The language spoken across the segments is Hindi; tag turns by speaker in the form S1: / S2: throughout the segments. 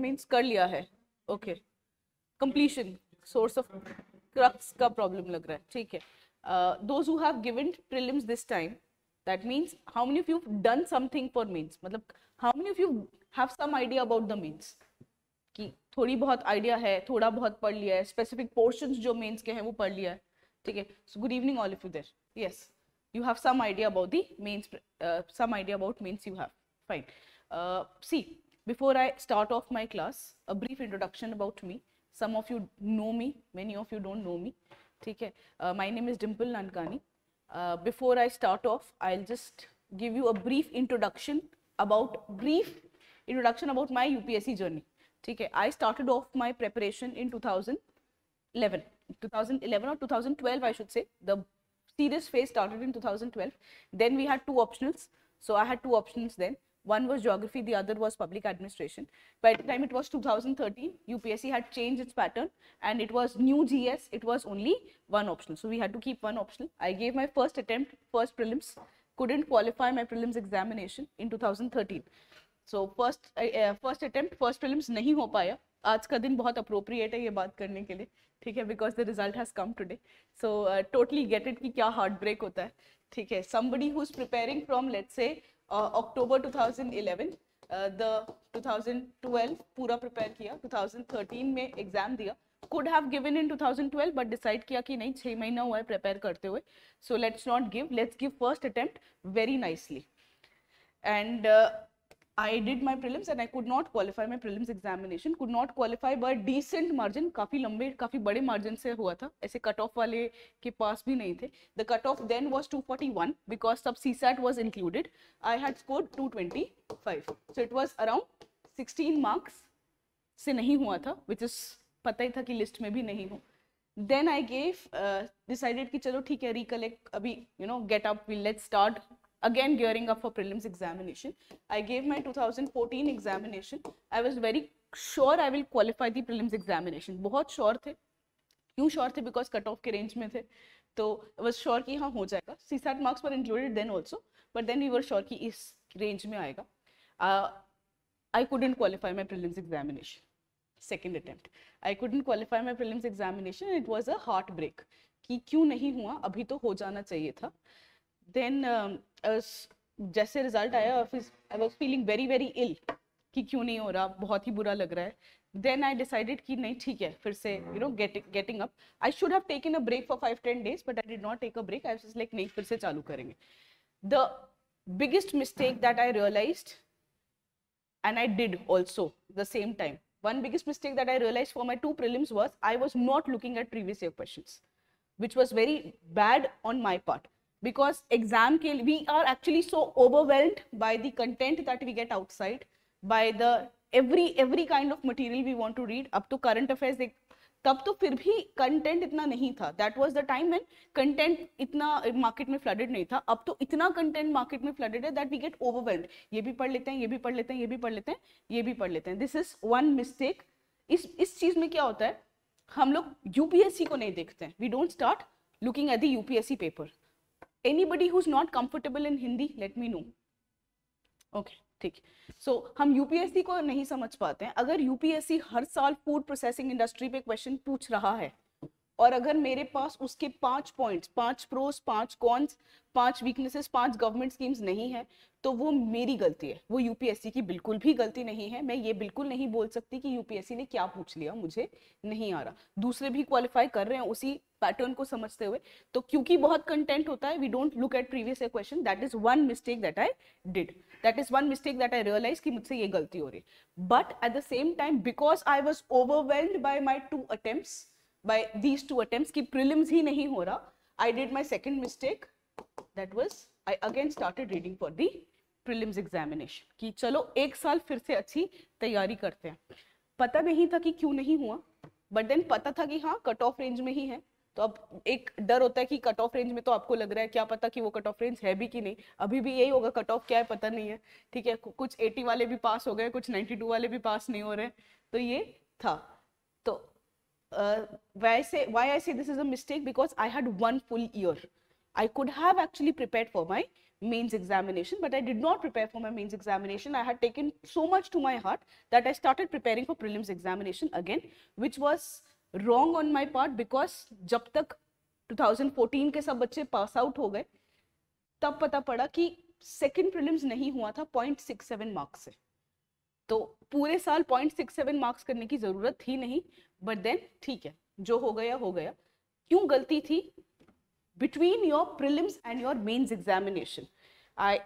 S1: मीन्स कर लिया है okay completion source of crux का प्रॉब्लम लग रहा है ठीक है those who have given prelims this time that means how many of you done something for mains मतलब how many of you have some idea about the mains कि थोड़ी बहुत आइडिया है थोड़ा बहुत पढ़ लिया है स्पेसिफिक पोर्शंस जो मेंस के हैं वो पढ़ लिया है ठीक है so good evening all of you there yes you have some idea about the mains some idea about mains you have fine see Before I start off my class, a brief introduction about me. Some of you know me, many of you don't know me. Okay. Uh, my name is Dimple Nankani. Uh, before I start off, I'll just give you a brief introduction about brief introduction about my UPSC journey. Okay. I started off my preparation in 2011, 2011 or 2012, I should say. The serious phase started in 2012. Then we had two optionals. So I had two options then. One was geography, the other was public administration. By the time it was 2013, UPSC had changed its pattern and it was new GS, it was only one optional. So we had to keep one optional. I gave my first attempt, first prelims, couldn't qualify my prelims examination in 2013. So first, uh, first attempt, first prelims नहीं हो पाया. आज का दिन बहुत अप्रोप्रिएट है ये बात करने के लिए ठीक है because the result has come today. So totally get it कि क्या हार्ट ब्रेक होता है ठीक है somebody who is preparing from, let's say October 2011 the uh, 2012 uh, पूरा प्रिपेयर किया 2013 में एग्जाम दिया could have given in 2012 but decide किया कि नहीं छः महीना हुआ है प्रिपेयर करते हुए so let's not give let's give first attempt very nicely and I did my prelims and I could not qualify my prelims examination could not qualify but decent margin काफी लंबे काफी बड़े मार्जिन से हुआ था ऐसे कट ऑफ वाले के पास भी नहीं थे the cut off then was two forty one because सब CSAT was included I had score two twenty five so it was around sixteen marks से नहीं हुआ था विच इज पता ही था कि लिस्ट में भी नहीं हो देन आई गेव डिसाइडेड कि चलो ठीक है रिकलेक्ट अभी you know get up late start again gearing up for prelims examination. I gave my 2014 examination. I was very sure I will qualify the prelims examination. बहुत sure थे क्यों श्योर थे बिकॉज कट ऑफ के रेंज में थे तो वॉज श्योर कि हाँ हो जाएगा CSAT marks were included then also but then you were sure कि इस रेंज में आएगा I couldn't qualify my prelims examination second attempt I couldn't qualify my prelims examination it was a heartbreak कि क्यों नहीं हुआ अभी तो हो जाना चाहिए था देन um, जैसे रिजल्ट आया I was feeling very very ill कि क्यों नहीं हो रहा बहुत ही बुरा लग रहा है देन आई डिसाइडेड कि नहीं ठीक है फिर से you know getting up I should have taken a break for five ten days but I did not take a break I like नहीं फिर से चालू करेंगे the biggest mistake that I realise and I did also the same time one biggest mistake that I realise for my two prelims was I was not looking at previous year question which was very bad on my part because exam ke we are actually so overwhelmed by the content that we get outside by the every every kind of material we want to read up to current affairs ek, तब तो फिर भी कंटेंट इतना नहीं था that was the time when content इतना मार्केट में फ्लडेड नहीं था अब तो इतना कंटेंट मार्केट में फ्लडेड है दैट वी गेट ओवरवेल्ड ये भी पढ़ लेते हैं ये भी पढ़ लेते हैं ये भी पढ़ लेते हैं ये भी पढ़ लेते हैं दिस इज वन मिस्टेक इस इस चीज में क्या होता है हम लोग यूपीएससी को नहीं देखते हैं we don't start looking at the UPSC paper anybody who is not comfortable in Hindi let me know okay ठीक सो हम यूपीएससी को नहीं समझ पाते हैं अगर यूपीएससी हर साल फूड प्रोसेसिंग इंडस्ट्री पे क्वेश्चन पूछ रहा है और अगर मेरे पास उसके पांच पॉइंट्स पांच प्रोस पांच कॉन्स पांच वीकनेसेस पांच गवर्नमेंट स्कीम्स नहीं है तो वो मेरी गलती है वो यूपीएससी की बिल्कुल भी गलती नहीं है मैं ये बिल्कुल नहीं बोल सकती कि यूपीएससी ने क्या पूछ लिया मुझे नहीं आ रहा दूसरे भी क्वालिफाई कर रहे हैं उसी पैटर्न को समझते हुए तो क्योंकि बहुत कंटेंट होता है we don't look at previous a question that is one mistake that I did that is one mistake that I realise कि मुझसे ये गलती हो रही but at the same time because I was overwhelmed by my two attempt by these two attempt की प्रिलिम्स ही नहीं हो रहा I did my second mistake that was I again started reading for the prelims examination कि चलो एक साल फिर से अच्छी तैयारी करते हैं पता नहीं था कि क्यों नहीं हुआ बट देन पता था कि हाँ कट ऑफ रेंज में ही है तो अब एक डर होता है कि कट ऑफ रेंज में तो आपको लग रहा है क्या पता कि वो कट ऑफ रेंज है भी कि नहीं अभी भी यही होगा कट ऑफ क्या है पता नहीं है ठीक है कुछ एटी वाले भी पास हो गए कुछ नाइनटी टू वाले भी पास नहीं हो रहे तो ये था तो वैसे why I say this is mistake because I had one full year I could have actually prepare for my mains examination but I did not prepare for my mains examination I had taken so much to my heart that I started preparing for prelims examination again which was wrong on my part because जब तक 2014 के सब बच्चे पास आउट हो गए तब पता पड़ा कि सेकेंड प्रिलिम्स नहीं हुआ था पॉइंट सिक्स सेवन मार्क्स से तो पूरे साल पॉइंट सिक्स सेवन मार्क्स करने की ज़रूरत थी नहीं बट देन ठीक है जो हो गया हो गया क्यों गलती थी between your prelims and your mains examination I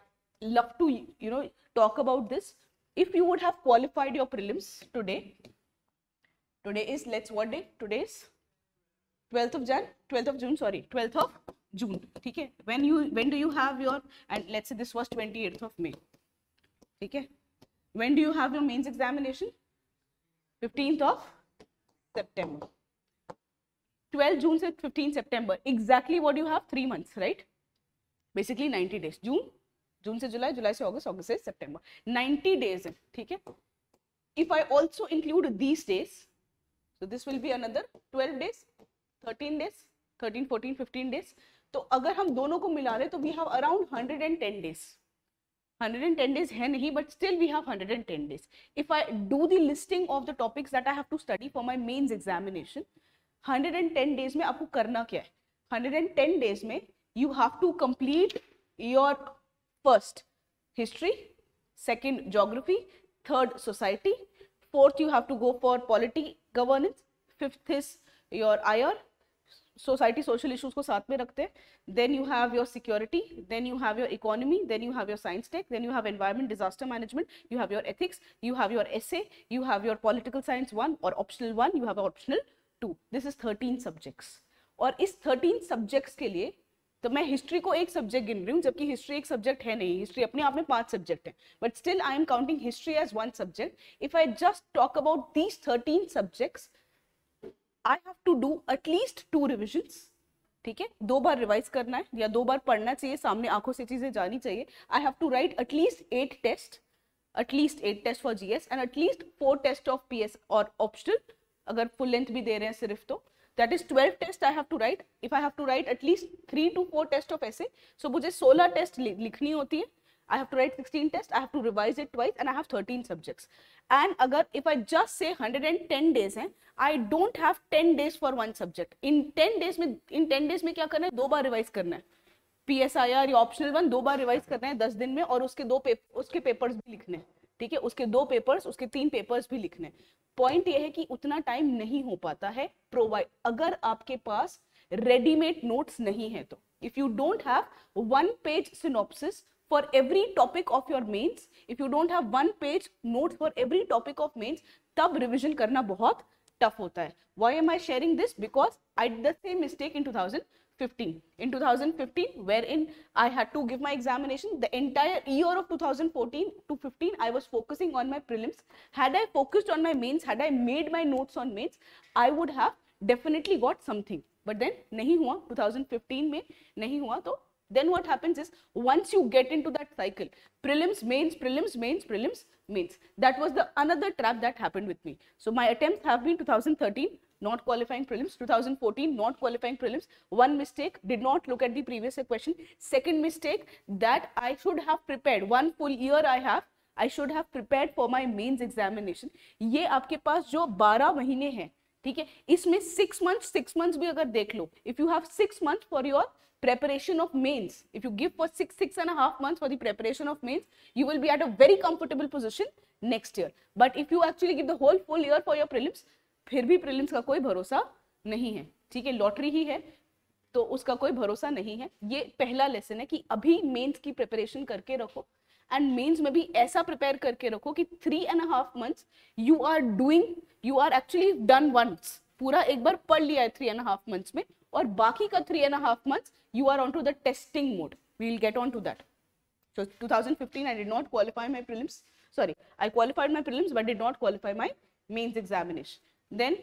S1: love to you know talk about this if you would have qualified your prelims today Today is, let's, what day? Today is 12th of Jan, 12th of June, sorry, 12th of June. Okay. When you, when do you have your, and let's say this was 28th of May. Okay. When do you have your mains examination? 15th of September. 12 June to 15 September. Exactly what you have? Three months, right? Basically 90 days. June, June to July, July to August, August to September. 90 days. Okay. If I also include these days, so this will be another 12 days 13 days 13 14 15 days तो अगर हम दोनों को मिला लें तो we have around 110 days 110 days है नहीं but still we have 110 days if I do the listing of the topics that I have to study for my mains examination 110 days में आपको करना क्या है 110 डेज में you have to complete your first history second geography third society fourth you have to go for polity governance fifth is your IR society social issues को साथ में रखते हैं then you have your security then you have your economy then you have your science tech then you have environment disaster management you have your ethics you have your essay you have your political science one और optional one you have optional to this is thirteen subjects और इस थर्टीन सब्जेक्ट्स के लिए तो मैं हिस्ट्री को एक सब्जेक्ट गिन रही हूँ जबकि हिस्ट्री एक सब्जेक्ट है नहीं हिस्ट्री अपने आप में पांच सब्जेक्ट है but still I am counting history as one subject if I just talk about these thirteen subjects I have to do at least two revisions ठीक है दो बार रिवाइज करना है या दो बार पढ़ना चाहिए सामने आंखों से चीजें जानी चाहिए आई have to right at least eight test at least eight test for GS and at least four test of PS और ऑप्शनल अगर फुल लेंथ भी दे रहे हैं सिर्फ तो that is twelve test I have to write if I have to right at least three two four test of ऐसे सो मुझे सोलह टेस्ट लिखनी होती है I have to write sixteen test I have to revise it twice and I have thirteen subjects and अगर if I just say hundred and ten days हैं I don't have ten days for one subject in ten days में इन टेन डेज में क्या करना है दो बार रिवाइज करना है पी एस आई आर या ऑप्शनल वन दो बार रिवाइज करना है दस दिन में और उसके दो पेप उसके पेपर्स भी लिखने हैं ठीक है उसके दो पेपर्स उसके तीन पेपर्स भी लिखने पॉइंट यह है कि उतना टाइम नहीं हो पाता है प्रोवाइड अगर आपके पास रेडीमेड नोट्स नहीं है तो if you don't have one page synopsis for every topic of your mains if you don't have one page notes for every topic of mains तब रिविजन करना बहुत टफ होता है Y M I sharing this because I did mistake in two thousand 2015. in 2015 wherein i had to give my examination the entire year of 2014 to 15 i was focusing on my prelims had i focused on my mains had i made my notes on mains i would have definitely got something but then nahi hua 2015 mein nahi hua to then what happens is once you get into that cycle prelims mains prelims mains prelims mains that was the another trap that happened with me so my attempts have been 2013 not qualifying prelims. 2014, not qualifying prelims. One mistake, did not look at the previous question. Second mistake, that I should have prepared. One full year I have. I should have prepared for my mains examination. ये आपके पास जो 12 महीने हैं ठीक है इसमें six months, six months भी अगर देख लो If you have six months for your preparation of mains if you give for six six and a half months for the preparation of mains you will be at a very comfortable position next year but if you actually give the whole full year for your prelims फिर भी प्रिलिम्स का कोई भरोसा नहीं है ठीक है लॉटरी ही है तो उसका कोई भरोसा नहीं है ये पहला लेसन है कि अभी मेंस की प्रिपरेशन करके रखो एंड मेंस में भी ऐसा प्रिपेयर करके रखो कि three and half months you are doing you are actually done once पूरा एक बार पढ़ लिया है थ्री एंड हाफ मंथ्स में और बाकी का three and half months you are on to the testing mode we will get on to that so 2015 I did not qualify my prelims sorry I qualified my prelims but did not qualify my mains examination then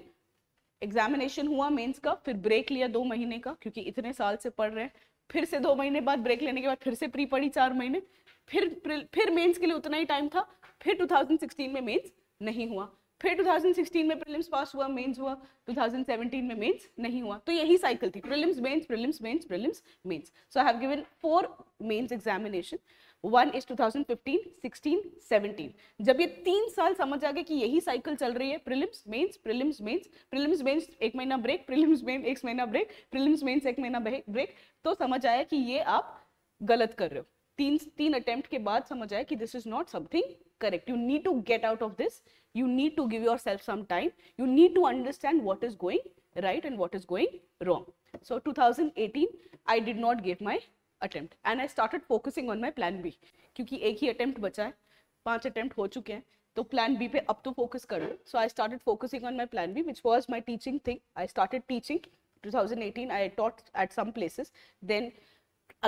S1: examination हुआ मेंस का फिर ब्रेक लिया दो महीने का क्योंकि इतने साल से पढ़ रहे हैं फिर से दो महीने बाद ब्रेक लेने के बाद फिर से प्री पढ़ी चार महीने फिर फिर मेंस के लिए उतना ही टाइम था फिर 2016 में मेंस नहीं हुआ फिर 2016 में प्रीलिम्स पास हुआ मेंस हुआ 2017 में मेंस नहीं हुआ तो यही साइकिल थी prelims mains prelims mains prelims mains so I have given four mains examination one is two thousand fifteen sixteen seventeen जब ये तीन साल समझ आ गए कि यही साइकिल चल रही है prelims mains prelims mains prelims mains एक महीना ब्रेक प्रिलिम्स मेन एक महीना ब्रेक प्रिलिम्स मेंस एक महीना ब्रेक तो समझ आया कि ये आप गलत कर रहे हो तीन तीन अटेम्प्ट के बाद समझ आया कि this is not something correct you need to get out of this you need to give yourself some time you need to understand what is going right and what is going wrong so two thousand eighteen I did not get my attempt and I started focusing on my plan B क्योंकि एक ही अटैम्प्ट बचा है पांच अटैम्प्ट हो चुके हैं तो प्लान बी पे अब तो फोकस करो so I started focusing on my plan B which was my teaching thing I started teaching 2018 I taught at some places then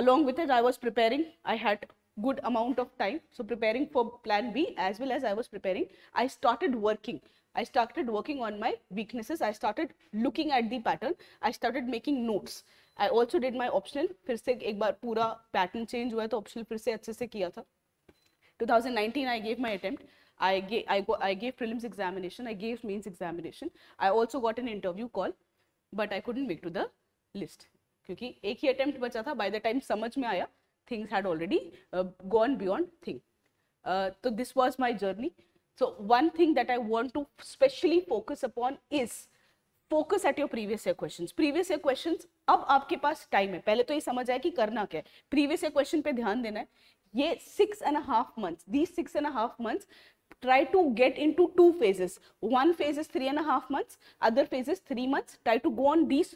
S1: along with as I was preparing I had good amount of time so preparing for plan B as well as I was preparing I start working I started working on my weaknesses. I started looking at the pattern. I started making notes. I also did my optional फिर से एक बार पूरा पैटर्न चेंज हुआ है तो ऑप्शनल फिर से अच्छे से किया था 2019 thousand nineteen I gave my gave I go I gave prelims examination I gave mains examination. I also got an interview call, but I couldn't make to क्योंकि एक ही अटेम्प्ट बचा था बाई द टाइम समझ में आया things had already gone beyond thing तो this was my journey so one thing that I want to specially focus upon is focus at your previous year questions previous year questions अब आपके पास टाइम है पहले तो ये समझ आए कि करना क्या है प्रीवियस ईयर क्वेश्चन पे ध्यान देना है ये six and half month these six and half month try to get into two phases one phase is three and a half months other phase is three months try to go on these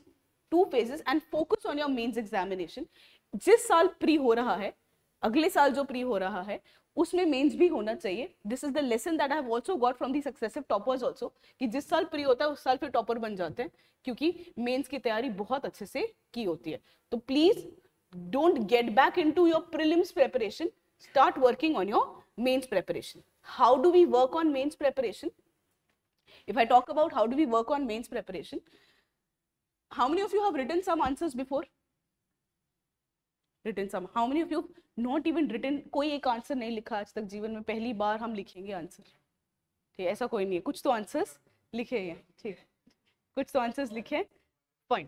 S1: two phases and focus on your mains examination जिस साल प्री हो रहा है अगले साल जो प्री हो रहा है उसमें मेंस भी होना चाहिए this is the lesson that I have also got from the successive toppers also कि जिस साल प्री होता है उस साल फिर टॉपर बन जाते हैं क्योंकि मेंस की तैयारी बहुत अच्छे से की होती है तो please don't get back in your prelims preparation start working on your mains preparation how do we work on mains preparation if I talk about how do we work on mains preparation how many of you have written some answers before written some how many of you not even return कोई एक आंसर नहीं लिखा आज तक जीवन में पहली बार हम लिखेंगे आंसर ठीक है ऐसा कोई नहीं है कुछ तो आंसर्स लिखे हैं ठीक है कुछ तो आंसर्स लिखे हैं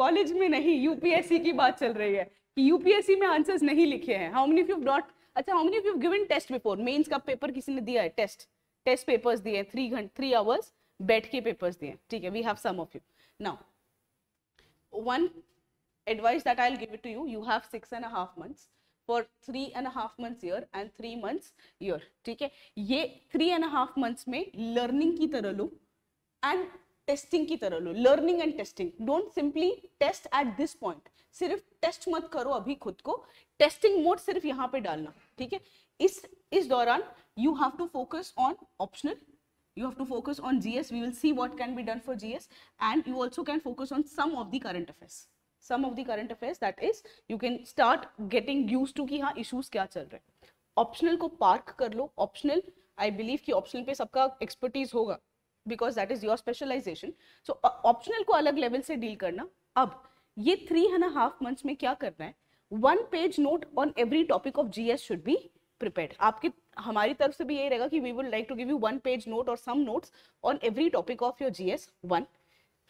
S1: कॉलेज में नहीं यूपीएससी की बात चल रही है कि यूपीएससी में आंसर्स नहीं लिखे हैं हाउ मेनी ऑफ यू डॉट अच्छा how many of you given test before mains का पेपर किसी ने दिया है टेस्ट टेस्ट पेपर्स दिए थ्री घंटे थ्री आवर्स बैठ के पेपर्स दिए ठीक है we have some of you now one advice that I'll give it to you, you have six and a half months for three and half months year and three months year ठीक है ये थ्री एंड हाफ मंथ्स में लर्निंग की तरह लो एंड टेस्टिंग की तरह लो learning and testing don't simply test at this point सिर्फ टेस्ट मत करो अभी खुद को टेस्टिंग मोड सिर्फ यहाँ पे डालना ठीक है इस इस दौरान you have to focus on optional you have to focus on GS. We will see what can be done for GS and you also can focus on some of the current affairs. Some of the current affairs that is you can start getting use to कि हाँ इशूज क्या चल रहे हैं ऑप्शनल को पार्क कर लो ऑप्शनल आई बिलीव कि ऑप्शनल पे सबका एक्सपर्टीज होगा because that is your specialization so optional को अलग लेवल से डील करना अब ये थ्री एंड हाफ मंथ्स में क्या करना है one page note on every topic of G S should be prepare आपके हमारी तरफ से भी यही रहेगा कि we would like to give you one page note और some notes on every topic of your G S one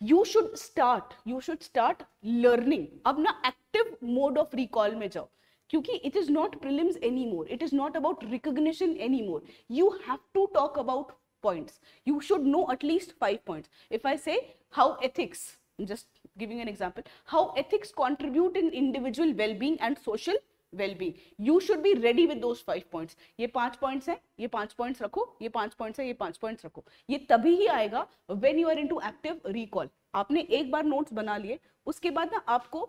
S1: you should start you should start learning Abna active active mode of recall में जाओ क्योंकि it is not prelims any more it is not about recognition any more you have to talk about points you should know at least five points if i say how ethics I'm just giving an example how ethics contribute in individual well-being and social well be you should be ready with those five points ये पांच पॉइंट्स हैं ये पांच पॉइंट्स रखो ये पांच पॉइंट्स हैं ये पांच पॉइंट्स रखो ये तभी ही आएगा when you are into active recall आपने एक बार नोट्स बना लिए उसके बाद ना आपको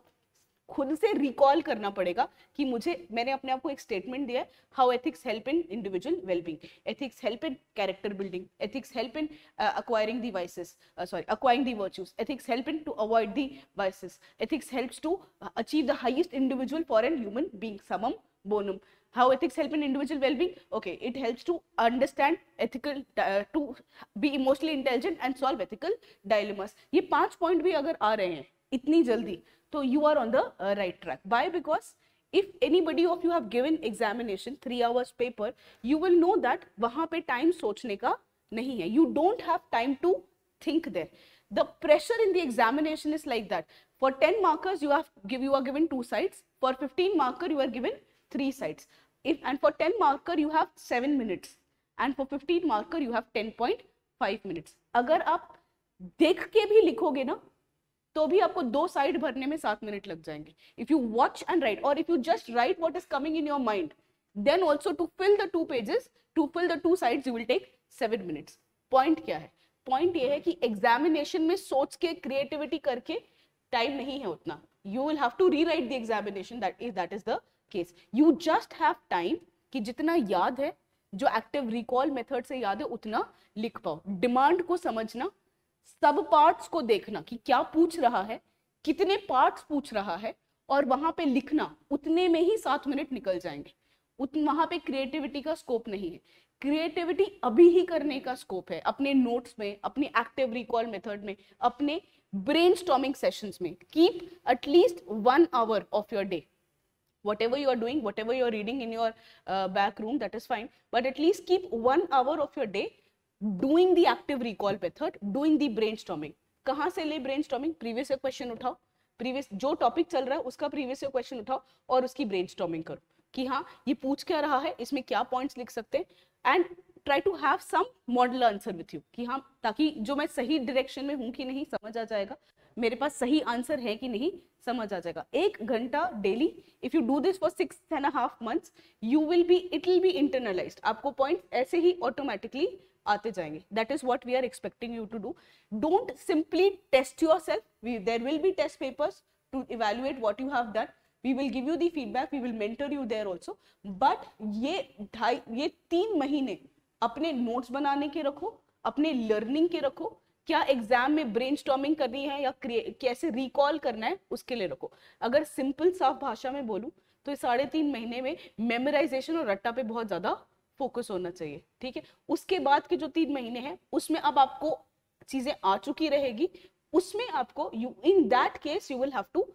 S1: खुद से रिकॉल करना पड़ेगा कि मुझे मैंने अपने आप को एक स्टेटमेंट दिया है how ethics help in individual wellbeing ethics help in character building ethics help in acquiring the vices sorry acquiring the virtues ethics help in to avoid the vices ethics helps to achieve the highest individual for an human being समम बोनम how ethics help in individual well-being okay it helps to understand ethical uh, to be emotionally intelligent and solve ethical dilemmas ये पांच पॉइंट भी अगर आ रहे हैं इतनी जल्दी So you are on the uh, right track. Why? Because if anybody of you have given examination, three hours paper, you will know that वहाँ पे time सोचने का नहीं है. You don't have time to think there. The pressure in the examination is like that. For 10 markers, you have give you are given two sides. For 15 marker, you are given three sides. If and for 10 marker, you have seven minutes. And for 15 marker, you have 10.5 minutes. अगर आप देख के भी लिखोगे ना तो भी आपको दो साइड भरने में सात मिनट लग जाएंगे if you watch and write और if you just write what is coming in your mind then also to fill the two pages to fill the two side you will take seven minutes point क्या है पॉइंट ये है कि एग्जामिनेशन में सोच के क्रिएटिविटी करके टाइम नहीं है उतना you will have to rewrite the examination that is that is the case you just have time कि जितना याद है जो एक्टिव रिकॉल मेथड से याद है उतना लिख पाओ डिमांड को समझना सब पार्ट्स को देखना कि क्या पूछ रहा है कितने पार्ट्स पूछ रहा है और वहां पे लिखना उतने में ही सात मिनट निकल जाएंगे उतन वहां पे क्रिएटिविटी का स्कोप नहीं है क्रिएटिविटी अभी ही करने का स्कोप है अपने नोट्स में अपने एक्टिव रिकॉल मेथड में अपने ब्रेन स्टॉमिंग सेशन में keep at least one hour of your day whatever you are doing whatever you are reading in your back room that is fine but at least keep one hour of your day doing the active recall method doing the brain storming कहाँ से ले ब्रेन स्टॉमिंग प्रीवियस क्वेश्चन उठाओ प्रीवियस जो टॉपिक चल रहा है उसका प्रीवियस क्वेश्चन उठाओ और उसकी ब्रेन स्टॉमिंग करो कि हाँ ये पूछ क्या रहा है इसमें क्या पॉइंट्स लिख सकते हैं and try to have some model answer with you कि हाँ ताकि जो मैं सही डायरेक्शन में हूँ कि नहीं समझ आ जाएगा मेरे पास सही आंसर है कि नहीं समझ आ जाएगा एक घंटा daily if you do this for six and half months you will be it will be internalize आपको पॉइंट ऐसे ही ऑटोमेटिकली आते जाएंगे that is what we are expecting you to do don't simply test yourself there will be test papers to evaluate what you have done we will give you the feedback we will mentor you there also but ये ढाई ये तीन महीने अपने नोट्स बनाने के रखो अपने लर्निंग के रखो क्या एग्जाम में ब्रेन स्टॉमिंग करनी है या कैसे रिकॉल करना है उसके लिए रखो अगर सिंपल साफ भाषा में बोलूँ तो साढ़े तीन महीने में मेमोराइजेशन और रट्टा पे बहुत ज़्यादा फोकस होना चाहिए ठीक है उसके बाद के जो तीन महीने हैं उसमें अब आपको चीजें आ चुकी रहेगी उसमें आपको you in that case you will have to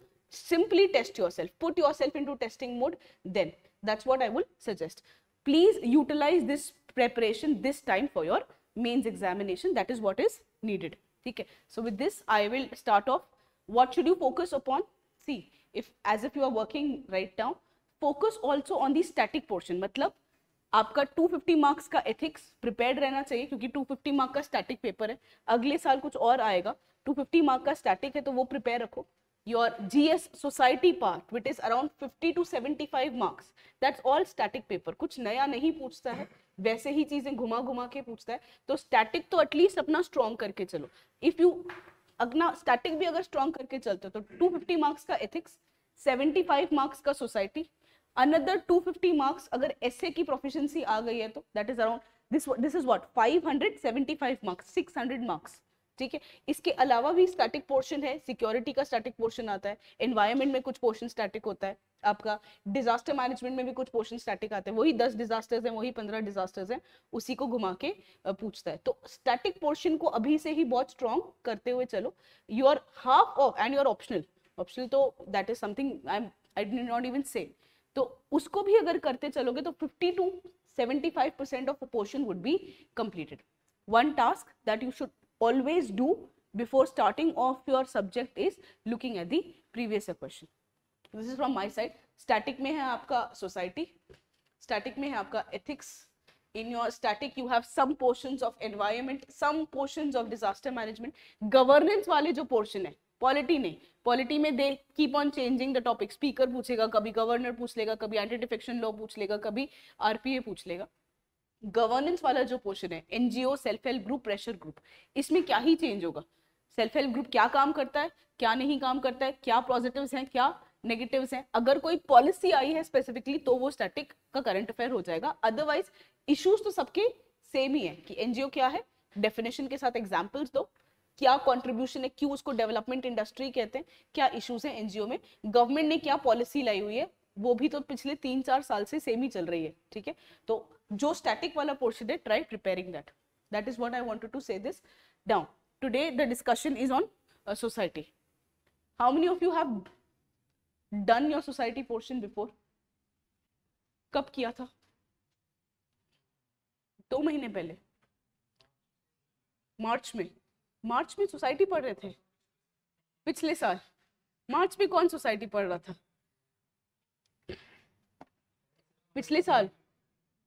S1: simply test yourself put yourself into testing mode then that's what I will suggest please utilize this preparation this time for your mains examination that is what is needed ठीक है so with this I will start off what should you focus upon see if as if you are working right down focus also on the static portion मतलब आपका 250 मार्क्स का एथिक्स प्रिपेयर रहना चाहिए क्योंकि 250 मार्क का स्टैटिक पेपर है अगले साल कुछ और आएगा 250 मार्क का स्टैटिक है तो वो प्रिपेयर रखो your GS society part with is around 50 to 75 marks that's all static paper कुछ नया नहीं पूछता है वैसे ही चीजें घुमा घुमा के पूछता है तो स्टैटिक तो एटलीस्ट अपना स्ट्रॉन्ग करके चलो इफ यू अपना स्टैटिक भी अगर स्ट्रॉन्ग करके चलते हो तो 250 मार्क्स का एथिक्स 75 मार्क्स का सोसाइटी अनदर 250 मार्क्स अगर ए की प्रोफिशंसी आ गई है तो that is around this this is what 575 marks 600 marks ठीक है इसके अलावा भी स्टैटिक पोर्शन है सिक्योरिटी का स्टैटिक पोर्शन आता है एनवायरमेंट में कुछ पोर्शन स्टैटिक होता है आपका डिजास्टर मैनेजमेंट में भी कुछ पोर्शन स्टैटिक आते हैं वही दस डिजास्टर्स हैं वही पंद्रह डिजास्टर्स हैं उसी को घुमा के पूछता है तो स्टैटिक पोर्शन को अभी से ही बहुत स्ट्रॉन्ग करते हुए चलो you are half of and you are optional optional तो that is something I I did not even say तो उसको भी अगर करते चलोगे तो fifty to seventy five percent of portion would be completed one task that you should always do before starting of your subject is looking at the previous question this is from my side static में है आपका सोसाइटी स्टैटिक में है आपका ethics in your static you have some portion of environment some portion of disaster management governance वाले जो पोर्शन है पॉलिटी नहीं पॉलिटी में they keep on changing the topic speaker पूछेगा कभी गवर्नर पूछ लेगा कभी एंटी डिफेक्शन लॉ पूछ लेगा कभी आरपीए पूछ लेगा गवर्नेंस वाला जो पोर्शन है NGO self help group pressure group इसमें क्या ही चेंज होगा सेल्फ हेल्प ग्रुप क्या काम करता है क्या नहीं काम करता है क्या पॉजिटिव्स हैं क्या नेगेटिव्स हैं अगर कोई पॉलिसी आई है स्पेसिफिकली तो वो स्टैटिक का करंट अफेयर हो जाएगा अदरवाइज इश्यूज तो सबके सेम ही है कि एनजीओ क्या है डेफिनेशन के साथ एग्जाम्पल्स दो क्या कॉन्ट्रीब्यूशन है क्यों उसको डेवलपमेंट इंडस्ट्री कहते हैं क्या इश्यूज हैं एनजीओ में गवर्नमेंट ने क्या पॉलिसी लाई हुई है वो भी तो पिछले तीन चार साल से सेम ही चल रही है ठीक है तो जो स्टैटिक वाला पोर्शन है try preparing that that is what I want to say this down today the discussion is on society how many of you have done your society portion before कब किया था दो महीने पहले मार्च में मार्च में सोसाइटी पढ़ रहे थे पिछले साल मार्च में कौन सोसाइटी पढ़ रहा था पिछले साल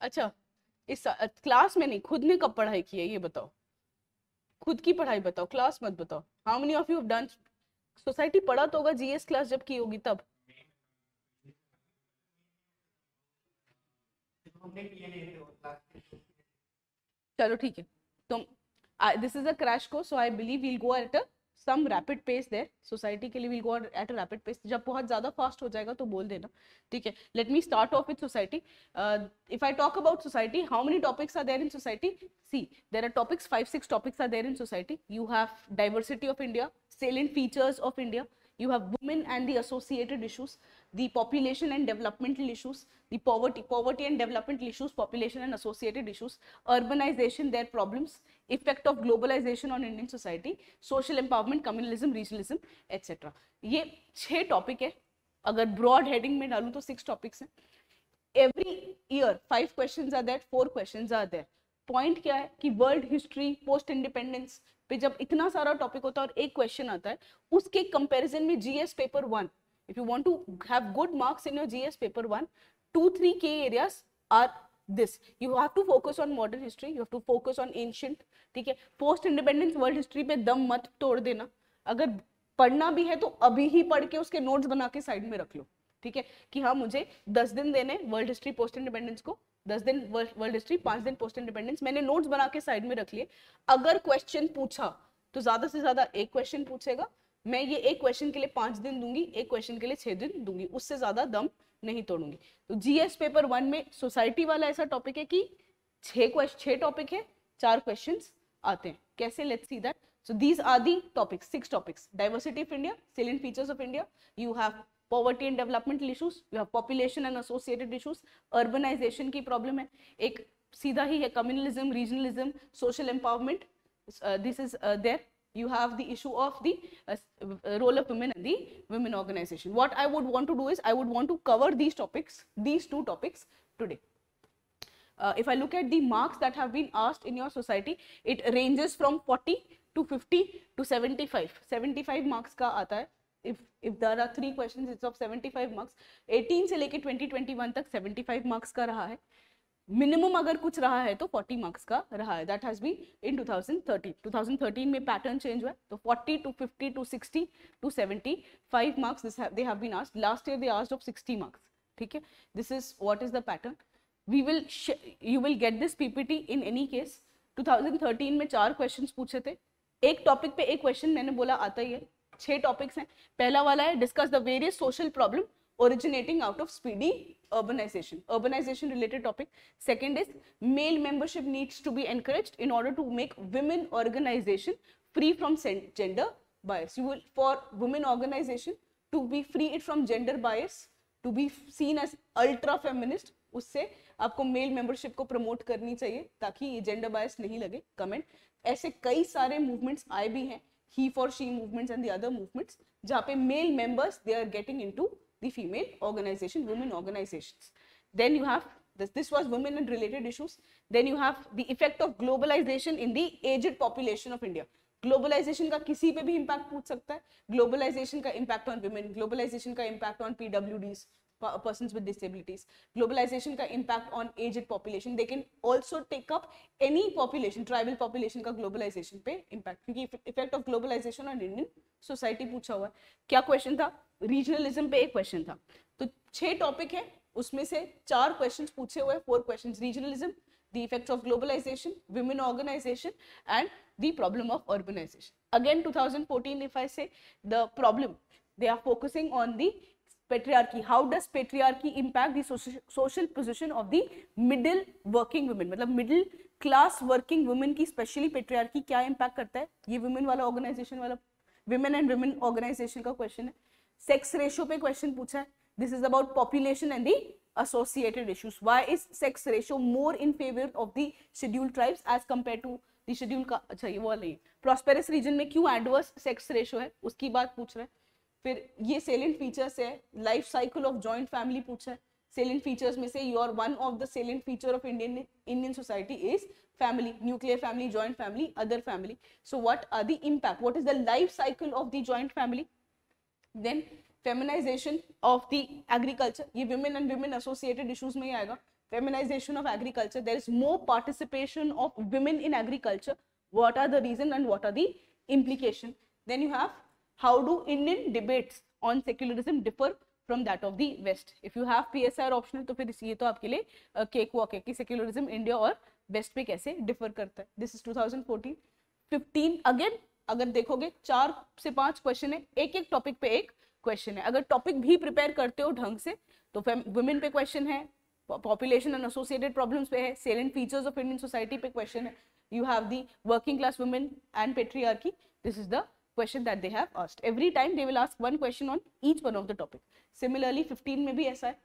S1: अच्छा इस साल, क्लास में नहीं खुद ने कब पढ़ाई की है ये बताओ खुद की पढ़ाई बताओ क्लास मत बताओ how many of you done society पढ़ा तो होगा जीएस क्लास जब की होगी तब चलो ठीक है uh, this is a crash course so i believe we'll go at a some rapid pace there society के लिए will go at a rapid pace जब बहुत ज़्यादा फास्ट हो जाएगा तो बोल देना ठीक है let me start off with society if I talk about society how many topics are there in society see there are topics five six topics are there in society you have diversity of India salient features of India you have women and the associated issues the population and developmental issues, the poverty, poverty and developmental issues, population and associated issues, urbanization, their problems, effect of globalization on Indian society, social empowerment, communalism, regionalism, etc. ye छह topic hai agar broad heading mein dalu to six topics hain every year five questions are there four questions are there point क्या है कि वर्ल्ड हिस्ट्री पोस्ट इंडिपेंडेंस पे जब इतना सारा टॉपिक होता है और एक क्वेश्चन आता है उसके कंपैरिजन में GS paper one If you want to have good marks in your GS paper 1, 2, 3 K areas are this. You have to focus on modern history, you have to focus on ancient, ठीक है पोस्ट इंडिपेंडेंस वर्ल्ड हिस्ट्री पे दम मत तोड़ देना अगर पढ़ना भी है तो अभी ही पढ़ के उसके नोट्स बना के साइड में रख लो ठीक है कि हाँ मुझे दस दिन देने वर्ल्ड हिस्ट्री पोस्ट इंडिपेंडेंस को दस दिन वर्ल्ड हिस्ट्री पांच दिन पोस्ट इंडिपेंडेंस मैंने नोट्स बना के साइड में रख लिए अगर क्वेश्चन पूछा तो ज्यादा से ज्यादा एक क्वेश्चन पूछेगा मैं ये एक क्वेश्चन के लिए पांच दिन दूंगी एक क्वेश्चन के लिए छह दिन दूंगी उससे ज्यादा दम नहीं तोड़ूंगी तो जीएस पेपर वन में सोसाइटी वाला ऐसा टॉपिक है कि छह क्वेश्चन छह टॉपिक है चार क्वेश्चन आते हैं कैसे let see that so these are the topic six topics diversity of India salient features of India you have poverty and developmental issues you have population and associated issues urbanisation की प्रॉब्लम है एक सीधा ही है communalism regionalism social empowerment this is there you have the issue of the uh, uh, uh role of women and the women organization. What I would want to do is I would want to cover these topics, these two topics today. Uh, if I look at the marks that have been asked in your society, it ranges from 40 to 50 to 75. 75 marks ka aata hai. If, if there are three questions, it's of 75 marks. 18 se leke 20, 21 tak 75 marks ka raha hai. Minimum अगर कुछ रहा है तो 40 मार्क्स का रहा है दैट हैज बीन इन 2013 2013 में पैटर्न चेंज हुआ है तो 40 to 50 to 60 to 75 marks they have been asked last year they asked of 60 marks ठीक है this is what is the pattern we will you will get this PPT in any case 2013 में चार क्वेश्चन पूछे थे एक टॉपिक पे एक क्वेश्चन मैंने बोला आता ही है छह टॉपिक्स हैं पहला वाला है discuss the various social problem originating out of speedy urbanization urbanization related topic second is male membership needs to be encouraged in order to make women organization free from gender bias you will for women organization to be free it from gender bias to be seen as ultra feminist usse आपको मेल मेंबरशिप को प्रमोट करनी चाहिए ताकि ये जेंडर बायस नहीं लगे कमेंट ऐसे कई सारे मूवमेंट्स आए भी हैं he for she movements and the other movements जहाँ पे male members they are getting into the female organization, women organizations. Then you have, this, this was women and related issues. Then you have the effect of globalization in the aged population of India. Globalization का किसी पे भी impact पूछ सकता है Globalization का impact on women. Globalization का impact on PWDs. persons with disabilities globalization ka impact on aged population they can also take up any population tribal population ka globalization pe impact kyunki effect of globalization on indian society pucha hua hai kya question tha regionalism pe ek question tha to छह topic hai usme se char questions puche hue hai four questions regionalism the effects of globalization, women organization, and the problem of urbanization. Again, 2014, if I say the problem, they are focusing on the patriarchy how does patriarchy impact the social, social position of the middle working women मतलब middle class working women की specially patriarchy क्या impact करता है ये women वाला organization वाला women and women organization का question है sex ratio पे question पूछा है this is about population and the associated issues why is sex ratio more in favor of the scheduled tribes as compared to the scheduled का अच्छा ये वो वाला ही prosperous region में क्यों adverse sex ratio है उसकी बात पूछ रहा है फिर ये सेलेंट फीचर्स है life cycle of joint family पूछा है सेलेंट फीचर्स में से you are one of the salient feature of Indian Indian society is family nuclear family joint family other family so what are the impact what is the life cycle of the joint family then feminisation of the agriculture ये women and women associated issues में ही आएगा feminisation of agriculture there is more participation of women in agriculture what are the reason and what are the implication then you have how how do Indian debates on secularism differ from that of the West? If you have PSR optional, तो फिर ये तो आपके लिए केक वॉक है कि secularism India और वेस्ट पे कैसे डिफर करता है. This is two thousand fourteen fifteen again अगर देखोगे चार से पांच क्वेश्चन है एक एक टॉपिक पे एक क्वेश्चन है अगर टॉपिक भी प्रिपेयर करते हो ढंग से तो वुमेन पे क्वेश्चन है पॉपुलेशन एंड एसोसिएटेड प्रॉब्लम्स पे है salient features of Indian society पे क्वेश्चन है you have the working class women and patriarchy this is the question that they have asked every time they will ask one question on each one of the topic similarly fifteen में भी ऐसा है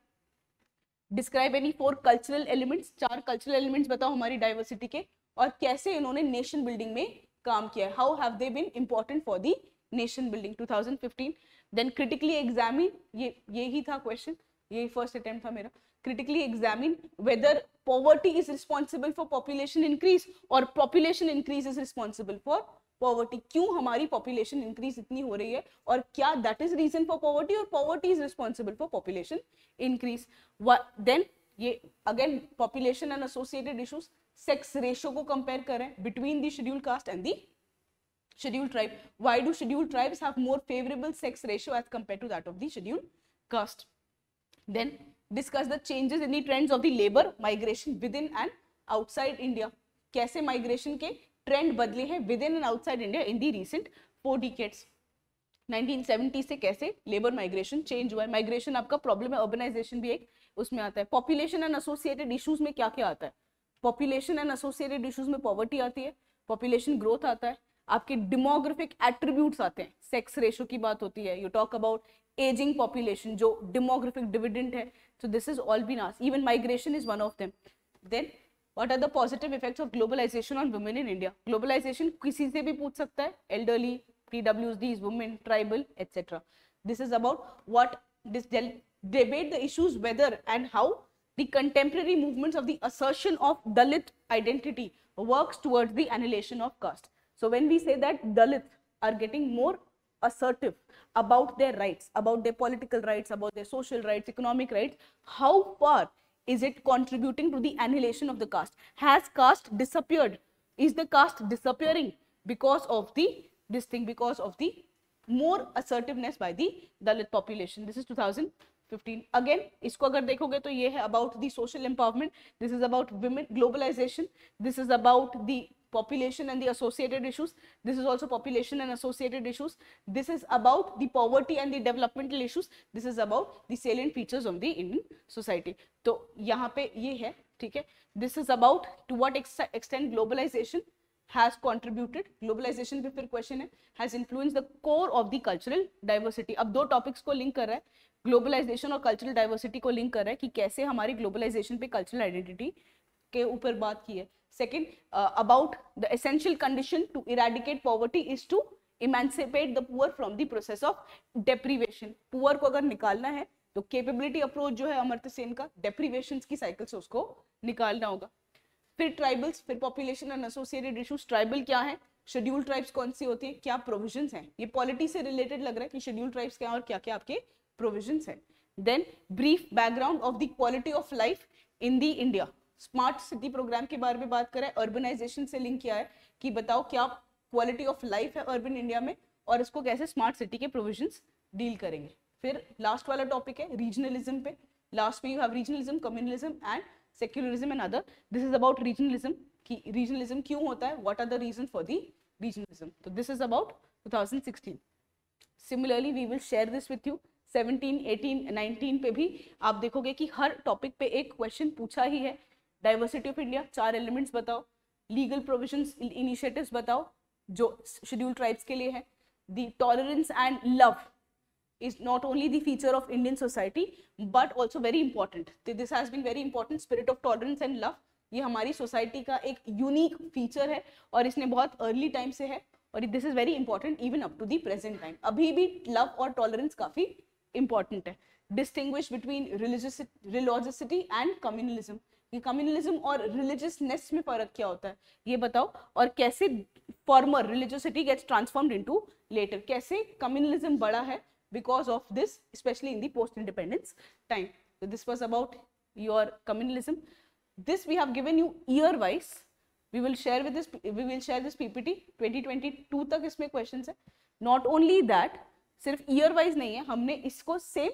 S1: describe any four cultural elements चार कल्चरल एलिमेंट्स बताओ हमारी डाइवर्सिटी के और कैसे इन्होंने नेशन बिल्डिंग में काम किया है how have they been important for the nation building 2015 then critically examine ये ये था क्वेश्चन ये फर्स्ट अटेम्प्ट था मेरा critically examine whether poverty is responsible for population increase और population increase is responsible for poverty क्यों हमारी पॉपुलेशन इंक्रीज इतनी हो रही है और क्या that is reason for poverty और poverty is responsible for population increase then ये again population and associated issues sex ratio को कंपेयर करें between the schedule caste and the schedule tribe why do schedule tribes have more favourable sex ratio as compare to that of the schedule caste then discuss the changes in the trends of the labour migration within and outside India कैसे माइग्रेशन के ट्रेंड बदली है within and outside India in the recent four decades 1970 से कैसे लेबर माइग्रेशन चेंज हुआ है माइग्रेशन आपका प्रॉब्लम है अर्बनाइजेशन भी एक उसमें आता है पॉपुलेशन एंड एसोसिएटेड इशूज में क्या क्या आता है पॉपुलेशन एंड एसोसिएटेड इशूज में पॉवर्टी आती है पॉपुलेशन ग्रोथ आता है आपके डेमोग्राफिक एट्रीब्यूट्स आते हैं सेक्स रेशो की बात होती है you talk about ageing population जो डेमोग्राफिक डिविडेंट है so this is all been आस even migration is one of them then What are the positive effects of globalization on women in India? Globalization, किसी से भी पूछ सकता है elderly, pwds, women, tribal, etc. This is about what debate the issues whether and how the contemporary movements of the assertion of Dalit identity works towards the annihilation of caste. So when we say that Dalits are getting more assertive about their rights, about their political rights, about their social rights, economic rights, how far is it contributing to the annihilation of the caste? Has caste disappeared? Is the caste disappearing because of the this thing, because of the more assertiveness by the Dalit population? This is 2015. Again, isko agar dekhoge to ye hai about the social empowerment. This is about women, globalization. This is about the population and the associated issues. This is also population and associated issues. This is about the poverty and the developmental issues. This is about the salient features of the Indian society. yahan pe ye hai theek hai this is about to what ex extent globalization has contributed globalization pe fir question hai has influenced the core of the cultural diversity ab do topics ko link kar raha hai globalisation और कल्चरल डाइवर्सिटी को लिंक कर रहा है कि कैसे हमारी ग्लोबलाइजेशन पे कल्चरल आइडेंटिटी के ऊपर बात की है second about the essential condition to eradicate poverty is to emancipate the poor from the process of deprivation poor को अगर निकालना है तो केपेबिलिटी अप्रोच जो है अमृत सेन का डेप्रीवेशन की साइकिल से उसको निकालना होगा फिर ट्राइबल्स फिर population and associated issues tribal क्या है शेड्यूल ट्राइब्स कौन सी होती है क्या प्रोविजन है ये पॉलिटी से रिलेटेड लग रहा है कि शेड्यूल ट्राइब्स क्या और क्या क्या आपके प्रोविजन है then brief background of the quality of life in the India smart city programme के बारे में बात करें अर्बनाइजेशन से लिंक किया है कि बताओ क्या क्वालिटी ऑफ लाइफ है अर्बन इंडिया में और इसको कैसे स्मार्ट सिटी के प्रोविजन डील करेंगे फिर लास्ट वाला टॉपिक है रीजनलिज्म पे लास्ट में you have regionalism communalism and secularism and other this is about regionalism कि रीजनलिज्म क्यों होता है what are the reason for the regionalism तो this is about 2016 similarly we will share this with you 17, 18, 19 पे भी आप देखोगे कि हर टॉपिक पे एक क्वेश्चन पूछा ही है डाइवर्सिटी ऑफ इंडिया चार एलिमेंट्स बताओ लीगल प्रोविजंस इनिशिएटिव्स बताओ जो शेड्यूल ट्राइब्स के लिए है the tolerance and love is not only the feature of Indian society but also very important this has been very important spirit of tolerance and love ये हमारी सोसाइटी का एक यूनिक फीचर है और इसने बहुत अर्ली टाइम से है और this is very important even up to the present time अभी भी लव और टॉलरेंस काफी इंपॉर्टेंट है distinguish between religiosity and communalism कि कम्युनलिज्म और रिलीजियसनेस में फर्क क्या होता है ये बताओ और कैसे former religiosity gets transformed into latter कैसे कम्युनलिज्म बड़ा है because of this specially in the post independence time so this was about your communalism this we have given you year wise we will share with this we will share this ppt 2022 tak isme questions hai not only that सिर्फ ईयर वाइज नहीं है हमने इसको same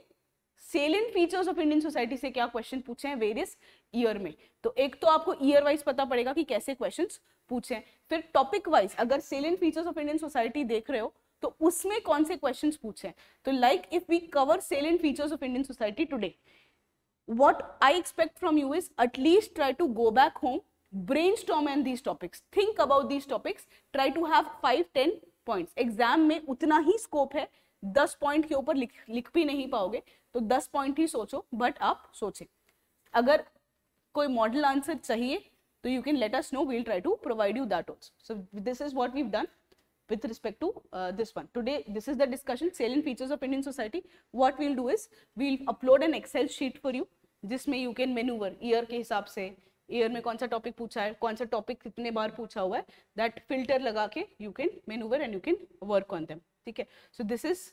S1: salient features of Indian society से क्या क्वेश्चन पूछे हैं वेरियस ईयर में तो एक तो आपको ईयर वाइज पता पड़ेगा कि कैसे क्वेश्चन पूछे हैं फिर टॉपिक वाइज अगर salient features of Indian society देख रहे हो तो उसमें कौन से क्वेश्चन पूछे हैं तो like if we cover salient features of Indian society today what I expect from you is at least try to go back home brainstorm on these topics think about these topics try to have five ten point exam में उतना ही स्कोप है दस पॉइंट के ऊपर लिख लिख भी नहीं पाओगे तो दस पॉइंट ही सोचो बट आप सोचें अगर कोई मॉडल आंसर चाहिए तो you can let us know we'll try to provide you that also so this is what we've done with respect to uh, this one. Today, this is the discussion, salient features of Indian society. What we'll do is, we'll upload an Excel sheet for you, जिसमें you can maneuver year के हिसाब से, year में कौन सा topic पूछा है, कौन सा topic कितने बार पूछा हुआ है, that filter लगा के you can maneuver and you can work on them. ठीक है? So this is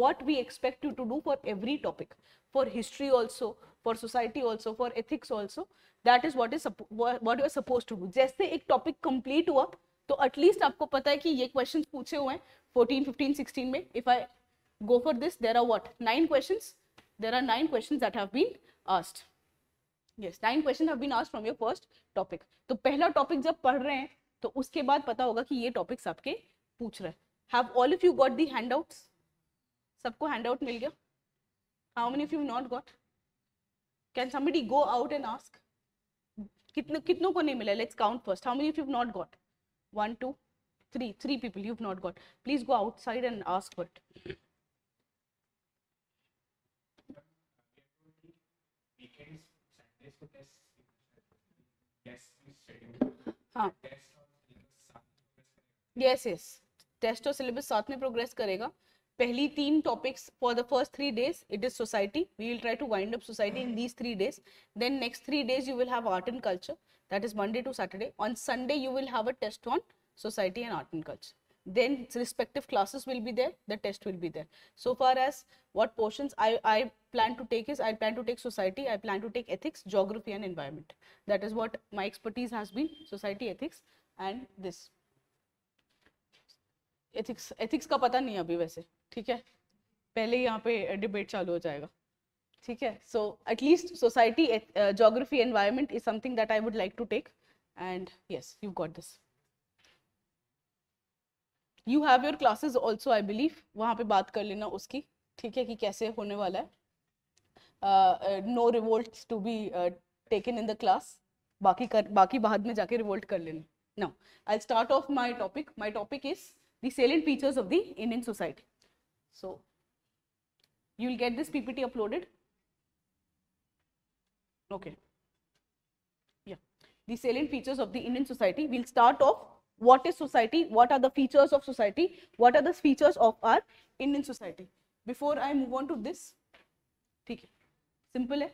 S1: what we expect you to do for every topic, for history also, for society also, for ethics also. That is what is what you are suppose to do जैसे एक टॉपिक कंप्लीट हुआ तो एटलीस्ट आपको पता है कि ये क्वेश्चन पूछे हुए हैं फोर्टीन फिफ्टीन सिक्सटीन में if I go for this there are what nine question there are nine question that have been asked yes nine question have been asked from your first topic तो पहला टॉपिक जब पढ़ रहे हैं तो उसके बाद पता होगा कि ये टॉपिक्स आपके पूछ रहे हैं have all if you got the hand out सबको हैंड आउट मिल गया how many if you not got can some go out and ask कितने कितनों को नहीं मिला let's count first how many you not got one two three three people you've not got please go outside and ask for it हाँ यस यस टेस्ट और सिलेबस साथ में प्रोग्रेस करेगा पहली तीन topics for the first three days it is society we will try to wind up society in these three days then next three days you will have art and culture that is Monday to Saturday. On Sunday, you will have a test on society and art and culture. Then respective classes will be there, the test will be there. So far as what portions I, I plan to take is, I plan to take society, I plan to take ethics, geography and environment. That is what my expertise has been, society, ethics and this. Ethics, ethics ka pata nahi abhi वैसे. ठीक है पहले यहाँ पे डिबेट चालू हो जाएगा ठीक है so at least society geography environment is something that I would like to take and yes you got this you have your classes also I believe वहाँ पे बात कर लेना उसकी ठीक है कि कैसे होने वाला है no revolt to be taken in the class बाकी कर बाकी बाद में जाके रिवोल्ट कर लेना now I start off my topic my topic is the salient features of the Indian society So you will get this PPT uploaded. Okay. Yeah. The salient features of the Indian society. We'll start off what is society, what are the features of society, what are the features of our Indian society. Before I move on to this, theek hai simple hai.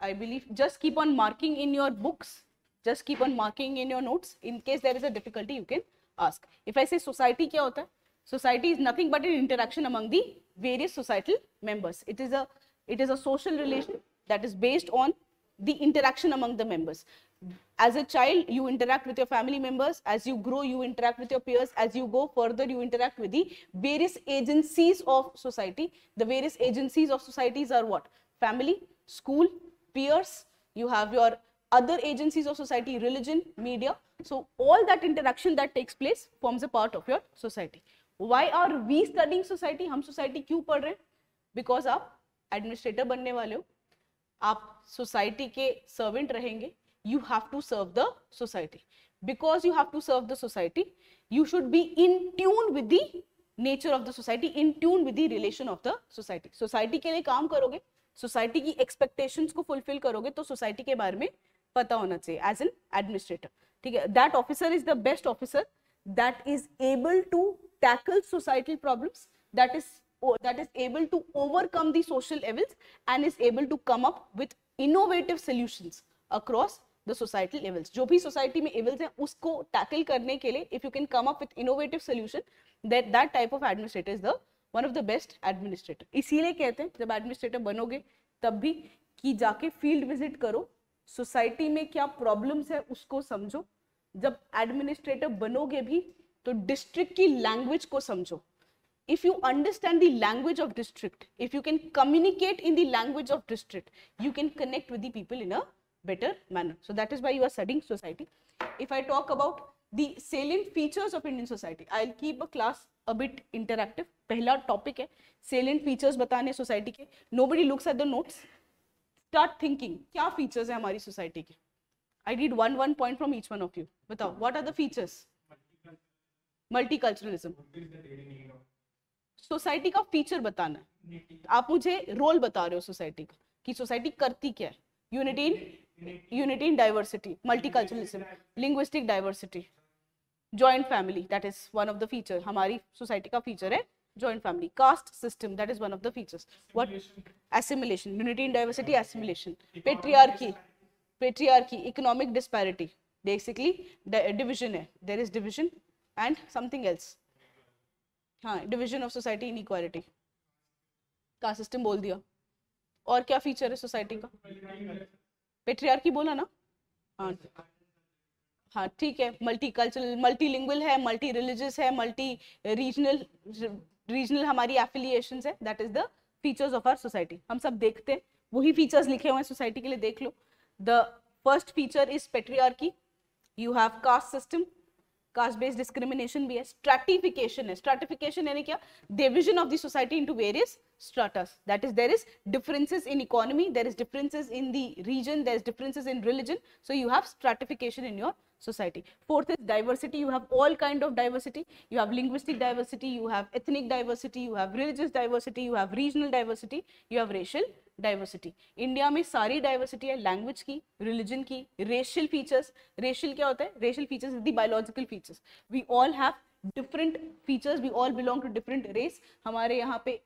S1: I believe just keep on marking in your books, just keep on marking in your notes. In case there is a difficulty, you can ask. If I say society, kya hota hai Society is nothing but an interaction among the various societal members. It is a, it is a social relation that is based on the interaction among the members. As a child, you interact with your family members. As you grow, you interact with your peers. As you go further, you interact with the various agencies of society. The various agencies of societies are what? Family, school, peers. You have your other agencies of society, religion, media. So all that interaction that takes place forms a part of your society. Why are we studying society हम सोसाइटी क्यों पढ़ रहे हैं बिकॉज आप एडमिनिस्ट्रेटर बनने वाले हो आप सोसाइटी के सर्वेंट रहेंगे you have to serve the society because you have to serve the society you should be in tune with the nature of the society in tune with the relation of the society society के लिए काम करोगे सोसाइटी की एक्सपेक्टेशंस को फुलफिल करोगे तो सोसाइटी के बारे में पता होना चाहिए एज एन एडमिनिस्ट्रेटर ठीक है that officer is the best officer that is able to tackles societal problems that is that is able to overcome the social evils and is able to come up with innovative solutions across the societal levels जो भी सोसाइटी में इवल्स हैं उसको टैकल करने के लिए if you can come up with innovative solution that that type of administrator is the one of the best administrator इसीलिए कहते हैं जब एडमिनिस्ट्रेटर बनोगे तब भी कि जाके फील्ड विजिट करो सोसाइटी में क्या प्रॉब्लम्स है उसको समझो जब एडमिनिस्ट्रेटर बनोगे भी तो डिस्ट्रिक्ट की लैंग्वेज को समझो if you understand the language of district if you can communicate in the language of district you can connect with the people in a better manner so that is why you are studying society if i talk about the salient features of indian society i'll keep a class a bit interactive pehla topic hai salient features batane society ke nobody looks at the notes start thinking kya features hai hamari society ke i read one one point from each one of you batao what are the features multiculturalism society का फीचर बताना है आप मुझे रोल बता रहे हो सोसाइटी का कि सोसाइटी करती क्या है unity in unity in diversity multiculturalism linguistic diversity joint family that is one of the feature हमारी सोसाइटी का फीचर है joint family caste system that is one of the features what assimilation unity in diversity assimilation patriarchy patriarchy economic disparity basically division है there is division and something else हाँ division of society inequality का सिस्टम बोल दिया और क्या फीचर है सोसाइटी का पेट्रियार की बोला ना हाँ हाँ ठीक है मल्टी कल्चरल मल्टी लिंग्वल है मल्टी रिलीजियस है मल्टी रीजनल रीजनल हमारी एफिलिएशन है that is the features of our society हम सब देखते हैं वही फीचर्स लिखे हुए हैं सोसाइटी के लिए देख लो the first feature is patriarchy you have caste system caste based discrimination भी a stratification. है स्ट्रेटिफिकेशन यानी Division of the society into various stratas. that is there is differences in economy there is differences in the region there is differences in religion so you have stratification in your society fourth is diversity you have all kind of diversity you have linguistic diversity you have ethnic diversity you have religious diversity you have regional diversity you have racial diversity India में सारी डाइवर्सिटी है लैंग्वेज की रिलीजन की रेशियल फीचर्स रेशियल क्या होता है racial features the biological features we all have different features we all belong to different race हमारे यहाँ पे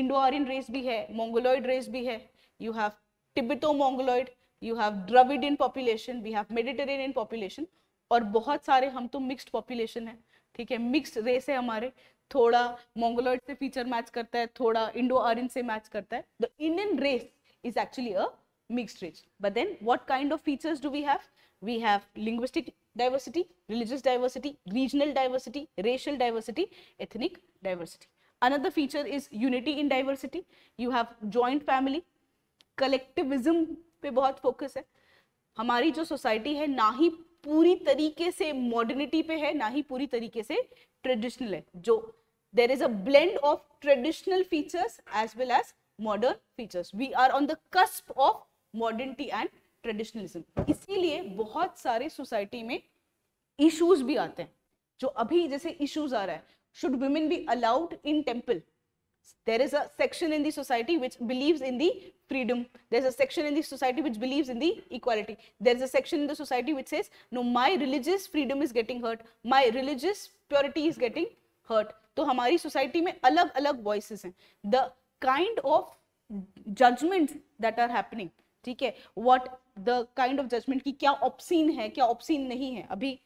S1: इंडो आरियन रेस भी है मोंगोलॉइड रेस भी है you have Tibeto Mongoloid you have in population we have Mediterranean population और बहुत सारे हम तो मिक्सड पॉपुलेशन है ठीक है मिक्स रेस है हमारे थोड़ा मोंगोलॉइड से फीचर मैच करता है थोड़ा इंडो आर्यन से मैच करता है the Indian race is actually a mixed race but then what kind of features do we have we have linguistic diversity religious diversity regional diversity racial diversity ethnic diversity another feature is unity in diversity you have joint family collectivism पे बहुत फोकस है हमारी जो सोसाइटी है ना ही पूरी तरीके से मॉडर्निटी पे है ना ही पूरी तरीके से ट्रेडिशनल है जो there is a blend of traditional features as well as modern features we are on the cusp of modernity and traditionalism इसीलिए बहुत सारे सोसाइटी में इशूज भी आते हैं जो अभी जैसे इशूज आ रहा है should women be allowed in temple there is a section in the society which believes in the freedom there's a section in the society which believes in the equality there's a section in the society which says no my religious freedom is getting hurt my religious purity is getting hurt तो हमारी सोसाइटी में अलग अलग वॉइसेस हैं the kind of judgement that are happening ठीक है what the kind of judgement की क्या ऑप्शीन है क्या ऑप्शीन नहीं है अभी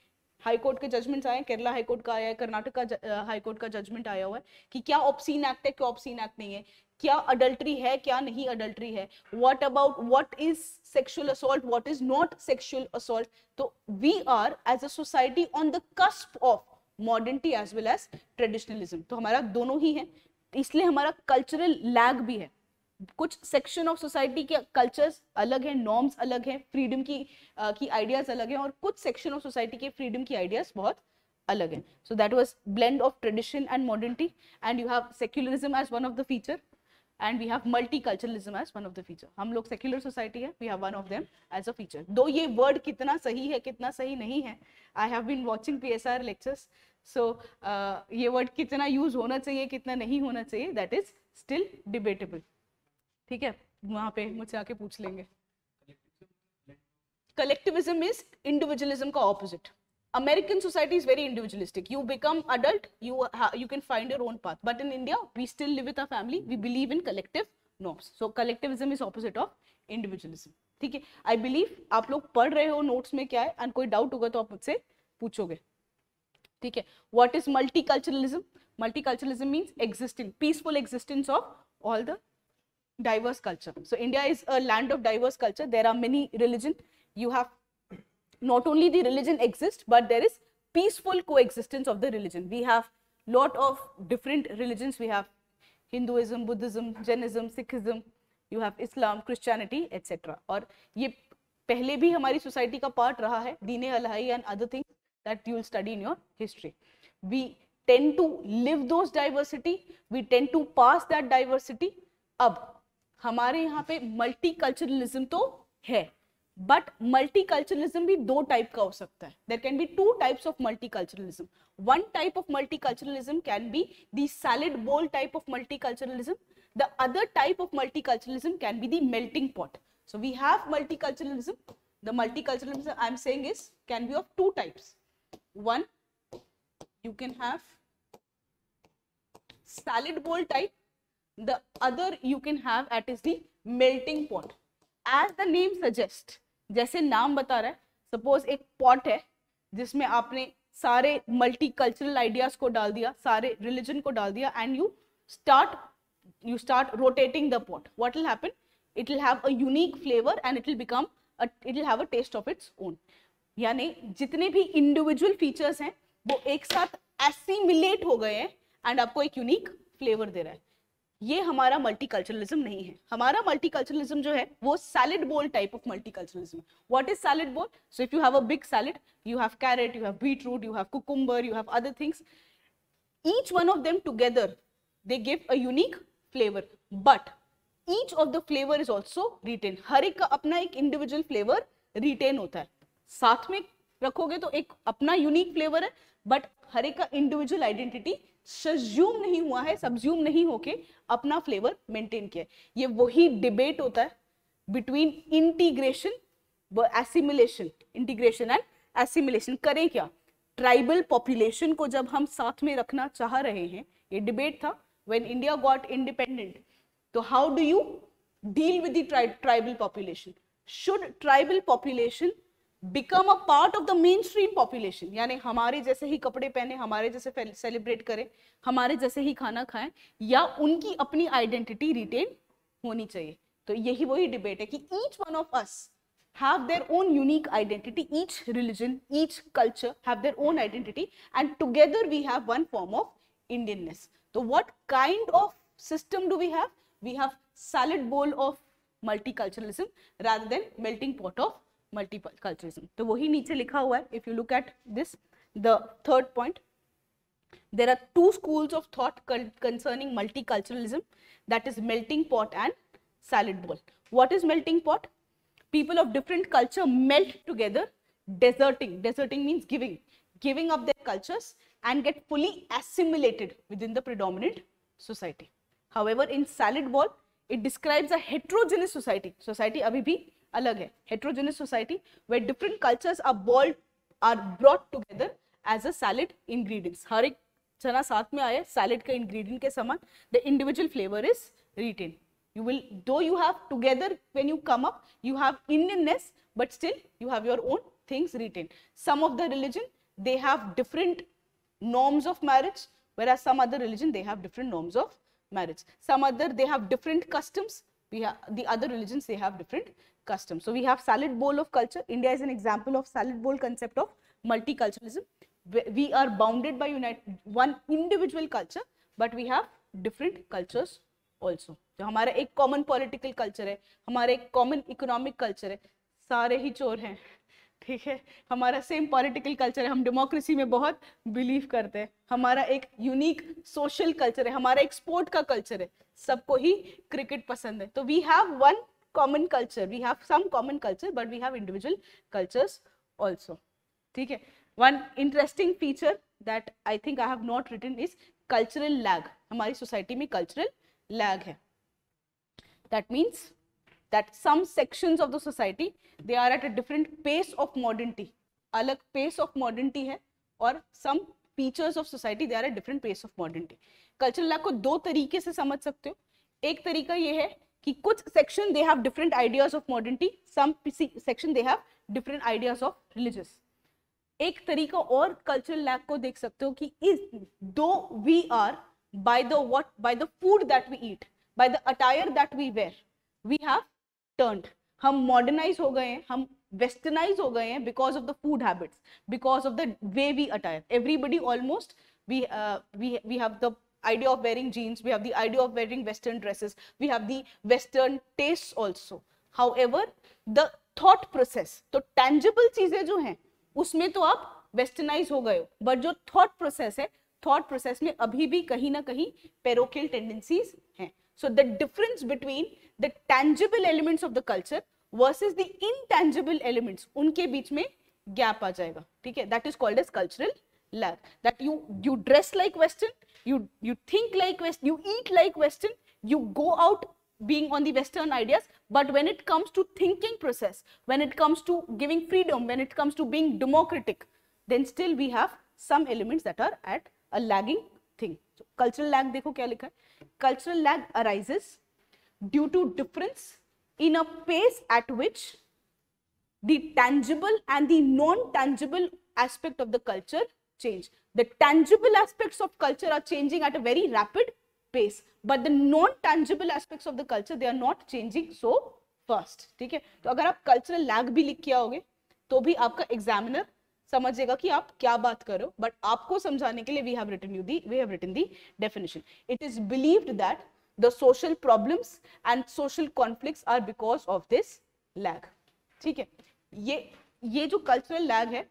S1: हाई कोर्ट के जजमेंट्स आए केरला हाई कोर्ट का आया है कर्नाटक का हाई कोर्ट का जजमेंट आया हुआ है कि क्या ऑप्सीन एक्ट है क्या ऑप्सीन एक्ट नहीं है क्या अडल्ट्री है क्या नहीं अडल्ट्री है what about what is sexual assault what is not sexual assault तो we are as a society on the cusp of modernity as well as traditionalism तो हमारा दोनों ही है इसलिए हमारा कल्चरल लैग भी है कुछ सेक्शन ऑफ सोसाइटी के कल्चर्स अलग हैं नॉर्म्स अलग हैं फ्रीडम की आ, की आइडियाज अलग हैं और कुछ सेक्शन ऑफ सोसाइटी के फ्रीडम की आइडियाज बहुत अलग हैं so that was blend of tradition and modernity and you have secularism as one of the feature and we have multiculturalism as one of the feature हम लोग सेक्युलर सोसाइटी है we have one of them as a feature दो ये वर्ड कितना सही है कितना सही नहीं है I have been watching P S R lectures so ये वर्ड कितना यूज होना चाहिए कितना नहीं होना चाहिए दैट इज स्टिल डिबेटेबल ठीक है वहां पे मुझसे आके पूछ लेंगे कलेक्टिविज्म इज इंडिविजुअलिज्म का opposite American society is very individualistic you become adult you you can find your own path but in India we still live with a family we believe in collective norms so collectivism is opposite of individualism ठीक है आई बिलीव आप लोग पढ़ रहे हो नोट्स में क्या है एंड कोई डाउट होगा तो आप मुझसे पूछोगे ठीक है what is multiculturalism multiculturalism means existing peaceful existence of all the diverse culture. So India is a land of diverse culture. There are many religion. You have not only the religion exist but there is peaceful coexistence of the religion. We have lot of different religions. We have Hinduism, Buddhism, Jainism, Sikhism. You have Islam, Christianity, etc. or ye pehle bhi hamari society ka part raha hai है e alahi and other thing that you will study in your history we tend to live those diversity we tend to pass that diversity ab हमारे यहाँ पे मल्टीकल्चरलिज्म तो है बट मल्टीकल्चरलिज्म भी दो टाइप का हो सकता है there can be two types of multiculturalism one type of multiculturalism can be salad bowl type of multiculturalism the other type of multiculturalism can be the melting pot so we have multiculturalism the multiculturalism I am saying is can be of two types one you can have salad bowl type The other you can have at is the melting pot. As the name suggest jaise naam bata raha hai suppose ek pot hai jisme aapne sare multicultural ideas ko dal diya sare religion ko dal diya and you start you start rotating the pot what will happen it will have a unique flavor and it will become a, it will have a taste of its own yani jitne bhi individual features hain wo ek sath assimilate ho gaye hain and aapko ek unique flavor de raha hai ये हमारा मल्टीकल्चरलिज्म नहीं है हमारा मल्टीकल्चरलिज्म जो है वो salad bowl type of multiculturalism what is salad bowl so if you have a big salad you have carrot you have beetroot you have cucumber you have other things each one of them together they give a unique flavour but each of the flavour is also retained हर एक का अपना एक इंडिविजुअल फ्लेवर रिटेन होता है साथ में रखोगे तो एक अपना यूनिक फ्लेवर है बट हर एक का इंडिविजुअल आइडेंटिटी सज्यूम नहीं हुआ है सब्ज्यूम नहीं होके अपना फ्लेवर मेंटेन किया ये वही डिबेट होता है बिटवीन इंटीग्रेशन व एसिमिलेशन इंटीग्रेशन एंड एसिमिलेशन करें क्या ट्राइबल पॉपुलेशन को जब हम साथ में रखना चाह रहे हैं ये डिबेट था व्हेन इंडिया गॉट इंडिपेंडेंट तो how do you deal with the tribal population should tribal population become a part of the mainstream population यानी हमारे जैसे ही कपड़े पहने हमारे जैसे सेलिब्रेट करें हमारे जैसे ही खाना खाएं या उनकी अपनी आइडेंटिटी रिटेन होनी चाहिए तो यही वही डिबेट है कि each one of us have their own unique identity each religion each culture have their own identity and together we have one form of Indianness तो what kind of system do we have we have salad bowl of multiculturalism rather than melting pot of multiculturism तो वही नीचे लिखा हुआ है if you look at this the third point there are two schools of thought concerning multiculturalism that is melting pot and salad bowl what is melting pot people of different culture melt together deserting deserting means giving giving up their cultures and get fully assimilated within the predominant society however in salad bowl it describes a heterogeneous society society abhi bhi अलग है heterogeneous society where different cultures are bowled are brought together as a salad ingredients हर एक चना साथ में आया सैलेड का इंग्रेडिएंट के समान the individual flavour is retained you will though you have together when you come up you have indianness but still you have your own things retained some of the religion they have different norms of marriage whereas some other religion they have different norms of marriage some other they have different customs we have the other religions they have different custom. So we have salad bowl of culture. India is an example of salad bowl concept of multiculturalism. We are bounded by unite, one individual culture, but we have different cultures also जो hamara ek common political culture hai hamara ek common economic culture hai sare hi chor hain ठीक है हमारा सेम पॉलिटिकल कल्चर है हम डेमोक्रेसी में बहुत बिलीव करते हैं हमारा एक यूनिक सोशल कल्चर है हमारा एक स्पोर्ट का कल्चर है सबको ही क्रिकेट पसंद है तो we have one common culture we have some common culture but we have individual cultures also ठीक है one interesting feature that I think I have not written is cultural lag हमारी सोसाइटी में कल्चरल लैग है that means that some sections of the society they are at a different pace of modernity अलग पेस ऑफ मॉडर्निटी है और some features of society they are at different pace of modernity cultural lag को दो तरीके से समझ सकते हो एक तरीका यह है कि कुछ section they have different ideas of modernity some section they have different ideas of religious एक तरीका और कल्चरल लैग को देख सकते हो कि is though we are by the what by the food that we eat by the attire that we wear we have turned हम मॉडर्नाइज हो गए हैं हम वेस्टर्नाइज हो गए हैं because of the food habits because of the way we attire everybody almost we we have the idea of wearing jeans, we have the idea of wearing western dresses, we have the western tastes also. However, the thought process, तो tangible cheeze jo hain usme to aap westernize ho gaye ho but jo thought process hai thought process mein abhi bhi kahin na kahin parochial tendencies hain so the difference between the tangible elements of the culture versus the intangible elements unke beech mein gap aa jayega theek hai that is called as cultural that you you dress like western you you think like west you eat like western you go out being on the western ideas but when it comes to thinking process when it comes to giving freedom when it comes to being democratic then still we have some elements that are at a lagging thing so cultural lag dekho kya likha hai cultural lag arises due to difference in a pace at which the tangible and the non tangible aspect of the culture change. The tangible aspects of culture are changing at a very rapid pace, but the non-tangible aspects of the culture, they are not changing so fast. ठीक है तो अगर आप cultural lag भी लिख के आओगे तो भी आपका examiner समझेगा कि आप क्या बात कर रहे हो बट आपको समझाने के लिए we have written you the we have written the definition it is believed that the social problems and social conflicts are because of this lag ठीक है ये ये जो कल्चरल लैग है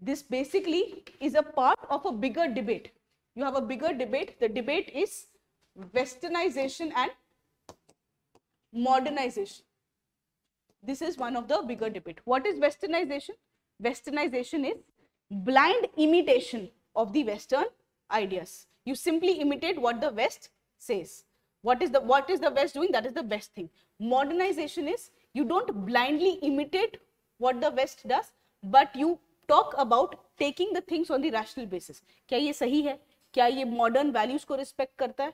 S1: This basically is a part of a bigger debate. You have a bigger debate. The debate is westernization and modernization. This is one of the bigger debate. What is westernization? Westernization is blind imitation of the western ideas. You simply imitate what the west says. What is the what is the west doing? That is the best thing. Modernization is you don't blindly imitate what the west does, but you talk about taking the things on the rational basis क्या ये सही है क्या ये मॉडर्न वैल्यूज को रिस्पेक्ट करता है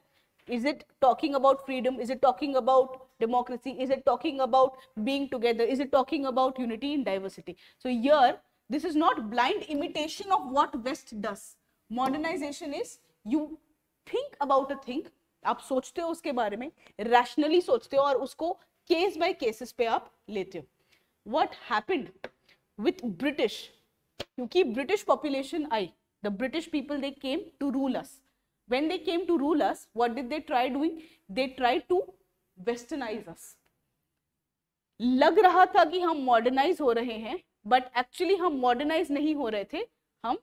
S1: is it talking about freedom is it talking about democracy is it talking about being together is it talking about unity in diversity so यर this is not blind imitation of what west does modernization is you think about a thing आप सोचते हो उसके बारे में रैशनली सोचते हो और उसको केस बाय केसेस पे आप लेते हो व्हाट हैपेंड विथ ब्रिटिश क्योंकि British population I the British people they came to rule us when they came to rule us what did they try doing they try to westernize us लग रहा था कि हम मॉडर्नाइज हो रहे हैं बट एक्चुअली हम मॉडर्नाइज नहीं हो रहे थे हम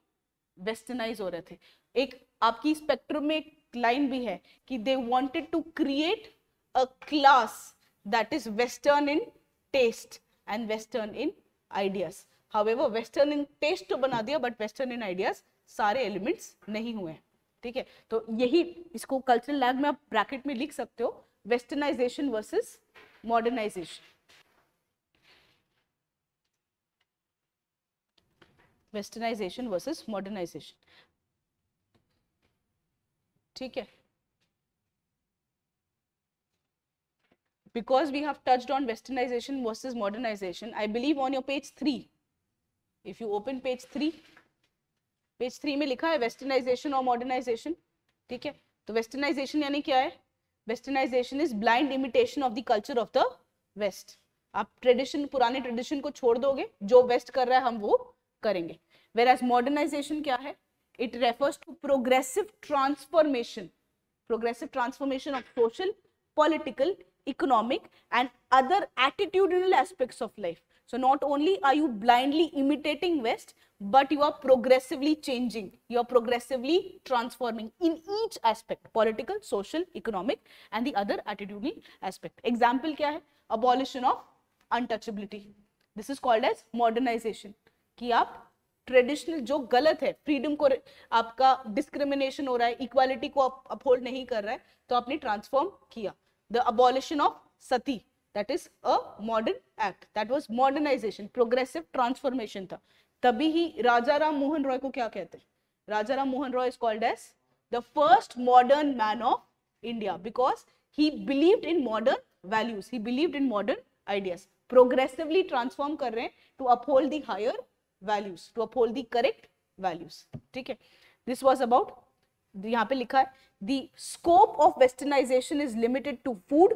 S1: वेस्टर्नाइज हो रहे थे एक आपकी स्पेक्ट्रम में एक लाइन भी है कि they wanted to create a class that is western in taste and western in ideas however western in taste तो बना दिया बट वेस्टर्न इन आइडियाज सारे एलिमेंट्स नहीं हुए हैं ठीक है तो यही इसको कल्चरल लैग में आप ब्रैकेट में लिख सकते हो westernization versus modernization westernization versus modernization ठीक है because we have touched on westernization versus modernization i believe on your page if you open page three page three में लिखा है वेस्टर्नाइजेशन और मॉडर्नाइजेशन ठीक है तो वेस्टर्नाइजेशन यानी क्या है westernization is blind imitation of the culture of the west आप ट्रेडिशन पुराने ट्रेडिशन को छोड़ दोगे जो वेस्ट कर रहा है हम वो करेंगे वेर एज मॉडर्नाइजेशन क्या है it refers to progressive transformation progressive transformation of social political economic and other attitudinal aspects of life So not only are you blindly imitating West, but you are progressively changing. You are progressively transforming in each aspect, political, social, economic and the other attitudinal aspect. Example kya hai Abolition of untouchability. This is called as modernization. ki aap traditional जो गलत है फ्रीडम को आपका डिस्क्रिमिनेशन हो रहा है इक्वालिटी को आप अपहोल्ड नहीं कर रहा है तो आपने ट्रांसफॉर्म किया the abolition of sati that is a modern act that was modernization progressive transformation था तभी ही राजा राम मोहन रॉय को क्या कहते हैं Raja Ram Mohan Roy is called as the first modern man of India because he believed in modern values he believed in modern ideas progressively transform कर रहे हैं to uphold the higher values to uphold the correct values ठीक है दिस वॉज अबाउट यहाँ पे लिखा है the scope of westernization is limited to food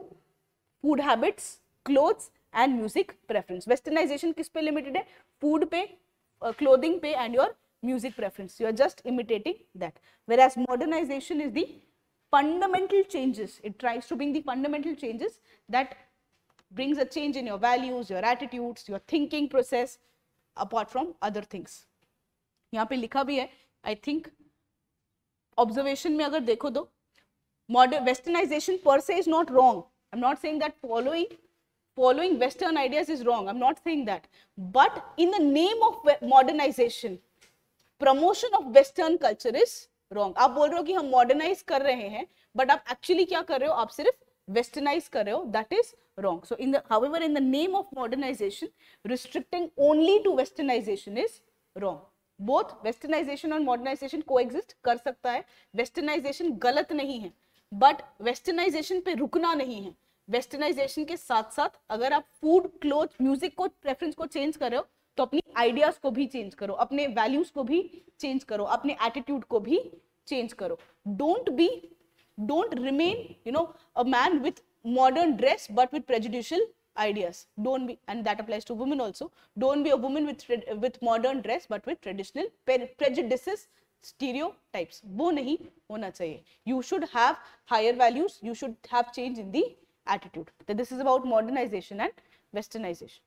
S1: food habits clothes and music preference westernization किस पे लिमिटेड है फूड पे क्लोथिंग पे and your music preference you are just imitating that whereas modernization is the fundamental changes it tries to bring the fundamental changes that brings a change in your values your attitudes your thinking process apart from other things यहाँ पे लिखा भी है आई थिंक ऑब्जर्वेशन में अगर देखो तो modern westernization per se is not wrong I'm not saying that following following Western ideas is wrong. I'm not saying that. But in the name of modernization, promotion of Western culture is wrong. aap bol rahe ho ki hum modernize kar rahe hain but aap actually kya kar rahe ho aap sirf westernize kar rahe ho that is wrong. So in the however in the name of modernization, restricting only to westernization is wrong. Both westernization और modernization coexist कर सकता है. वेस्टर्नाइजेशन गलत नहीं है. बट वेस्टर्नाइजेशन पे रुकना नहीं है वेस्टर्नाइजेशन के साथ साथ अगर आप फूड क्लोथ म्यूजिक को प्रेफरेंस को चेंज कर रहे हो तो अपनी आइडियाज को भी चेंज करो अपने वैल्यूज को भी चेंज करो अपने एटीट्यूड को भी चेंज करो don't be don't remain you know a man with modern dress but with prejudicial ideas don't be and that applies to women also don't be a woman with with modern dress but with traditional prejudices stereotypes वो नहीं होना चाहिए you should have higher values you should have change in the attitude this is about modernization and westernization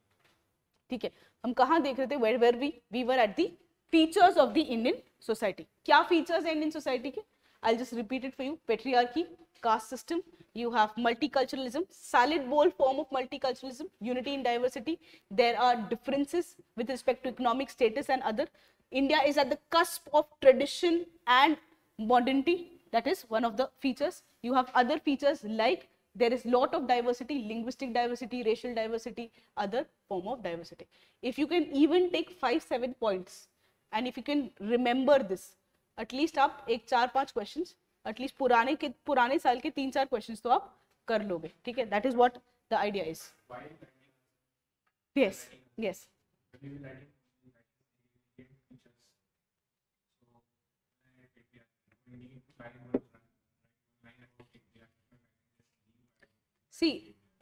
S1: ठीक है हम कहाँ देख रहे थे where where we we were at the features of the Indian society क्या फीचर्स है इंडियन सोसाइटी के I just repeat it for you patriarchy caste system you have multiculturalism solid bowl form of multiculturalism unity in diversity there are differences with respect to economic status and other India is at the cusp of tradition and modernity. That is one of the features. You have other features like there is lot of diversity, linguistic diversity, racial diversity, other form of diversity. If you can even take 5-7 points and if you can remember this, at least up एक चार questions, at least purane ke purane saal ke तीन चार questions to up कर लोगे that is what the idea is yes yes see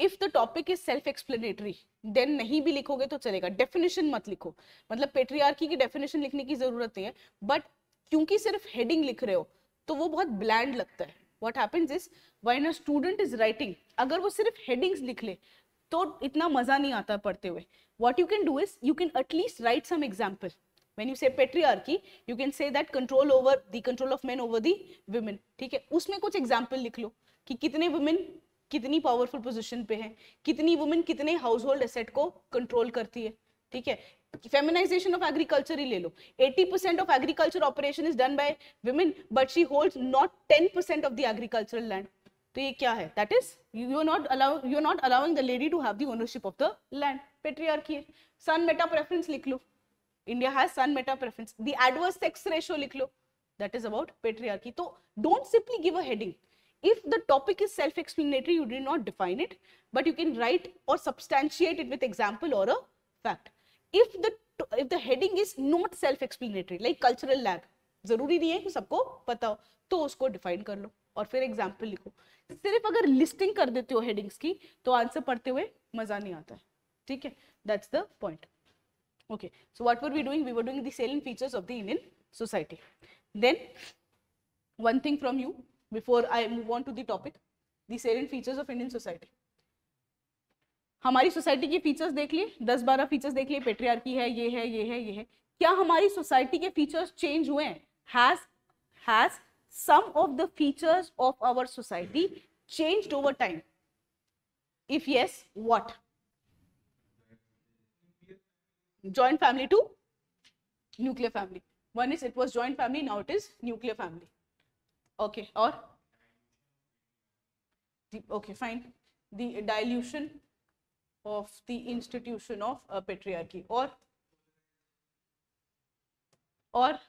S1: if the topic is self explanatory then नहीं भी लिखोगे तो चलेगा डेफिनेशन मत लिखो मतलब पेट्रियार्की की डेफिनेशन लिखने की जरूरत नहीं है बट क्योंकि सिर्फ हेडिंग लिख रहे हो तो वो बहुत ब्लैंड लगता है what happens is while a student is writing अगर वो सिर्फ हेडिंग्स लिख ले तो इतना मजा नहीं आता पढ़ते हुए what you can do is you can at least write some example when you say patriarchy you can say that control over the control of men over the women ठीक है उसमें कुछ एग्जाम्पल लिख लो कि कितने वुमेन कितनी पावरफुल पोजीशन पे है कितनी वुमेन कितने हाउस होल्ड एसेट को कंट्रोल करती है ठीक है फेमिनाइजेशन ऑफ एग्रीकल्चर ही ले लो 80 percent of agriculture operation is done by women but she hold not 10 percent of the agricultural land तो ये क्या है that is you are not allow you are not allowing the lady to have the ownership of the land patriarchy son meta preference लिख लो India has sun meta preference the adverse sex ratio लिख लो दैट इज अबाउट पेट्रियार्की तो don't simply give a heading if the topic is self-explanatory, you did not define it, but you can write or substantiate it with example or a fact. If the if the heading is not self-explanatory, like cultural lab, जरूरी नहीं है कि सबको पता हो तो उसको define कर लो और फिर example लिखो सिर्फ अगर listing कर देते हो headings की तो answer पढ़ते हुए मजा नहीं आता है ठीक है That's the point. okay so what were we doing we were doing the salient features of the indian society then one thing from you before I move on to the topic, the salient features of Indian society. हमारी सोसाइटी के फीचर्स देख लिए दस बारह फीचर्स देख लिए पेट्रियार्की है ये है ये है ये है क्या हमारी सोसाइटी के फीचर्स चेंज हुए हैं has has some of the features of our society changed over time if yes what joint family to nuclear family one is it was joint family now it is nuclear family okay और okay fine the dilution of the institution of patriarchy और और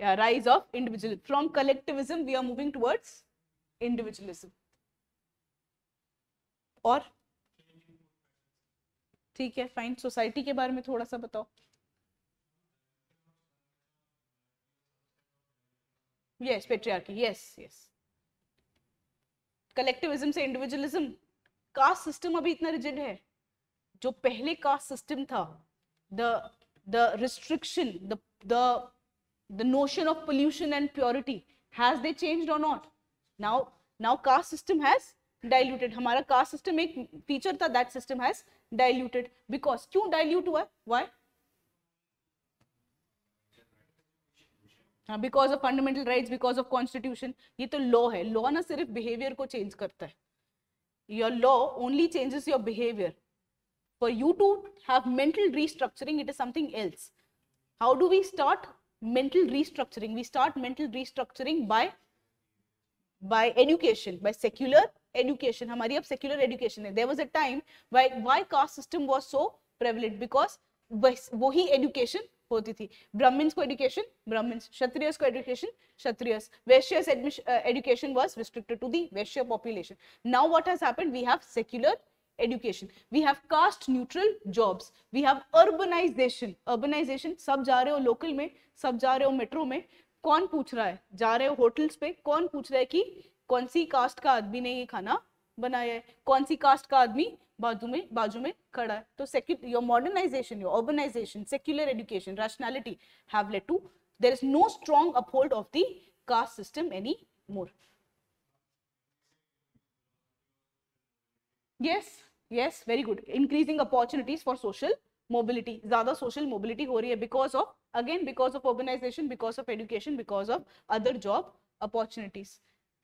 S1: या rise of individual from collectivism we are moving towards individualism और ठीक है फाइन सोसाइटी के बारे में थोड़ा सा बताओ yes patriarchy yes yes collectivism से इंडिविजुअलिज्म कास्ट सिस्टम अभी इतना रिजिड है जो पहले कास्ट सिस्टम था the the restriction the the notion of pollution and purity has they changed or not now now caste system has diluted हमारा कास्ट सिस्टम एक फीचर था that system has diluted because क्यों डाइल्यूट हुआ why because of fundamental right because of constitution ये तो लॉ है लॉ ना सिर्फ बिहेवियर को चेंज करता है your law only changes your behaviour for you to have mental restructuring it is something else how do we start mental restructuring we start mental restructuring by by education by secular education हमारी अब सेक्युलर एजुकेशन है there was a time why caste system was so prevalent because वही एजुकेशन होती थी ब्राह्मीस को एडुकेशन ब्राह्मीस क्षत्रियस को education Kshatriyas Vaishyas education was restricted to दी वैश्य पॉपुलेशन नाउ वॉट हैजन we have secular education we have caste neutral jobs we have urbanization urbanization सब जा रहे हो लोकल में सब जा रहे हो मेट्रो में कौन पूछ रहा है जा रहे हो होटल्स पे कौन पूछ रहा है कि कौन सी कास्ट का आदमी ने ये खाना बनाया है कौन सी कास्ट का आदमी बाजू में बाजू में खड़ा है तो सेक्यू your modernization your organization secular education rationality have led to there is no strong uphold of the caste system any more yes yes very good increasing opportunities for social mobility ज्यादा सोशल मोबिलिटी हो रही है because of again because of organization because of education because of other job opportunities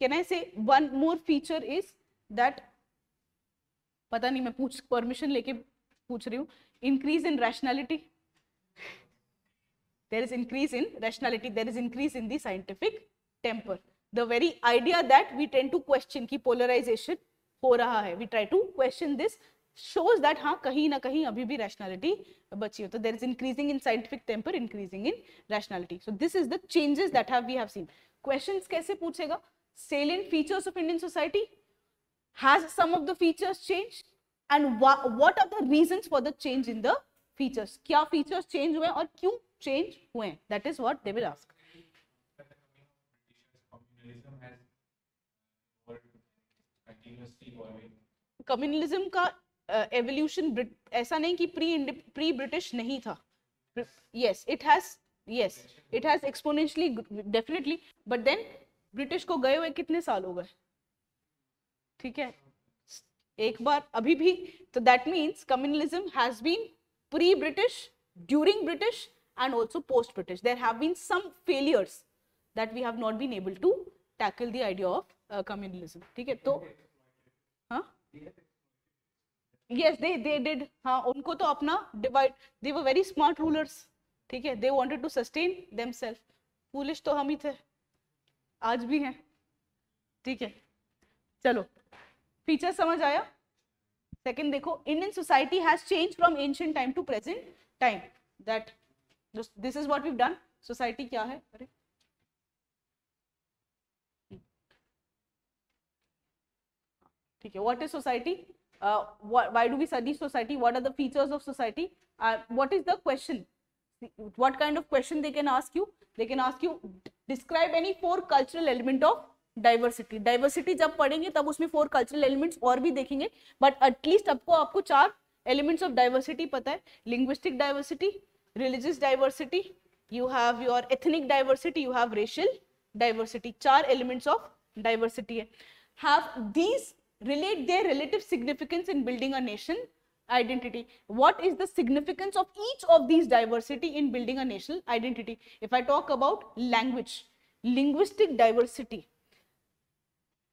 S1: can I say one more feature is that पता नहीं मैं पूछ परमिशन लेके पूछ रही हूँ increase in rationality there is increase in rationality there is increase in the temper the very idea that we tend to question की पोलराइजेशन हो रहा है we try to question this shows that हाँ कहीं ना कहीं अभी भी रैशनैलिटी बची हो तो there is increasing in scientific temper increasing in rationality so this is the changes that we question कैसे पूछेगा salient features of Indian society Has some of the features changed? And what are the reasons for the change in the features? Kya features change हुए or kyun change हुए? That is what they will ask. Communalism का एवोल्यूशन uh, ऐसा नहीं कि प्री प्री ब्रिटिश नहीं था yes it has yes it has exponentially definitely but then british को गए हुए कितने साल हो गए? ठीक है एक बार अभी भी तो that means communalism has been pre British during British and also post british there have been some failures that we have not been able to tackle the idea of uh, communalism ठीक है तो हाँ yes they they did हाँ उनको तो अपना divide they were very smart rulers ठीक है they wanted to sustain themselves foolish तो हम ही थे आज भी हैं ठीक है चलो फीचर समझ आया सेकेंड देखो Indian society has change from ancient time to present time that this is what we done society क्या है अरे ठीक है what is society why do we study society what are the features of society what is the question what kind of question they can ask you they can ask you describe any four cultural element of diversity diversity जब पढ़ेंगे तब उसमें फोर कल्चरल एलिमेंट्स और भी देखेंगे बट एटलीस्ट आपको आपको चार एलिमेंट्स ऑफ डाइवर्सिटी पता है linguistic diversity religious diversity you have your ethnic diversity you have racial diversity चार एलिमेंट्स ऑफ डाइवर्सिटी है have these relate their relative significance in building a nation identity what is the significance of each of these diversity in building a national identity if i talk about language linguistic diversity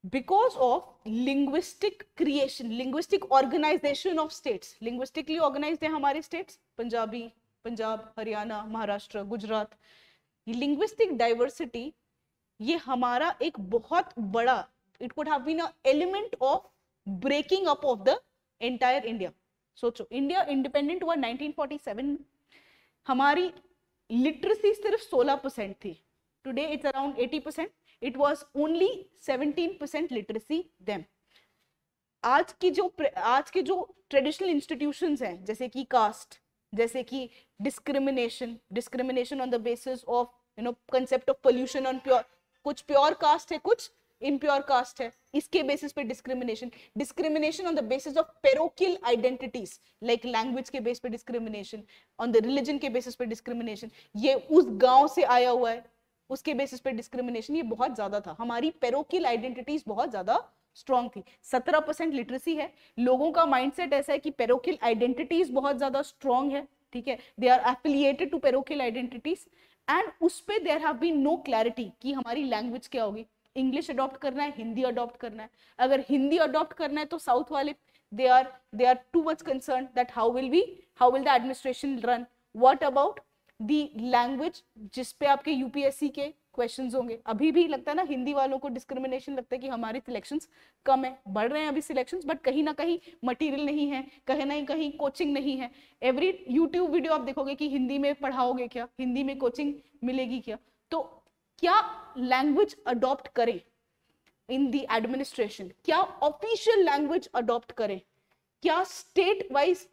S1: because of linguistic creation linguistic organization of states linguistically organized है हमारे states Punjabi Punjab Haryana Maharashtra Gujarat linguistic diversity ये हमारा एक बहुत बड़ा it could have been a element of breaking up of the entire India सोचो इंडिया इंडिपेंडेंट हुआ 1947 में हमारी लिटरेसी सिर्फ 16 परसेंट थी today it's around 80 percent it was only percent literacy then आज की जो आज के जो ट्रेडिशनल इंस्टीट्यूशन हैं जैसे कि कास्ट जैसे कि discrimination discrimination on the basis of you know concept of pollution on pure कुछ प्योर कास्ट है कुछ इम्प्योर कास्ट है इसके बेसिस पे discrimination discrimination on the basis of parochial identities like language के बेस पे डिस्क्रिमिनेशन ऑन द रिलीजन के बेसिस पे डिस्क्रिमिनेशन ये उस गांव से आया हुआ है उसके बेसिस पे डिस्क्रिमिनेशन ये बहुत ज्यादा था हमारी पेरोकिल आइडेंटिटीज बहुत ज्यादा स्ट्रॉन्ग थी सत्रह परसेंट लिटरेसी है लोगों का माइंडसेट ऐसा है कि पेरोकिल आइडेंटिटीज बहुत ज्यादा स्ट्रॉन्ग है ठीक है they are affiliated to parochial identities and उस पर there have been no clarity कि हमारी लैंग्वेज क्या होगी इंग्लिश अडॉप्ट करना है हिंदी अडॉप्ट करना है अगर हिंदी अडॉप्ट करना है तो साउथ वाले they are they are too much concern that how will be how will the administration run what about the language जिसपे आपके यूपीएससी के क्वेश्चन होंगे अभी भी लगता है ना हिंदी वालों को डिस्क्रिमिनेशन लगता है कि हमारे सिलेक्शन कम है बढ़ रहे हैं अभी सिलेक्शन बट कहीं ना कहीं मटीरियल नहीं है कहीं ना कहीं कोचिंग नहीं है एवरी यूट्यूब वीडियो आप देखोगे कि हिंदी में पढ़ाओगे क्या हिंदी में कोचिंग मिलेगी क्या तो क्या लैंग्वेज अडॉप्ट करें इन दी एडमिनिस्ट्रेशन क्या ऑफिशियल लैंग्वेज अडॉप्ट करें क्या स्टेट वाइज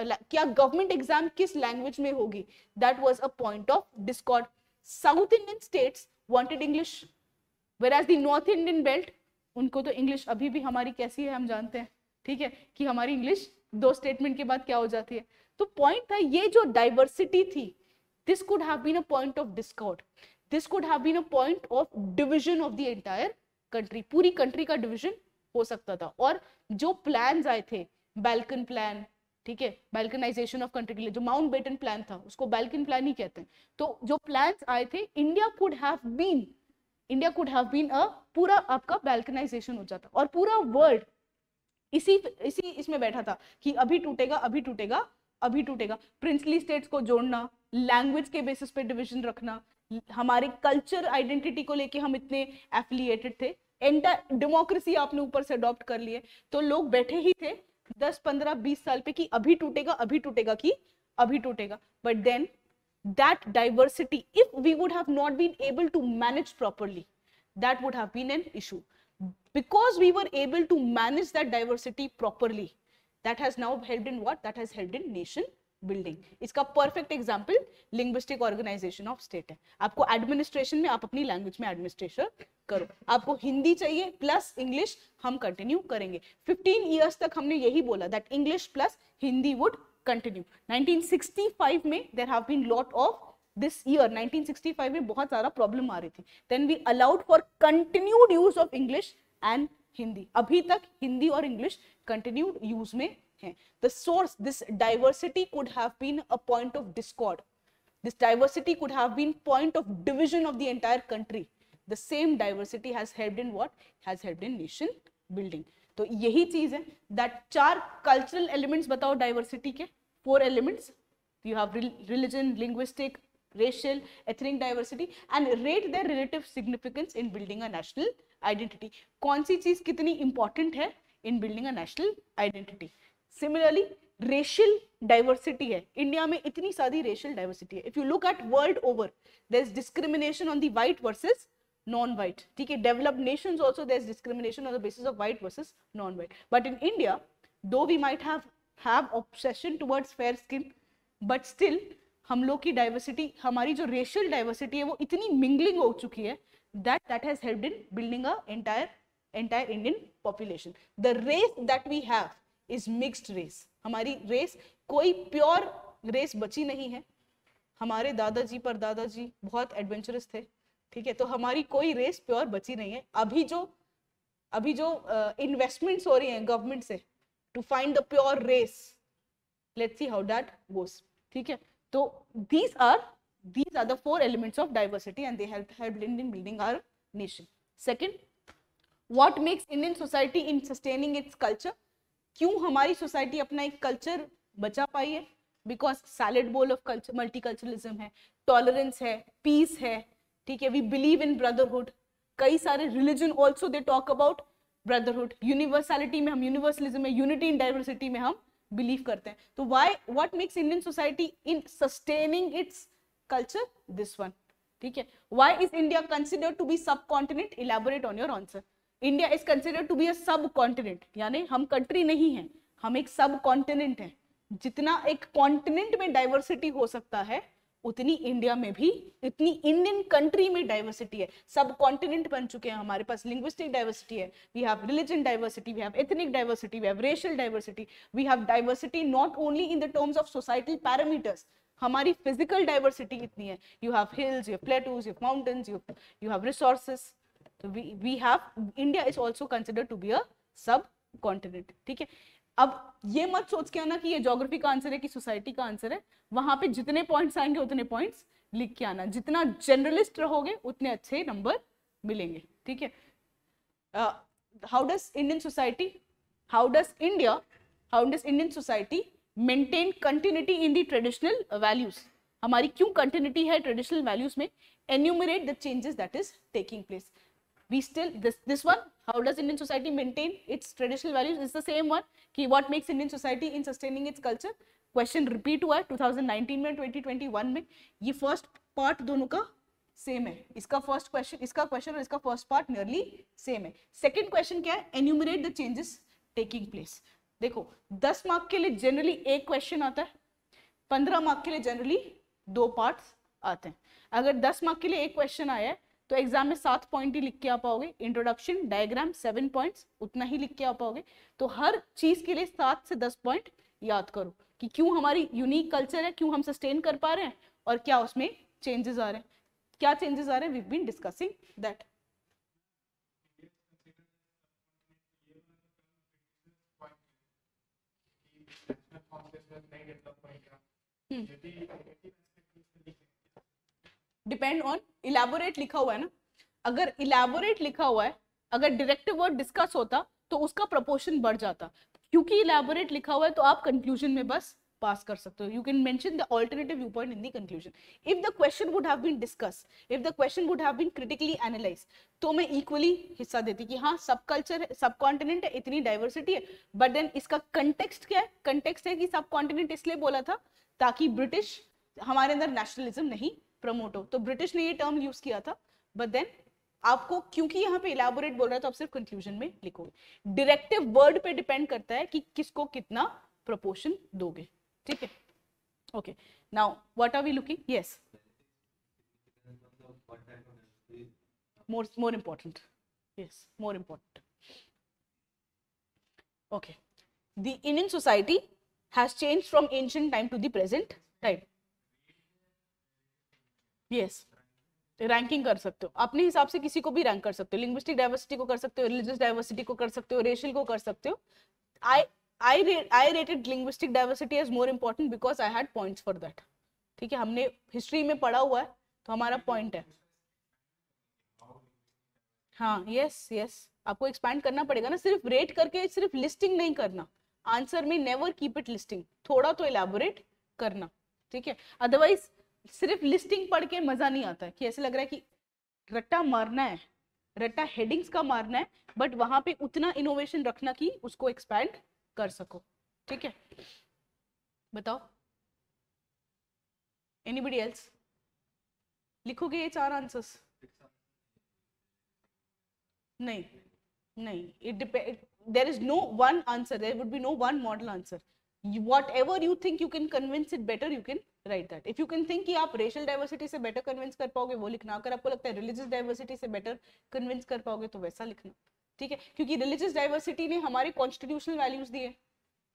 S1: क्या गवर्नमेंट एग्जाम किस लैंग्वेज में होगी that was a point of discord south Indian states wanted English whereas the north Indian belt उनको तो इंग्लिश अभी भी हमारी कैसी है हम जानते हैं ठीक है कि हमारी इंग्लिश दो स्टेटमेंट के बाद क्या हो जाती है तो पॉइंट था ये जो डाइवर्सिटी थी this could have been a point of discord this could have been a point of division of the entire country पूरी कंट्री का डिविजन हो सकता था और जो प्लान आए थे बैल्कन प्लान ठीक है बैल्कनाइजेशन ऑफ कंट्री के लिए जो माउंट बेटन प्लान था उसको बैल्किन प्लान ही कहते हैं तो जो प्लान आए थे India could have been India could have been a पूरा आपका बैल्कनाइजेशन हो जाता और पूरा वर्ल्ड इसी इसी इसमें बैठा था कि अभी टूटेगा अभी टूटेगा अभी टूटेगा प्रिंसली स्टेट्स को जोड़ना लैंग्वेज के बेसिस पे डिविजन रखना हमारे कल्चर आइडेंटिटी को लेके हम इतने एफिलिएटेड थे एंटा डेमोक्रेसी आपने ऊपर से अडॉप्ट कर लिए तो लोग बैठे ही थे दस पंद्रह बीस साल पे कि अभी टूटेगा अभी टूटेगा कि अभी टूटेगा but then that diversity if we would have not been able to manage properly that would have been an issue because we were able to manage that diversity properly that has now held in what that has held in nation building इसका perfect example linguistic organisation of state है आपको एडमिनिस्ट्रेशन में आप अपनी लैंग्वेज में एडमिनिस्ट्रेशन करो आपको हिंदी चाहिए प्लस इंग्लिश हम कंटिन्यू करेंगे 15 इयर्स तक हमने यही बोला that English plus Hindi would continue 1965 में there have been lot of this year 1965 में बहुत सारा प्रॉब्लम आ रही थी then we allowed for continued use of English and Hindi अभी तक हिंदी और इंग्लिश कंटिन्यूड यूज में हैं the source this diversity could have been a point of discord this diversity could have been point of division of the entire country the same diversity has help in what has help in nation building तो यही चीज है दैट चार कल्चरल एलिमेंट्स बताओ डाइवर्सिटी के four elements you have religion linguistic racial ethnic diversity and rate their relative significance in building a national identity kaun si cheez kitni important hai in building a national identity similarly racial diversity है इंडिया में इतनी सारी रेशियल डाइवर्सिटी है if you look at world over there is discrimination on the white versus non white ठीक है developed nation also there is discrimination on the basis of white versus non white but in India though we might have obsession towards fair skin but still हम लोग की डाइवर्सिटी हमारी जो रेशियल डाइवर्सिटी है वो इतनी मिंगलिंग हो चुकी है that that has help in building a entire entire Indian population the race that we have is mixed race हमारी रेस कोई प्योर रेस बची नहीं है हमारे दादाजी पर दादाजी बहुत एडवेंचरस थे ठीक है तो हमारी कोई रेस प्योर बची नहीं है अभी जो अभी जो इन्वेस्टमेंट uh, हो रही हैं गवर्नमेंट से to find the pure race let's see how that goes ठीक है तो these are these are the four elements of diversity and help help in building our nation second what makes Indian society in sustaining its culture क्यों हमारी सोसाइटी अपना एक कल्चर बचा पाई है because salad bowl of culture multiculturalism है टॉलरेंस है पीस है ठीक है वी बिलीव इन ब्रदरहुड कई सारे religion also they talk about brotherhood universality में हम यूनिवर्सलिज्म में यूनिटी इन डाइवर्सिटी में हम बिलीव करते हैं तो why what makes Indian society in sustaining its culture this one ठीक है why is India consider to be subcontinent elaborate on your answer India is consider to be a subcontinent यानी हम कंट्री नहीं है हम एक सब कॉन्टिनेंट है जितना एक कॉन्टिनेंट में डाइवर्सिटी हो सकता है उतनी इंडिया में भी इतनी इंडियन कंट्री में डाइवर्सिटी है सब कॉन्टिनेंट बन चुके हैं हमारे पास लिंग्विस्टिक डाइवर्सिटी है we have religion diversity we have ethnic diversity we have racial diversity we have diversity not only in the terms of societal parameters हमारी फिजिकल डाइवर्सिटी इतनी है you have hills you have plateaus you have mountains you you have resources we, we have India is also considered to be a continent ठीक है अब ये मत सोच के आना कि ये जोग्राफी का आंसर है कि सोसाइटी का आंसर है वहां पे जितने पॉइंट्स आएंगे उतने पॉइंट्स लिख के आना जितना जनरलिस्ट रहोगे उतने अच्छे नंबर मिलेंगे ठीक है how does Indian society how does India how does Indian society maintain continuity in the traditional values हमारी क्यों कंटिन्यूटी है ट्रेडिशनल वैल्यूज में enumerate the changes that is taking place we still this this one how does indian society maintain its traditional values is the same one ki what makes indian society in sustaining its culture question repeat हुआ है 2019 में 2021 में ये फर्स्ट पार्ट दोनों का सेम है इसका फर्स्ट क्वेश्चन इसका क्वेश्चन और इसका फर्स्ट पार्ट नियरली सेम है सेकंड क्वेश्चन क्या है enumerate the changes taking place देखो 10 मार्क के लिए जनरली एक क्वेश्चन आता है 15 मार्क के लिए जनरली दो पार्ट आते हैं अगर 10 मार्क के लिए एक क्वेश्चन आया है तो एग्जाम में सात पॉइंट ही लिख के आ पाओगे इंट्रोडक्शन डायग्राम सेवन पॉइंट्स उतना ही लिख के आ पाओगे तो हर चीज के लिए सात से दस पॉइंट याद करो कि क्यों हमारी यूनिक कल्चर है क्यों हम सस्टेन कर पा रहे हैं और क्या उसमें चेंजेस आ रहे हैं क्या चेंजेस आ रहे हैं वी बीन डिस्कसिंग दैट यदि डिपेंड ऑन इलेबोरेट लिखा हुआ है ना अगर इलेबोरेट लिखा हुआ है अगर डिरेक्टिव वर्ड डिस्कस होता तो उसका प्रपोर्शन बढ़ जाता क्योंकि इलेबोरेट लिखा हुआ है तो आप कंक्लूजन में बस पास कर सकते हो you can mention the alternative viewpoint in the conclusion if the question would have been discuss if the question would have been critically analyse तो मैं इक्वली हिस्सा देती कि हाँ सब कल्चर है सब कॉन्टिनेंट है इतनी डाइवर्सिटी है बट देन इसका कंटेक्स्ट क्या है कंटेक्स्ट है कि सब कॉन्टिनेंट इसलिए बोला था ताकि ब्रिटिश हमारे अंदर नेशनलिज्म नहीं प्रमोटो तो ब्रिटिश ने ये टर्म यूज किया था बट देन आपको क्योंकि यहाँ पे इलाबोरेट बोल रहा है तो आप सिर्फ कंक्लूजन में लिखोगे डिरेक्टिव वर्ड पे डिपेंड करता है कि किसको कितना प्रपोर्शन दोगे ठीक है okay now what are we looking yes more more important yes more important okay the Indian society has change from ancient time to the present time yes ranking कर सकते हो अपने हिसाब से किसी को भी रैंक कर सकते हो लिंग्विस्टिक डाइवर्सिटी को कर सकते हो रिलीजियस डाइवर्सिटी को कर सकते हो रेशियल को कर सकते हो I I I rated linguistic diversity is more important because I had points for that ठीक है हमने हिस्ट्री में पढ़ा हुआ है तो हमारा पॉइंट है हाँ यस यस आपको एक्सपैंड करना पड़ेगा ना सिर्फ रेट करके सिर्फ लिस्टिंग नहीं करना आंसर में नेवर कीप इट लिस्टिंग थोड़ा तो इलेबोरेट करना ठीक है अदरवाइज सिर्फ लिस्टिंग पढ़ के मजा नहीं आता कि ऐसे लग रहा है कि रट्टा मारना है रट्टा हेडिंग्स का मारना है बट वहां पे उतना इनोवेशन रखना कि उसको एक्सपैंड कर सको ठीक है बताओ एनीबडी एल्स लिखोगे ये चार आंसर्स नहीं नहीं it depend there is no one answer there would be no one model answer whatever you think you can convince it better you can write that if you can think कि आप रेशल डाइवर्सिटी से बेटर कन्विंस कर पाओगे वो लिखना अगर आपको लगता है रिलीजियस डाइवर्सिटी से बेटर कन्विंस कर पाओगे तो वैसा लिखना ठीक है क्योंकि रिलीजियस डाइवर्सिटी ने हमारे कॉन्स्टिट्यूशनल वैल्यूज दिए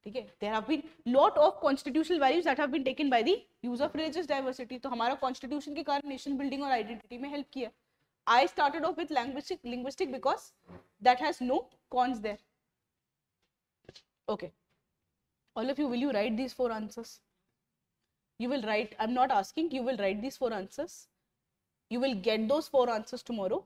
S1: ठीक है there have been lot of constitutional values that have been taken by the use of religious diversity तो हमारा कॉन्स्टिट्यूशन के कारण नेशन बिल्डिंग और आइडेंटिटी में हेल्प किया I started off with linguistic linguistic because that has no cons there okay all of you will you write these four answers you will write i'm not asking you will write these four answers you will get those four answers tomorrow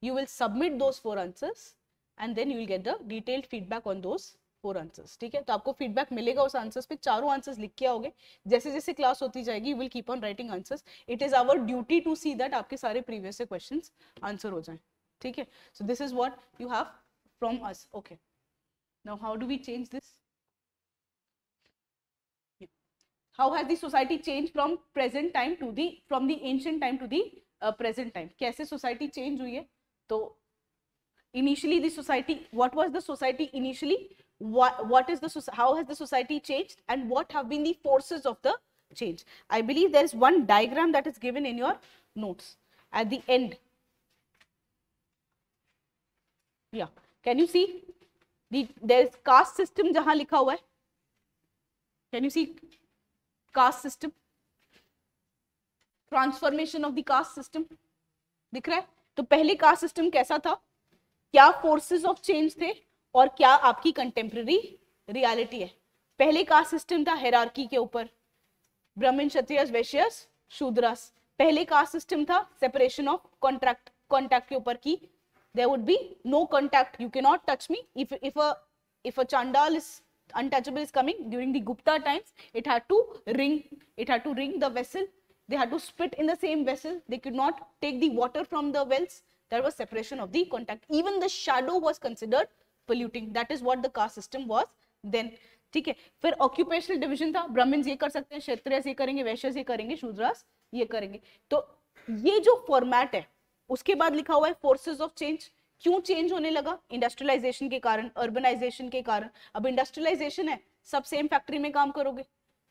S1: you will submit those four answers and then you will get the detailed feedback on those four answers theek hai to aapko feedback milega us answers pe charo answers likh ke aaoge jaise jaise class hoti you will keep on writing answers it is our duty to see that aapke sare previous se questions answer ho jaye theek so this is what you have from us okay now how do we change this how has the society changed from present time to the from the ancient time to the uh, present time कैसे society change हुई है तो initially the society what was the society initially what what is the how has the society changed and what have been the forces of the change i believe there is one diagram that is given in your notes at the end yeah can you see the there is caste system jahan likha hua hai can you see caste system transformation of the caste system दिख रहा है तो पहले कास्ट सिस्टम कैसा था क्या फोर्सेस ऑफ चेंज थे और क्या आपकी कंटेम्प्रेरी रियलिटी है पहले कास्ट सिस्टम था हेरार्की के ऊपर ब्राह्मण क्षत्रियस वैश्यस शूद्रस पहले कास्ट सिस्टम था सेपरेशन ऑफ कॉन्ट्रैक्ट कॉन्टैक्ट के ऊपर की there would be no contact you cannot touch me if if a if a chandal is untouchable is coming during the Gupta times. It had to ring, it had to ring the vessel. They had to spit in the same vessel. They could not take the water from the wells. There was separation of the contact. Even the shadow was considered polluting. That is what the caste system was then. ठीक है फिर ऑक्यूपेशनल डिविजन था ब्राह्मण ये कर सकते हैं क्षेत्रियस ये करेंगे वैश्य ये करेंगे शूद्रास ये करेंगे तो ये जो फॉर्मेट है उसके बाद लिखा हुआ है फोर्सेस ऑफ चेंज क्यों चेंज होने लगा इंडस्ट्रियलाइजेशन के कारण अर्बनाइजेशन के कारण अब इंडस्ट्रियलाइजेशन है सब सेम फैक्ट्री में काम करोगे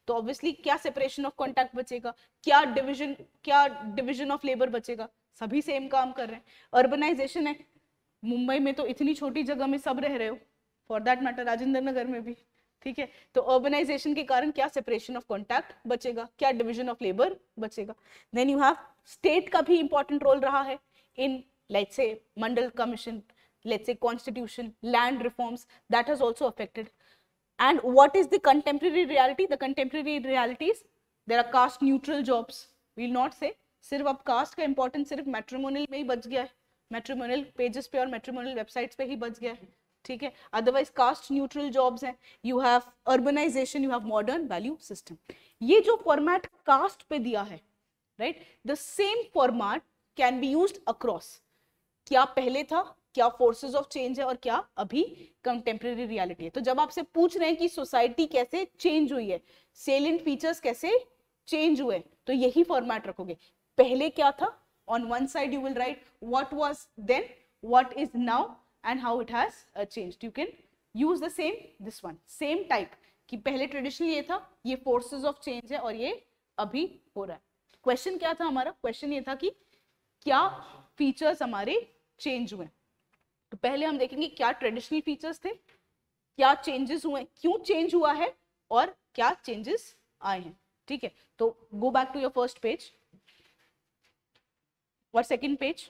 S1: तो ऑब्वियसली क्या सेपरेशन ऑफ कॉन्टैक्ट बचेगा क्या डिविजन क्या डिविजन ऑफ लेबर बचेगा सभी सेम काम कर रहे हैं अर्बनाइजेशन है मुंबई में तो इतनी छोटी जगह में सब रह रहे हो for that matter Rajendra Nagar में भी ठीक है तो अर्बनाइजेशन के कारण क्या सेपरेशन ऑफ कॉन्टैक्ट बचेगा क्या डिविजन ऑफ लेबर बचेगा देन यू हैव स्टेट का भी इंपॉर्टेंट रोल रहा है इन let's say Mandal Commission, let's say constitution, land reforms, that has also affected. And what is the contemporary reality? The contemporary realities: there are caste neutral jobs. We will not say, sirf ab caste ka importance sirf matrimonial mein hi gaya Matrimonial pages pe aur matrimonial websites pe hi baj gaya hai. Theek Otherwise caste neutral jobs hai. You have urbanization, you have modern value system. Ye jo format caste pe diya hai, right? The same format can be used across. क्या पहले था क्या फोर्सेस ऑफ चेंज है और क्या अभी कंटेम्प्रेरी रियालिटी है तो जब आपसे पूछ रहे हैं कि सोसाइटी कैसे चेंज हुई है सेलेंट फीचर्स कैसे चेंज हुए तो यही फॉर्मेट रखोगे पहले क्या था on one side you will write what was then what is now and how it has change you can use the same this one same type कि पहले ट्रेडिशनल ये था ये फोर्सेज ऑफ चेंज है और ये अभी हो रहा है क्वेश्चन क्या था हमारा क्वेश्चन ये था कि क्या फीचर्स हमारे चेंज हुए तो पहले हम देखेंगे क्या ट्रेडिशनल फीचर्स थे क्या चेंजेस हुए क्यों चेंज हुआ है और क्या चेंजेस आए हैं ठीक है तो go back to your first page और सेकंड पेज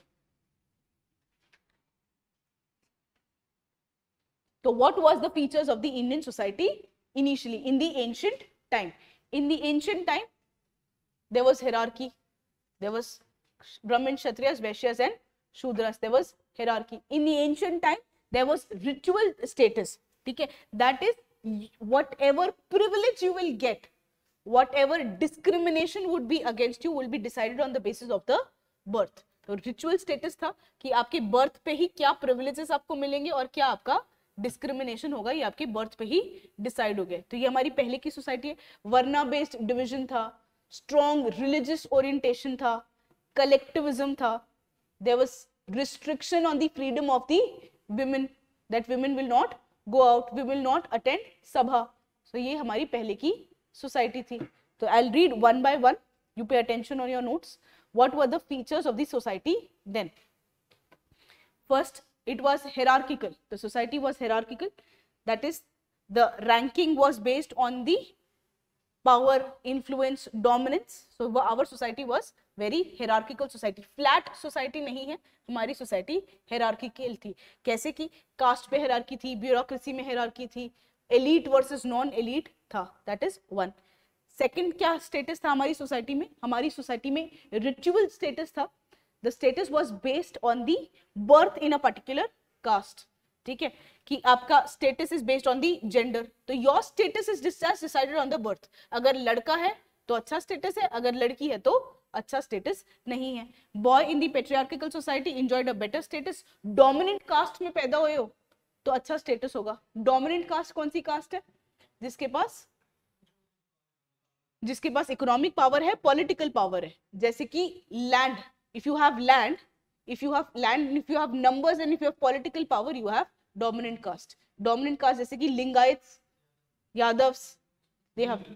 S1: तो what was the features of the Indian society initially in the ancient time in the ancient time there was hierarchy there was Brahman Kshatriyas Vaishyas and Shudras there was hierarchy in the ancient time there was ritual status ठीक है that is whatever privilege you will get whatever discrimination would be against you will be decided on the basis of the birth तो रिचुअल स्टेटस था कि आपके बर्थ पे ही क्या प्रिविलेजेस आपको मिलेंगे और क्या आपका डिस्क्रिमिनेशन होगा ये आपके बर्थ पे ही डिसाइड हो गए तो ये हमारी पहले की सोसाइटी है वर्ना बेस्ड डिविजन था स्ट्रॉन्ग रिलीजियस ओरिएंटेशन था कलेक्टिविज्म था there was restriction on the freedom of the women that women will not go out we will not attend sabha so ye hamari pehle ki society thi so i'll read one by one you pay attention on your notes what were the features of the society then first it was hierarchical the society was hierarchical that is the ranking was based on the power influence dominance so our society was very hierarchical society flat society नहीं है हमारी सोसाइटी हेरार्किकल थी कैसे कि कास्ट पे हेरार्की थी ब्यूरोक्रेसी में हेरार्की थी एलिट वर्सेस नॉन एलिट था दैट इज वन सेकंड क्या स्टेटस था हमारी सोसाइटी में हमारी सोसाइटी में रिचुअल स्टेटस था the status was based on the birth in a particular caste ठीक है कि आपका status is based on the gender तो your status is decided on the birth अगर लड़का है तो अच्छा स्टेटस है अगर लड़की है तो अच्छा स्टेटस नहीं है boy in the patriarchal society enjoyed a better status dominant caste में पैदा हुए हो तो अच्छा स्टेटस होगा डोमिनेंट कास्ट कौन सी कास्ट है जिसके पास जिसके पास इकोनॉमिक पावर है पॉलिटिकल पावर है जैसे कि land if you have land if you have land if you have numbers and if you have political power you have dominant caste dominant caste jaise ki lingaits yadavs they have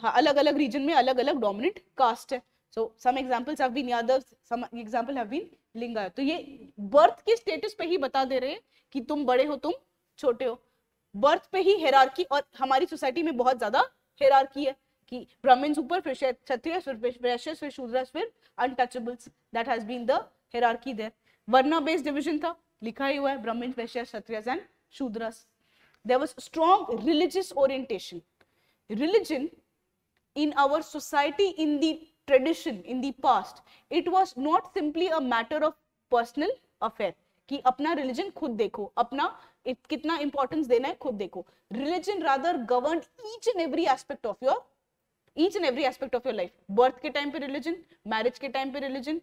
S1: हाँ अलग अलग रीजन में अलग अलग डोमिनेंट कास्ट है so some examples have been Yadav some example have been लिंगा तो ये बर्थ के स्टेटस पे ही बता दे रहे हैं कि तुम बड़े हो तुम छोटे हो बर्थ पे ही हेरारकी और हमारी सोसाइटी में बहुत ज्यादा हेरारकी है कि ब्राह्मण ऊपर फिर क्षत्रिय फिर वैश्य फिर शूद्रस फिर untouchables that has been the hierarchy there varna based division था लिखा ही हुआ है Brahmin Vaishya Kshatriyas and Shudras there was strong religious orientation religion in our society in the tradition in the past it was not simply a matter of personal affair कि अपना रिलीजन खुद देखो अपना इत, कितना इंपॉर्टेंस देना है खुद देखो religion rather govern each and every aspect of your each and every aspect of your life birth के टाइम पे रिलीजन मैरिज के टाइम पे रिलीजन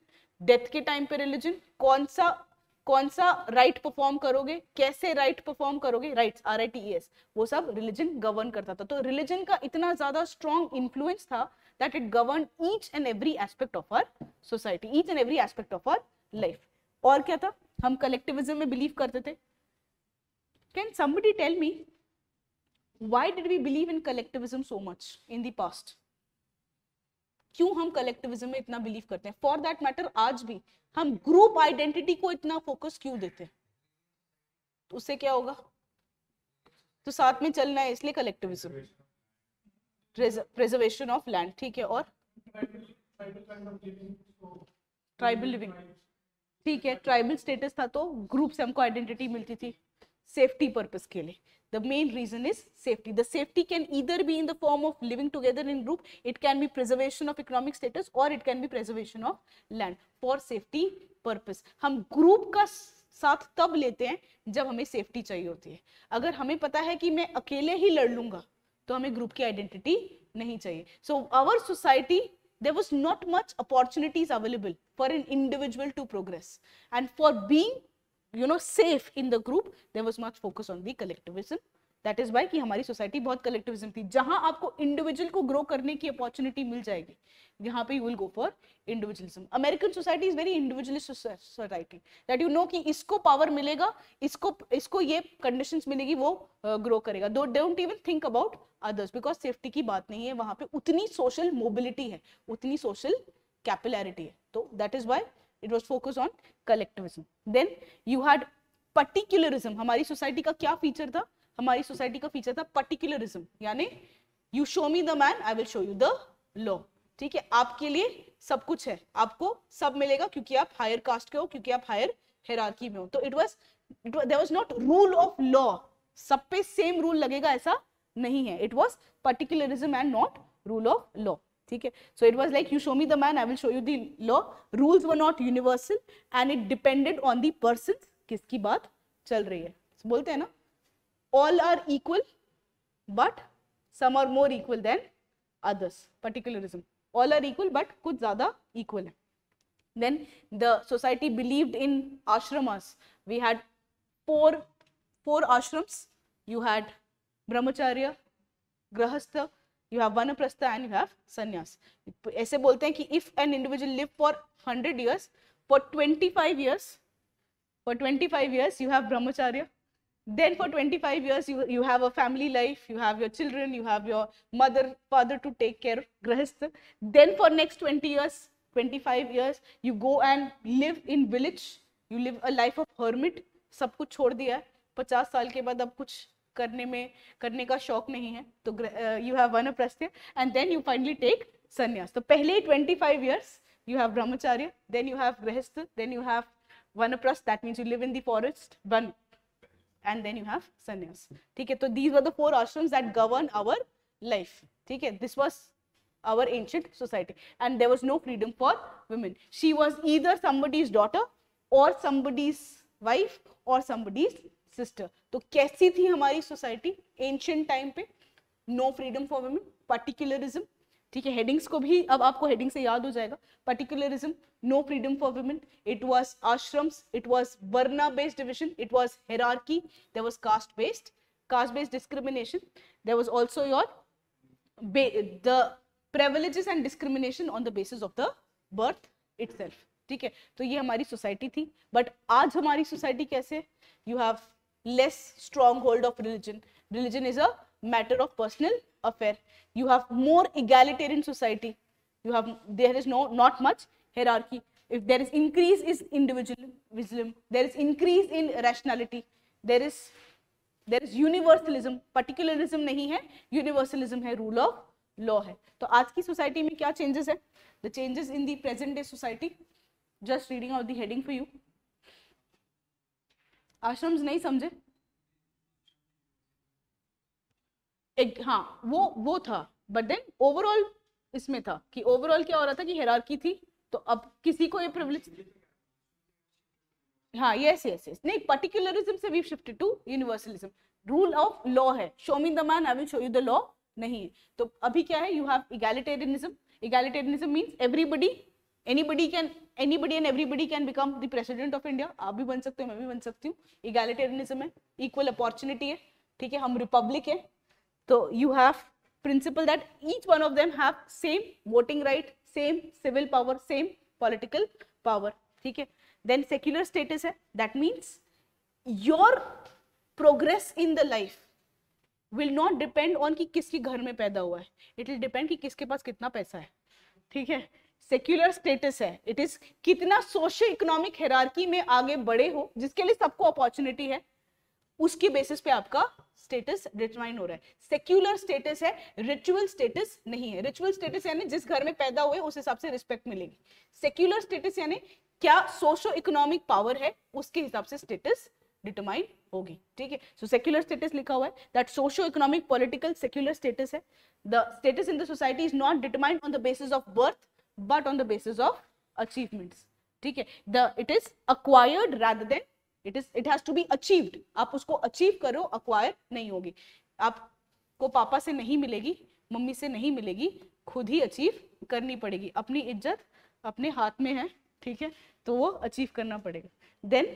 S1: डेथ के टाइम पे रिलीजन कौन सा कौन सा राइट परफॉर्म करोगे कैसे राइट परफॉर्म करोगे rites R I T S वो सब रिलीजन गवर्न करता था तो रिलीजन का इतना ज्यादा स्ट्रॉन्ग इन्फ्लुएंस था that it govern each and every aspect of our society each and every aspect of our life और क्या था हम कलेक्टिविज्म में बिलीव करते थे can somebody tell me why did we believe in collectivism so much in the past क्यों हम कलेक्टिविज्म में इतना बिलीव करते हैं फॉर दैट मैटर आज भी हम ग्रुप आइडेंटिटी को इतना फोकस क्यों देते हैं तो उससे क्या होगा तो साथ में चलना है इसलिए कलेक्टिविज्म प्रिजर्वेशन ऑफ लैंड ठीक है और ट्राइबल लिविंग ठीक है ट्राइबल स्टेटस था तो ग्रुप से हमको आइडेंटिटी मिलती थी सेफ्टी पर्पस के लिए The main reason is safety. The safety can either be in the form of living together in group, it can be preservation of economic status or it can be preservation of land for safety purpose. hum group ka साथ तब लेते हैं जब हमें सेफ्टी चाहिए होती है अगर हमें पता है कि मैं अकेले ही लड़ लूंगा तो हमें ग्रुप की आइडेंटिटी नहीं चाहिए so our society there was not much opportunities available for an individual to progress and for being you know safe in the group there was not focus on the collectivism that is why कि हमारी सोसाइटी बहुत कलेक्टिविज्म थी जहां आपको इंडिविजुअल को ग्रो करने की अपॉर्चुनिटी मिल जाएगी यहाँ पे you will go for individualism American society is very individualist society that you know कि इसको पावर मिलेगा इसको इसको ये कंडीशंस मिलेगी वो ग्रो करेगा though don't even think about others because safety की बात नहीं है वहां पे उतनी सोशल मोबिलिटी है उतनी सोशल कैपिलैरिटी है तो that is why it was focused on collectivism then you had particularism हमारी सोसाइटी का क्या फीचर था हमारी सोसाइटी का फीचर था पर्टिकुलरिज्म यानी you show me the man I will show you the law ठीक है आपके लिए सब कुछ है आपको सब मिलेगा क्योंकि आप हायर कास्ट के हो क्योंकि आप हायर हेरार्की में हो तो it was there was not rule of law सब पे सेम रूल लगेगा ऐसा नहीं है it was particularism and not rule of law ठीक है so it was like you show me the man I will show you the law rules were not universal and it depended on the person किसकी बात चल रही है so, बोलते हैं ना all are equal but some are more equal than others particularism all are equal but कुछ ज़्यादा इक्वल है then the society believed in ashramas we had four four ashrams you had brahmacharya grihastha you have vanaprastha and you have sannyas ऐसे बोलते हैं कि if an individual live for hundred years for twenty five years for twenty five years you have brahmacharya then for twenty five years you have a family life you have your children you have your mother father to take care grihastha then for next twenty years twenty five years you go and live in village you live a life of hermit सब कुछ छोड़ दिया है पचास साल के बाद अब कुछ करने में करने का शौक नहीं है तो you have vanaprastha and then you finally take sannyas तो पहले twenty five years you have brahmacharya then you have grihastha then you have vanaprastha that means you live in the van and then you have sannyas ठीक है तो these are the four ashram that govern our life ठीक है this was our ancient society and there was no freedom for women she was either somebody's daughter or somebody's wife or somebody's sister तो कैसी थी हमारी सोसाइटी एंशियंट टाइम पे no freedom for women particularism ठीक है हेडिंग्स को भी अब आपको हेडिंग से याद हो जाएगा particularism no freedom for women it was ashrams it was varna based division it was hierarchy there was caste based caste based discrimination there was also your the privileges and discrimination on the basis of the birth itself ठीक है तो ये हमारी सोसाइटी थी बट आज हमारी सोसाइटी कैसे you have less stronghold of religion. Religion is a matter of personal affair. You have more egalitarian society. You have there is no not much hierarchy. If there is increase is individualism, there is increase in rationality, there is there is universalism, particularism nahi hai universalism hai rule of law hai to aaj ki society mein kya changes hai The changes in the present day society, just reading out the heading for you. आश्रम नहीं समझे एक हाँ वो वो था बट देन ओवरऑल इसमें था कि ओवरऑल क्या हो रहा था कि हेरारकी थी तो अब किसी को ये प्रिविलेज हाँ यस यस यस नहीं पर्टिकुलरिज्म से we shift to universalism rule of law है show me the man I will show you the law नहीं है तो अभी क्या है you have egalitarianism egalitarianism means everybody anybody can anybody and everybody can become the president of India आप भी बन सकते हो मैं भी बन सकती हूँ इगैलिटेरियनिज्म है इक्वल अपॉर्चुनिटी है ठीक है हम रिपब्लिक है तो you have principle that each one of them have same voting right same civil power same political power ठीक है देन सेक्युलर स्टेटस है that means your progress in the life will not depend on कि किसके घर में पैदा हुआ है इट विल डिपेंड कि किसके पास कितना पैसा है ठीक है सेक्युलर स्टेटस है इट इज कितना सोशल इकोनॉमिक हेरार्की में आगे बढ़े हो जिसके लिए सबको अपॉर्चुनिटी है उसके बेसिस पे आपका स्टेटस डिटरमाइन हो रहा है सेक्युलर स्टेटस है रिचुअल स्टेटस नहीं है रिचुअल स्टेटस यानी जिस घर में पैदा हुए उस हिसाब से रिस्पेक्ट मिलेगी सेक्युलर स्टेटस यानी क्या सोशो इकोनॉमिक पावर है उसके हिसाब से स्टेटस डिटरमाइन होगी ठीक है सो सेक्युलर स्टेटस लिखा हुआ है that socio economic political secular status है the status in the society is not determined on the basis of birth but on the basis of achievements ठीक है the it is acquired rather than it is it has to be achieved आप उसको अचीव करो अक्वायर नहीं होगी आपको पापा से नहीं मिलेगी मम्मी से नहीं मिलेगी खुद ही अचीव करनी पड़ेगी अपनी इज्जत अपने हाथ में है ठीक है तो वो अचीव करना पड़ेगा then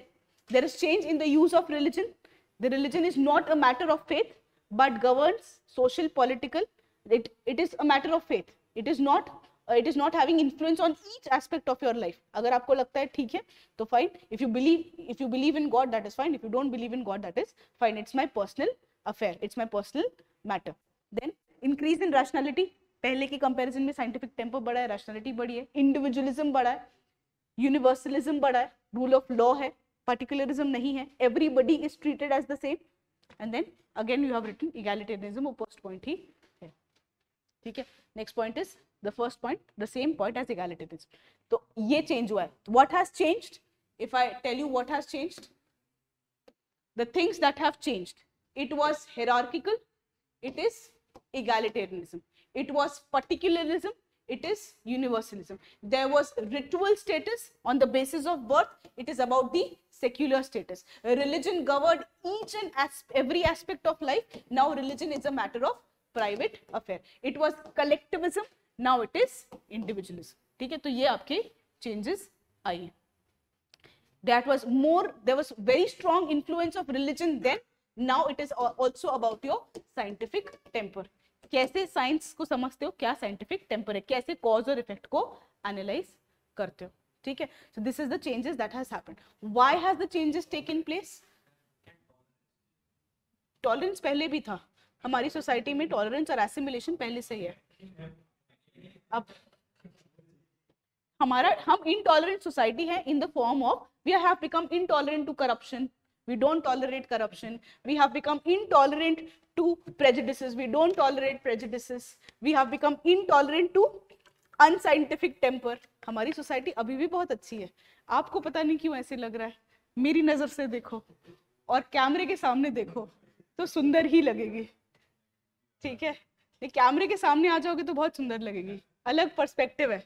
S1: there is change in the use of religion the religion is not a matter of faith but govern social political it it is a matter of faith it is not it is not having influence on each aspect of your life अगर आपको लगता है ठीक है तो fine if you believe if you believe in God that is fine if you don't believe in God that is fine it's my personal affair it's my personal matter then increase in rationality पहले के कंपेरिजन में साइंटिफिक टेम्पो बढ़ा है रैशनैलिटी बढ़ी है इंडिविजुअलिज्म बढ़ा है यूनिवर्सलिज्म बढ़ा है रूल ऑफ लॉ है पर्टिकुलरिज्म नहीं है everybody is treated as the same and then again you have written egalitarism point ही है ठीक है next point is the first point, the same point as egalitarianism. So, ye change हुआ What has changed? If I tell you what has changed, the things that have changed. It was hierarchical. It is egalitarianism. It was particularism. It is universalism. There was ritual status on the basis of birth. It is about the secular status. Religion governed each and as every aspect of life. Now religion is a matter of private affair. It was collectivism now it is individualism ठीक है तो ये आपकी चेंजेस आई that was more there was very strong strong of religion then now it is also about your scientific temper कैसे साइंस को समझते हो क्या साइंटिफिक टेम्पर है कैसे कॉज और इफेक्ट को एनालाइज करते हो ठीक है so this is the changes that has happened why has the changes take in place tolerance पहले भी था हमारी सोसाइटी में टॉलरेंस और एसिमिलेशन पहले से ही है अब हमारा हम इनटॉलरेंट सोसाइटी है in the form of we have become intolerant to corruption we don't tolerate corruption we have become intolerant to prejudices we don't tolerate prejudices we have become intolerant to unscientific temper हमारी सोसाइटी अभी भी बहुत अच्छी है आपको पता नहीं क्यों ऐसे लग रहा है मेरी नज़र से देखो और कैमरे के सामने देखो तो सुंदर ही लगेगी ठीक है कैमरे के सामने आ जाओगे तो बहुत सुंदर लगेगी अलग पर्सपेक्टिव है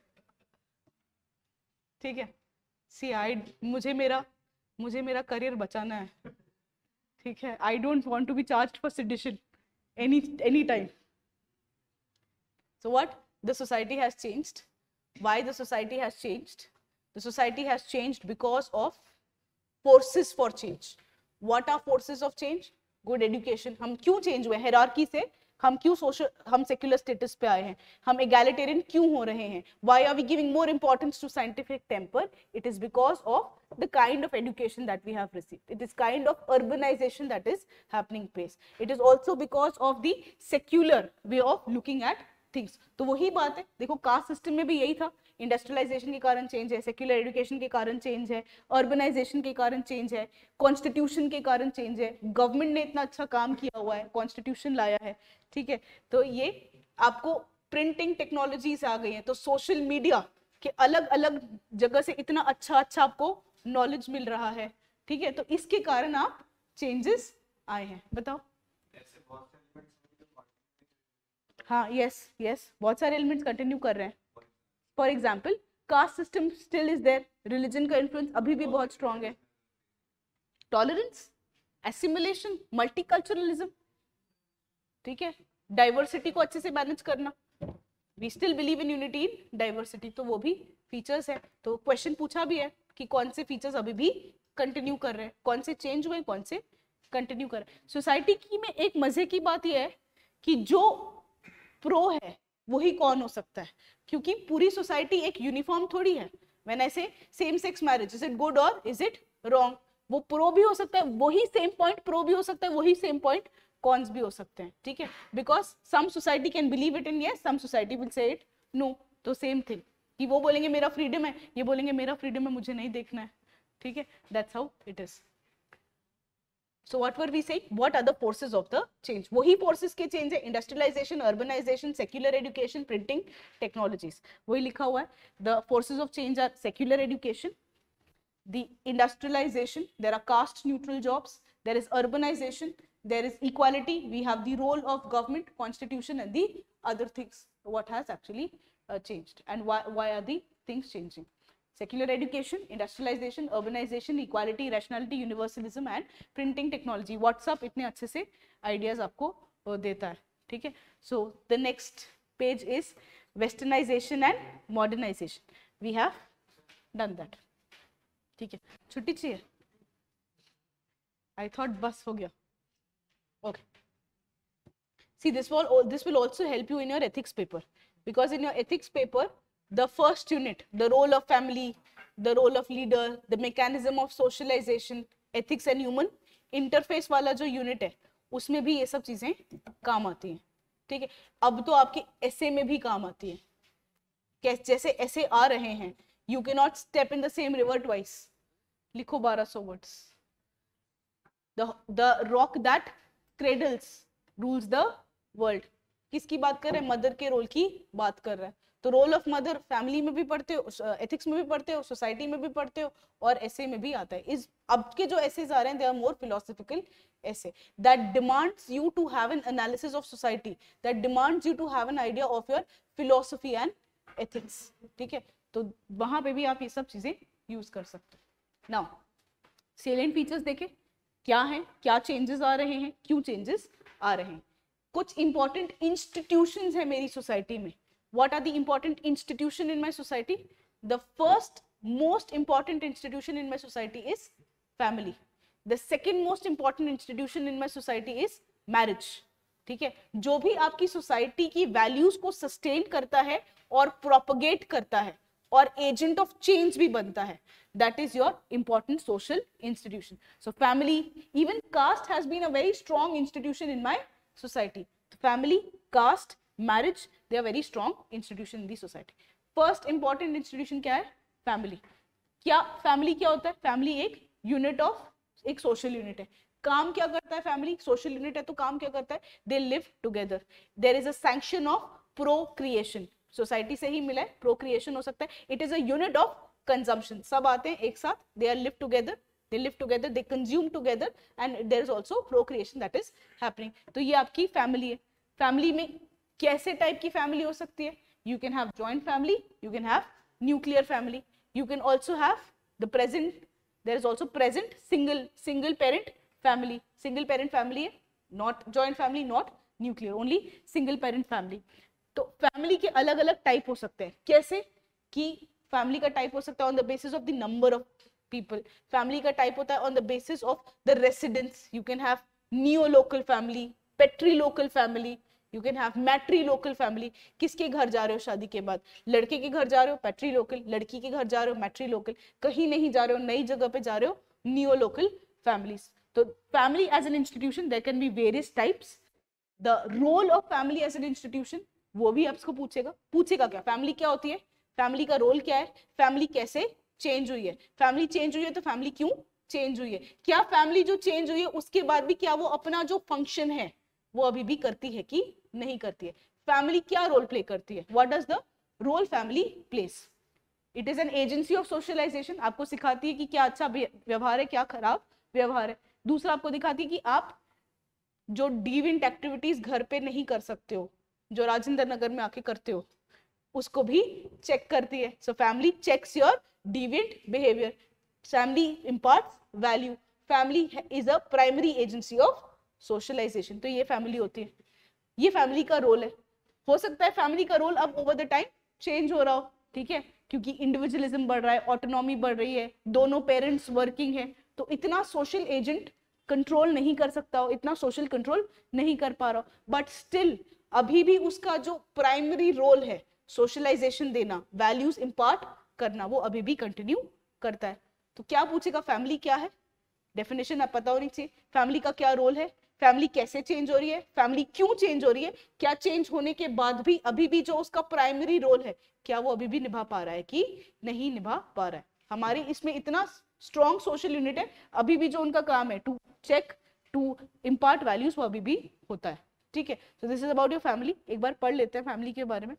S1: ठीक है सी आई मुझे मेरा मुझे मेरा करियर बचाना है ठीक है I don't want to be charge for sedition any any time so what the society has changed why the society has change the society has changed because of forces for change what are forces of change good education हम क्यों चेंज हुए हैं हेरारकी से हम क्यों सोशल हम सेक्युलर स्टेटस पे आए हैं हम एगैलिटेरियन क्यों हो रहे हैं why are we giving more importance to scientific temper it is because of the kind of education that we have received it is kind of urbanisation that is happening place it is also because of the secular way of looking at things तो वही बात है देखो कास्ट सिस्टम में भी यही था इंडस्ट्रियलाइजेशन के कारण चेंज है सेक्युलर एजुकेशन के कारण चेंज है अर्बनाइजेशन के कारण चेंज है कॉन्स्टिट्यूशन के कारण चेंज है गवर्नमेंट ने इतना अच्छा काम किया हुआ है कॉन्स्टिट्यूशन लाया है ठीक है तो ये आपको प्रिंटिंग टेक्नोलॉजीज आ गई हैं तो सोशल मीडिया के अलग अलग जगह से इतना अच्छा अच्छा आपको नॉलेज मिल रहा है ठीक है तो इसके कारण आप चेंजेस आए हैं बताओ हाँ यस यस बहुत सारे एलिमेंट्स हाँ, कंटिन्यू कर रहे हैं for example caste system still is there religion का इन्फ्लुएंस अभी भी बहुत स्ट्रांग है टॉलरेंस एसिमुलेशन मल्टीकल्चरलिज्म ठीक है डाइवर्सिटी को अच्छे से मैनेज करना we still believe in unity in diversity तो वो भी फीचर्स है तो क्वेश्चन पूछा भी है कि कौन से फीचर्स अभी भी कंटिन्यू कर रहे हैं कौन से चेंज हुए कौन से कंटिन्यू कर रहे हैं सोसाइटी की में एक मजे की बात यह है कि जो प्रो है वही कौन हो सकता है क्योंकि पूरी सोसाइटी एक यूनिफॉर्म थोड़ी है when I say same sex marriage is it good or is it wrong वो प्रो भी हो सकता है वही सेम पॉइंट प्रो भी हो सकता है वही सेम पॉइंट कॉन्स भी हो सकते हैं ठीक है because some society can believe it in yes some society will say it no तो सेम थिंग कि वो बोलेंगे मेरा फ्रीडम है ये बोलेंगे मेरा फ्रीडम है मुझे नहीं देखना है ठीक है that's how it is So what were we saying? What are the forces of the change? वही forces के change है industrialization, urbanization, secular education, printing, technologies. वही लिखा हुआ The forces of change are secular education, the industrialization. There are caste neutral jobs. There is urbanization. There is equality. We have the role of government, constitution, and the other things. What has actually uh, changed and why why are the things changing? secular education, industrialization, urbanization, equality, rationality, universalism and printing technology. WhatsApp itne acche se ideas aapko deta hai theek hai so the next page is westernization and modernization we have done that theek hai chutti चाहिए I thought bas ho gaya okay see this will this will also help you in your ethics paper because in your ethics paper the first unit, the role of family, the role of leader, the mechanism of socialization, ethics and human interface वाला जो unit है उसमें भी ये सब चीजें काम आती हैं ठीक है अब तो आपके ऐसे में भी काम आती है जैसे ऐसे आ रहे हैं you can not step in the same river twice लिखो बारह सौ words the rock that cradles rules the world किसकी बात कर रहे हैं मदर के रोल की बात कर रहा है तो रोल ऑफ मदर फैमिली में भी पढ़ते हो एथिक्स uh, में भी पढ़ते हो सोसाइटी में भी पढ़ते हो और ऐसे में भी आता है इस अब के जो ऐसे आ रहे हैं they are more philosophical essays that demands you to have an analysis of society that demands you to have an idea of your philosophy and ethics ठीक है तो वहां पे भी आप ये सब चीजें यूज कर सकते हो नाउ सेलेंट फीचर्स देखें क्या है क्या चेंजेस आ रहे हैं क्यों चेंजेस आ रहे हैं कुछ इंपॉर्टेंट इंस्टीट्यूशंस है मेरी सोसाइटी में what are the important institution in my society the first most important institution in my society is family the second most important institution in my society is marriage ठीक है जो भी आपकी सोसाइटी की वैल्यूज को सस्टेन करता है और प्रोपगेट करता है और एजेंट ऑफ चेंज भी बनता है that is your important social institution so family even caste has been a very strong institution in my society family caste marriage they are very strong institution in the society first important institution क्या है फैमिली क्या फैमिली क्या होता है फैमिली एक यूनिट ऑफ एक सोशल यूनिट है काम क्या करता है फैमिली सोशल यूनिट है तो काम क्या करता है they live together there is function of procreation society से ही मिला है प्रो क्रिएशन हो सकता है it is at of consumption सब आते हैं एक साथ they are live together they live together they consume together and there is also procreation that is happening तो ये आपकी फैमिली है फैमिली में कैसे टाइप की फैमिली हो सकती है you can have joint family you can have nuclear family you can also have the present there is also present single single parent family single parent family है not joint family not nuclear only single parent family तो फैमिली के अलग अलग टाइप हो सकते हैं कैसे कि फैमिली का टाइप हो सकता है on the basis of the number of people family का टाइप होता है on the basis of the residence you can have neolocal family patrilocal family you can have matrilocal family किसके घर जा रहे हो शादी के बाद लड़के के घर जा रहे हो पैट्री लोकल लड़की के घर जा रहे हो मैट्री लोकल कहीं नहीं जा रहे हो नई जगह पे जा रहे हो न्यू लोकल फैमिलीज तो family as an institution there can be various types the role of family as an institution वो भी आपको पूछेगा पूछेगा क्या फैमिली क्या होती है फैमिली का रोल क्या है फैमिली कैसे चेंज हुई है फैमिली चेंज हुई है तो फैमिली क्यों चेंज हुई है क्या फैमिली जो चेंज हुई है उसके बाद भी क्या वो अपना जो फंक्शन है वो अभी भी करती है कि नहीं करती है फैमिली क्या रोल प्ले करती है what does the role family plays it is an agency of socialization आपको सिखाती है कि क्या अच्छा व्यवहार है क्या खराब व्यवहार है दूसरा आपको दिखाती है कि आप जो डीविंट एक्टिविटीज घर पे नहीं कर सकते हो जो राजेंद्र नगर में आके करते हो उसको भी चेक करती है so family checks your deviant behaviour family impart value family is a primary agency of socialization तो ये फैमिली होती है ये फैमिली का रोल है हो सकता है फैमिली का रोल अब ओवर द टाइम चेंज हो रहा हो ठीक है क्योंकि इंडिविजुअलिज्म बढ़ रहा है ऑटोनॉमी बढ़ रही है दोनों पेरेंट्स वर्किंग है तो इतना सोशल एजेंट कंट्रोल नहीं कर सकता हो इतना सोशल कंट्रोल नहीं कर पा रहा हो बट स्टिल अभी भी उसका जो प्राइमरी रोल है सोशलाइजेशन देना वैल्यूज इम्पार्ट करना वो अभी भी कंटिन्यू करता है तो क्या पूछेगा फैमिली क्या है डेफिनेशन आप पता होनी चाहिए फैमिली का क्या रोल है फैमिली कैसे चेंज हो रही है फैमिली क्यों चेंज हो रही है क्या चेंज होने के बाद भी अभी भी जो उसका प्राइमरी रोल है क्या वो अभी भी निभा पा रहा है कि नहीं निभा पा रहा है हमारे इसमें इतना स्ट्रॉन्ग सोशल यूनिट है अभी भी जो उनका काम है to check to impart values वो अभी भी होता है ठीक है so this is about your family एक बार पढ़ लेते हैं फैमिली के बारे में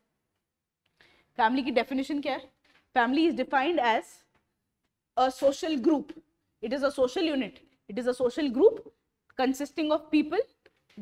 S1: फैमिली की डेफिनेशन क्या है family is defined as a social group it is a social unit it is a social group consisting of people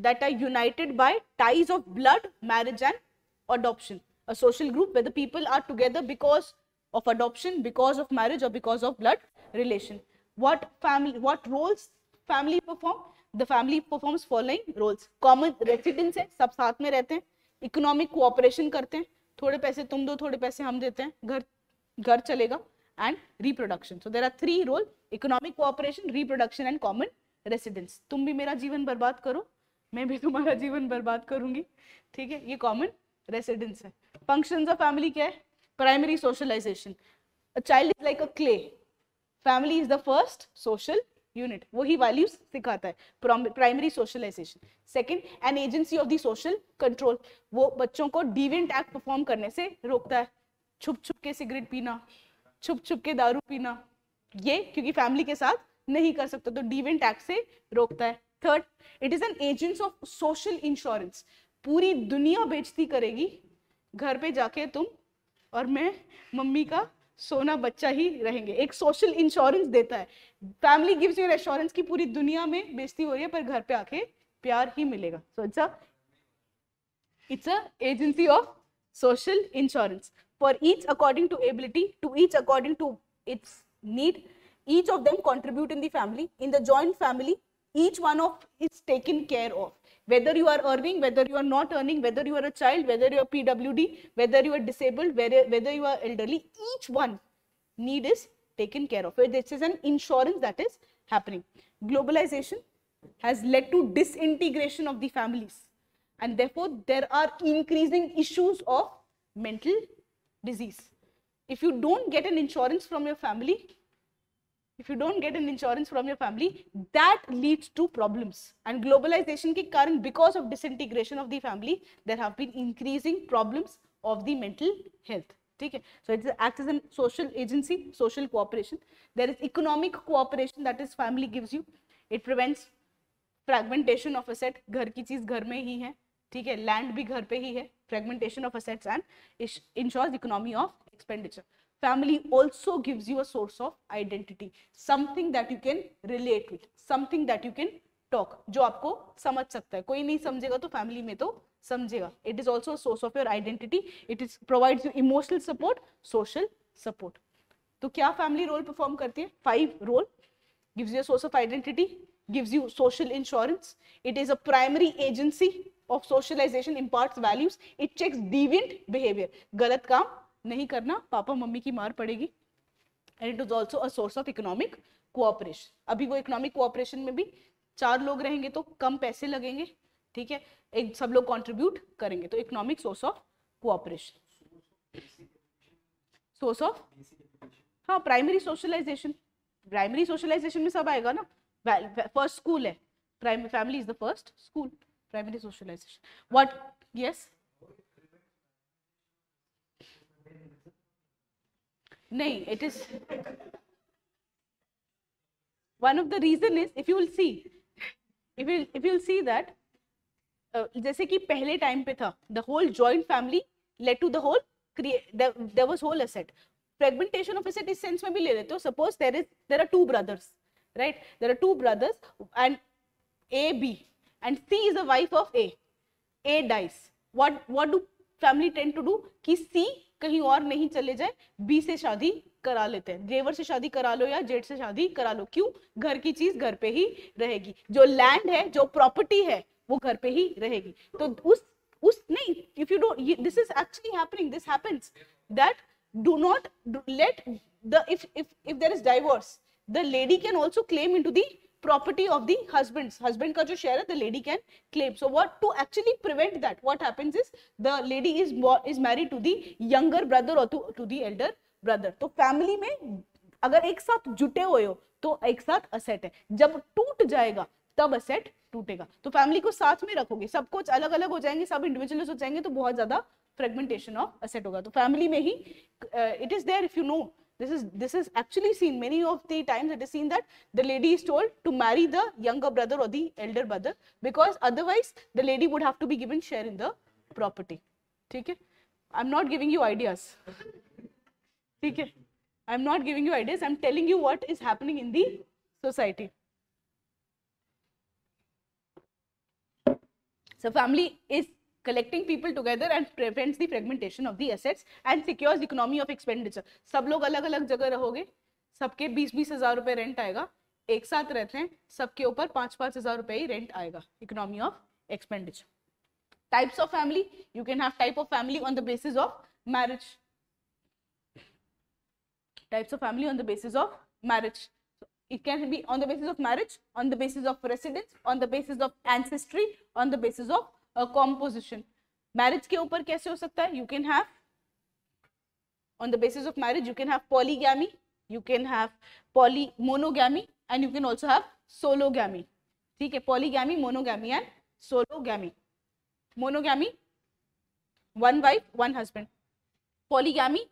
S1: that are united by ties of blood, marriage and adoption. A social group where the people are together because of adoption, because of marriage or because of blood relation. What family, what roles family perform? The family performs following roles. Common residence है, सब साथ में रहते हैं, economic cooperation karte hain thode paise tum do thode paise hum dete hain ghar ghar chalega and reproduction. So there are three role economic cooperation, reproduction and common residence तुम भी मेरा जीवन बर्बाद करो मैं भी तुम्हारा जीवन बर्बाद करूंगी ठीक है ये कॉमन रेसिडेंस है फंक्शन ऑफ फैमिली क्या है primary socialization child is like a clay family is the first social unit वही वैल्यूज सिखाता है primary socialization second an agency of the social control वो बच्चों को डिवेंट एक्ट परफॉर्म करने से रोकता है छुप छुप के सिगरेट पीना छुप छुप के दारू पीना ये क्योंकि फैमिली के साथ नहीं कर सकते तो डीवेंट टैक्स से रोकता है third it is an agent of social insurance पूरी दुनिया बेचती करेगी घर पे जाके तुम और मैं मम्मी का सोना बच्चा ही रहेंगे एक सोशल इंश्योरेंस देता है फैमिली गिव्स यू एश्योरेंस की पूरी दुनिया में बेचती हो रही है पर घर पे आके प्यार ही मिलेगा so it's it's a agency of social insurance for each according to ability to each according to its need each of them contribute in the family. In the joint family, each one of is taken care of. Whether you are earning, whether you are not earning, whether you are a child, whether you are PWD, whether you are disabled, whether, whether you are elderly, each one need is taken care of. This is an insurance that is happening. Globalization has led to disintegration of the families and therefore there are increasing issues of mental disease. If you don't get an insurance from your family, if you don't get an insurance from your family, that leads to problems. And globalization ke karan, because of disintegration of the family, there have been increasing problems of the mental health. Okay? So it acts as a social agency, social cooperation. There is economic cooperation that is family gives you. It prevents fragmentation of assets. घर की चीज घर में ही है ठीक है लैंड भी घर पे ही है of assets and and insures economy of family also gives you a source of identity something that you can relate with something that you can talk जो आपको समझ सकता है कोई नहीं समझेगा तो फैमिली में तो समझेगा it is also source of your identity it is provides you emotional support social support तो क्या फैमिली रोल परफॉर्म करती है five role gives you source of identity gives you social insurance it is a primary agency of socialization impart values it checks deviant behaviour गलत काम नहीं करना पापा मम्मी की मार पड़ेगी and it is also a source of economic cooperation अभी वो इकोनॉमिक कोऑपरेशन में भी चार लोग रहेंगे तो कम पैसे लगेंगे ठीक है एक सब लोग कॉन्ट्रीब्यूट करेंगे तो economic source of cooperation source of हाँ प्राइमरी सोशलाइजेशन प्राइमरी सोशलाइजेशन में सब आएगा ना फर्स्ट स्कूल है primary family is the first school primary socialization what yes नहीं it is one of the reason is if you will see if you if you see that जैसे कि पहले टाइम पे था the whole joint family let to the whole create was whole asset fragmentation of asset इस सेंस में भी ले लेते हो suppose there is there are two brothers right there are two brothers and A B and C is the wife of A A dies what what do family tend to do कि सी कहीं और नहीं चले जाए बी से शादी करा लेते हैं जेवर से शादी करा लो या जेट से शादी करा लो क्यों घर की चीज घर पे ही रहेगी जो लैंड है जो प्रॉपर्टी है वो घर पे ही रहेगी तो उस उस नहीं if you don't this is actually happening this happens that do not let the if if if there is divorce the lady can also claim into the property of the husbands husband ka jo share hai the lady can claim so what to actually prevent that what happens is the lady is is married to the younger brother or to to the elder brother to family mein अगर एक साथ जुटे हुए हो तो एक साथ असेट है जब टूट जाएगा तब असेट टूटेगा तो फैमिली को साथ में रखोगे सब कुछ अलग अलग हो जाएंगे सब इंडिविजुअल हो जाएंगे तो बहुत ज्यादा फ्रेगमेंटेशन ऑफ असेट होगा तो फैमिली में ही it is there if you know This is, this is actually seen many of the times it is seen that the lady is told to marry the younger brother or the elder brother because otherwise the lady would have to be given share in the property. Okay? I'm not giving you ideas. Okay? I'm not giving you ideas. I'm telling you what is happening in the society. So family is collecting people together and prevents the fragmentation of the assets and secures economy of expenditure सब अलग अलग जगह रहोगे सबके बीस रुपए रेंट आएगा एक साथ रहते हैं सबके ऊपर पाँच रुपए ही रेंट आएगा economy of expenditure types of family you can have type of family on the basis of marriage types of family on the basis of marriage it can be on the basis of marriage on the basis of residence on the basis of ancestry on the basis of a composition marriage के ऊपर कैसे हो सकता है you can have on the basis of marriage you can have polygamy you can have poly monogamy and you can also have sologamy ठीक है polygamy monogamy and sologamy monogamy one wife one husband polygamy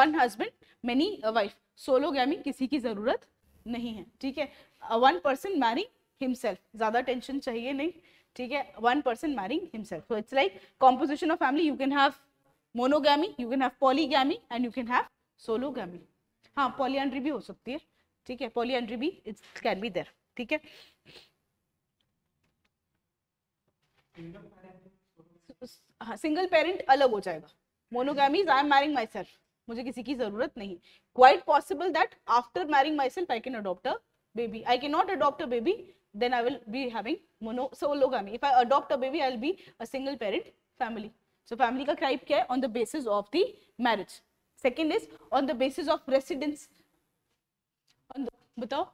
S1: one husband many wife sologamy किसी की जरूरत नहीं है ठीक है वन पर्सन मैरी हिमसेल्फ ज्यादा टेंशन चाहिए नहीं ठीक है one person marrying himself so it's like composition of family you can have monogamy you can have polygamy and you can have sologamy हाँ पॉलियन्ड्री भी हो सकती है ठीक है पॉलियन्ड्री भी इट्स कैन बी देर ठीक है सिंगल हाँ, पेरेंट अलग हो जाएगा monogamies I am marrying myself मुझे किसी की जरूरत नहीं quite possible that after marrying myself I can adopt baby I can not adopt baby then I will be having mono sologamy. If I adopt a baby, I'll be a single parent family. So family ka type kya hai On the basis of the marriage. Second is on the basis of residence. On the, बताओ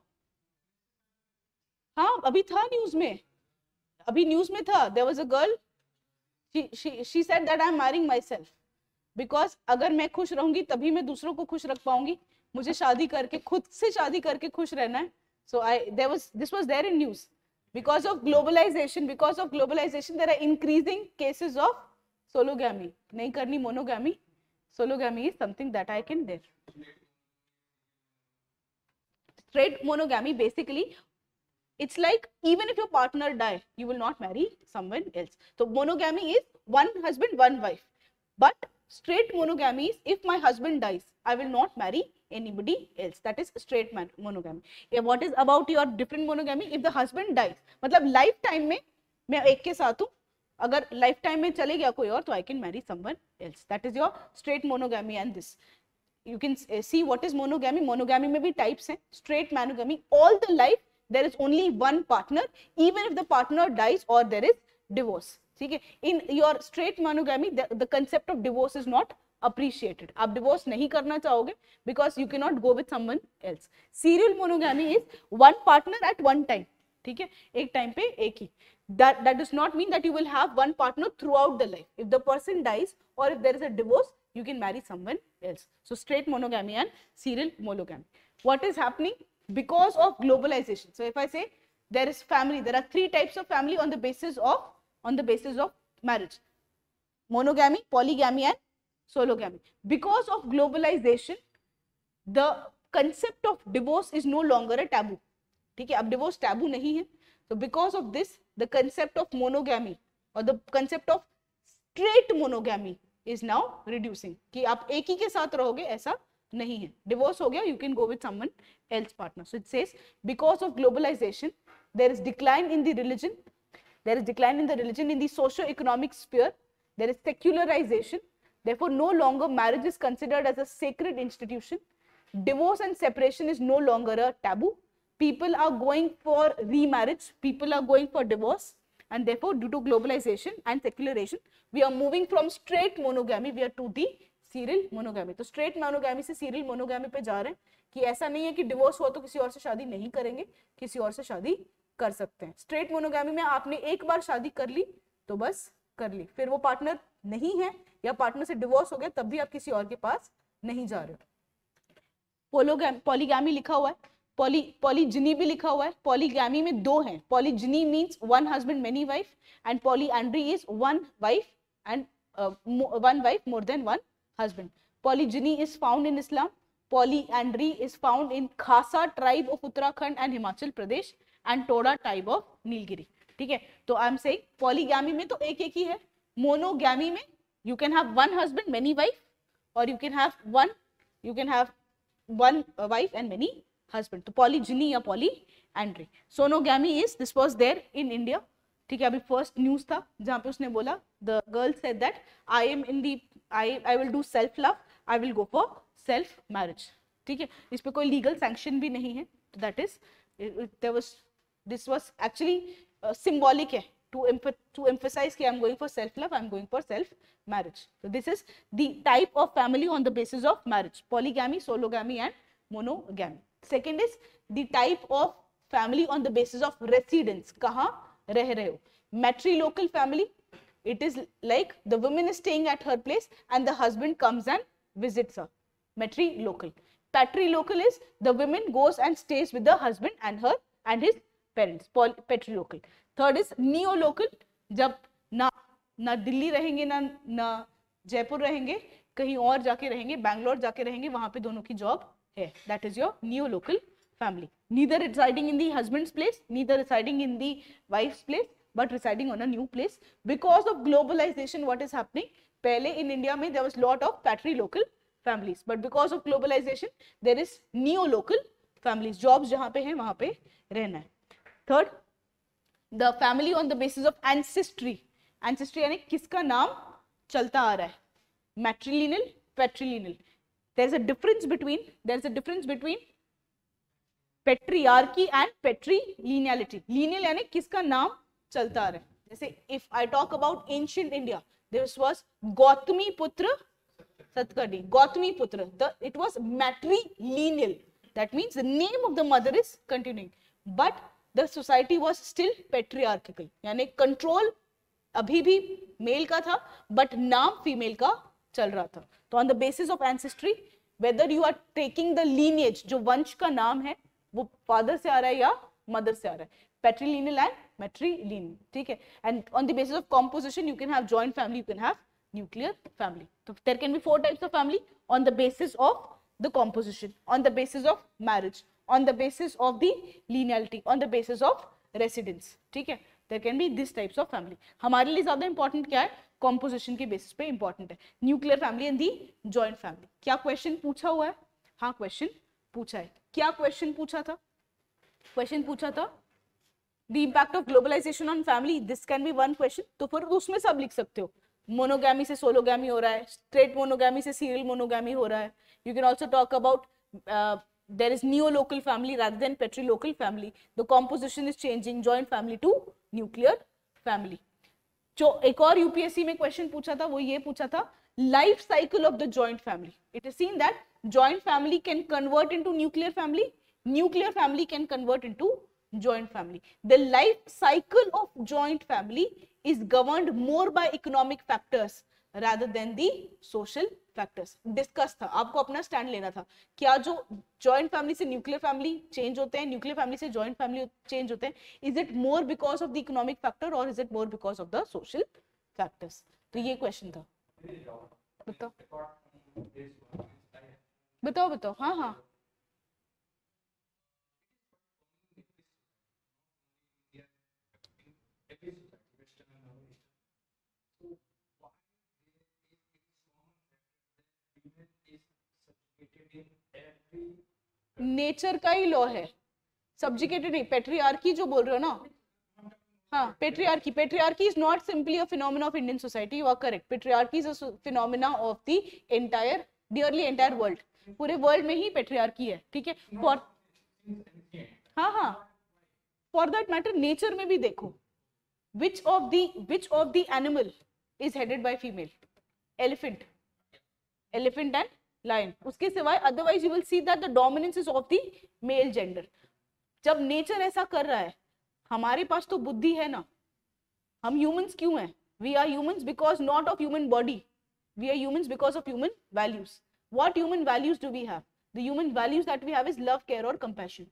S1: हाँ अभी था न्यूज में अभी न्यूज में था there was a girl she she that I am marrying marrying myself because agar main khush rahungi tabhi main dusron ko khush rakh paungi मुझे शादी करके खुद से शादी करके खुश रहना है So I, there was, this was there in news. Because of globalization, because of globalization, there are increasing cases of sologamy. Nahi karni monogamy. Sologamy is something that I can there. Straight monogamy basically it's like even if your partner die you will not marry someone else so monogamy is one husband one wife but straight monogamy is if my husband dies, I will not marry anybody else. That is straight monogamy. What is about your different monogamy? If the husband dies, मतलब lifetime में मैं एक के साथ हूँ अगर lifetime टाइम में चले गया कोई और तो I can marry someone else that is your straight monogamy and this you can see what Monogamy monogamy monogamy में भी टाइप्स हैं straight there is only one partner even if the partner dies or there is divorce ठीक है in your straight monogamy the concept of divorce is not appreciated आप डिवोर्स नहीं करना चाहोगे because you can not go with someone else serial monogamy is one partner at one time ठीक है एक टाइम पे एक ही that that does not mean that you will have one partner throughout the life if the person dies or if there is a divorce you can marry someone else so straight monogamy and serial monogamy what is happening because of globalization so if i say there is family there are three types of family on the basis of on the basis of marriage monogamy polygamy and sologamy because of globalization the concept of divorce is no longer a taboo theek hai ab divorce taboo nahi hai so because of this the concept of monogamy or the concept of straight monogamy is now reducing ki aap ek hi ke sath rahoge aisa nahi hai divorce ho gaya you can go with someone else partner so it says because of globalization there is decline in the religion there is decline in the religion in the socio-economic sphere there is secularization therefore no longer marriage is considered as a sacred institution divorce and separation is no longer a taboo people are going for remarriage people are going for divorce and therefore due to globalization and secularization we are moving from straight monogamy we are to the serial monogamy. So, straight monogamy is serial monogamy. पे जा रहे हैं कि ऐसा नहीं है divorce डिवोर्स हुआ तो किसी और से शादी नहीं करेंगे किसी और से कर सकते हैं स्ट्रेट मोनोगामी में आपने एक बार शादी कर ली तो बस कर ली फिर वो पार्टनर नहीं है या पार्टनर से डिवोर्स हो गया तब भी आप किसी और के पास नहीं जा रहे हो पॉलीगैमी लिखा हुआ है पॉली पॉलीजनी भी लिखा हुआ है पॉलीगैमी में दो हैं polygyny means one husband many wife and polyandry is one wife and one wife more than one husband polygyny is found in Islam polyandry is found in Khasa tribe of Uttarakhand and Himachal Pradesh and Toda type of Nilgiri ठीक है तो आई एम सेइंग पॉलीगैमी में तो एक एक ही है मोनोगैमी में you can have one husband many wife और you can have one you can have one wife and many husband तो पॉलीजिनी या polyandry sologamy is this was there in India ठीक है अभी फर्स्ट न्यूज था जहाँ पे उसने बोला the girl said that I am in the I I will do self love I will go for self marriage ठीक है इस पर कोई लीगल सैंक्शन भी नहीं है तो that is there was this was actually uh, symbolic hai, to, emph to emphasize that I am going for self-love, I am going for self-marriage. So, this is the type of family on the basis of marriage, polygamy, sologamy and monogamy. Second is the type of family on the basis of residence, kaha reh rahe ho. Matrilocal family, it is like the woman is staying at her place and the husband comes and visits her, matrilocal. Patrilocal is the woman goes and stays with the husband and her and his parents patrilocal third is local जब ना ना दिल्ली रहेंगे ना ना जयपुर रहेंगे कहीं और जाके रहेंगे बैंगलोर जाके रहेंगे वहां पे दोनों की जॉब है that is your neolocal family neither residing in the husband's place neither residing in the wife's place but residing on a new place because of globalization what is happening पहले इन इंडिया में there was lot of patrilocal families but because of globalization there is neolocal families jobs जहाँ पे है वहाँ पे रहना है third the family on the basis of ancestry ancestry यानी किसका नाम चलता आ रहा है matrilineal patrilineal there is a difference between there is a difference between patriarchy and patrilineality lineal यानी किसका नाम चलता आ रहा है जैसे if I talk about ancient India this was Gautamiputra Satakarni Gautamiputra the it was matrilineal that means the name of the mother is continuing but the society was still patriarchal यानी कंट्रोल अभी भी मेल का था बट नाम फीमेल का चल रहा था तो on the basis of ancestry whether you are taking the lineage जो वंश का नाम है वो फादर से आ रहा है या मदर से आ रहा है पेट्रीलिनियल एंड मेट्रीलिनियल ठीक है and on the basis of composition you can have joint family you can have nuclear family तो there can be four types of family on the basis of the composition on the basis of marriage on the basis of the lineality on the basis of residence ठीक है there can be this types of family हमारे लिए ज्यादा इंपॉर्टेंट क्या है कॉम्पोजिशन के बेसिस पे इंपॉर्टेंट है nuclear family and the joint family क्या क्वेश्चन पूछा हुआ है हाँ क्वेश्चन पूछा है क्या क्वेश्चन पूछा था क्वेश्चन पूछा था the impact of globalization on family this can be one question तो फिर उसमें सब लिख सकते हो मोनोगैमी से सोलोगैमी हो रहा है स्ट्रेट मोनोगैमी से सीरियल मोनोगैमी हो रहा है you can also talk about there is neolocal family rather than petrilocal family. The composition is changing joint family to nuclear family. जो ek aur upsc mein question pucha tha wo ye pucha tha life cycle of the joint family it is seen that joint family can convert into nuclear family nuclear family can convert into joint family. The life cycle of joint family is governed more by economic factors rather than the social factors discuss था आपको अपना स्टैंड लेना था क्या जो जॉइंट फैमिली से न्यूक्लियर फैमिली चेंज होते हैं न्यूक्लियर फैमिली से जॉइंट फैमिली चेंज होते हैं is it more because of the economic factor और is it more because of the social factors तो ये क्वेश्चन था बताओ बताओ बताओ हाँ हाँ नेचर का ही लॉ है सब्जिकेटेड नहीं पेट्रीआरकी जो बोल रहे हो ना हाँ patriarchy patriarchy is not simply a phenomenon of Indian society you are correct patriarchy is phenomena of the entire dearly entire world पूरे वर्ल्ड में ही पेट्रीआरकी है ठीक है फॉर हाँ हाँ फॉर दैट मैटर नेचर में भी देखो which of the which of the animal is headed by female elephant elephant and lion उसके सिवाय otherwise you will see that the dominance is of the male gender जब नेचर ऐसा कर रहा है हमारे पास तो बुद्धि है ना हम ह्यूमंस क्यों हैं we are humans because not of human body we are humans because of human values what human values do we have the human values that we have is love care और कंपैशन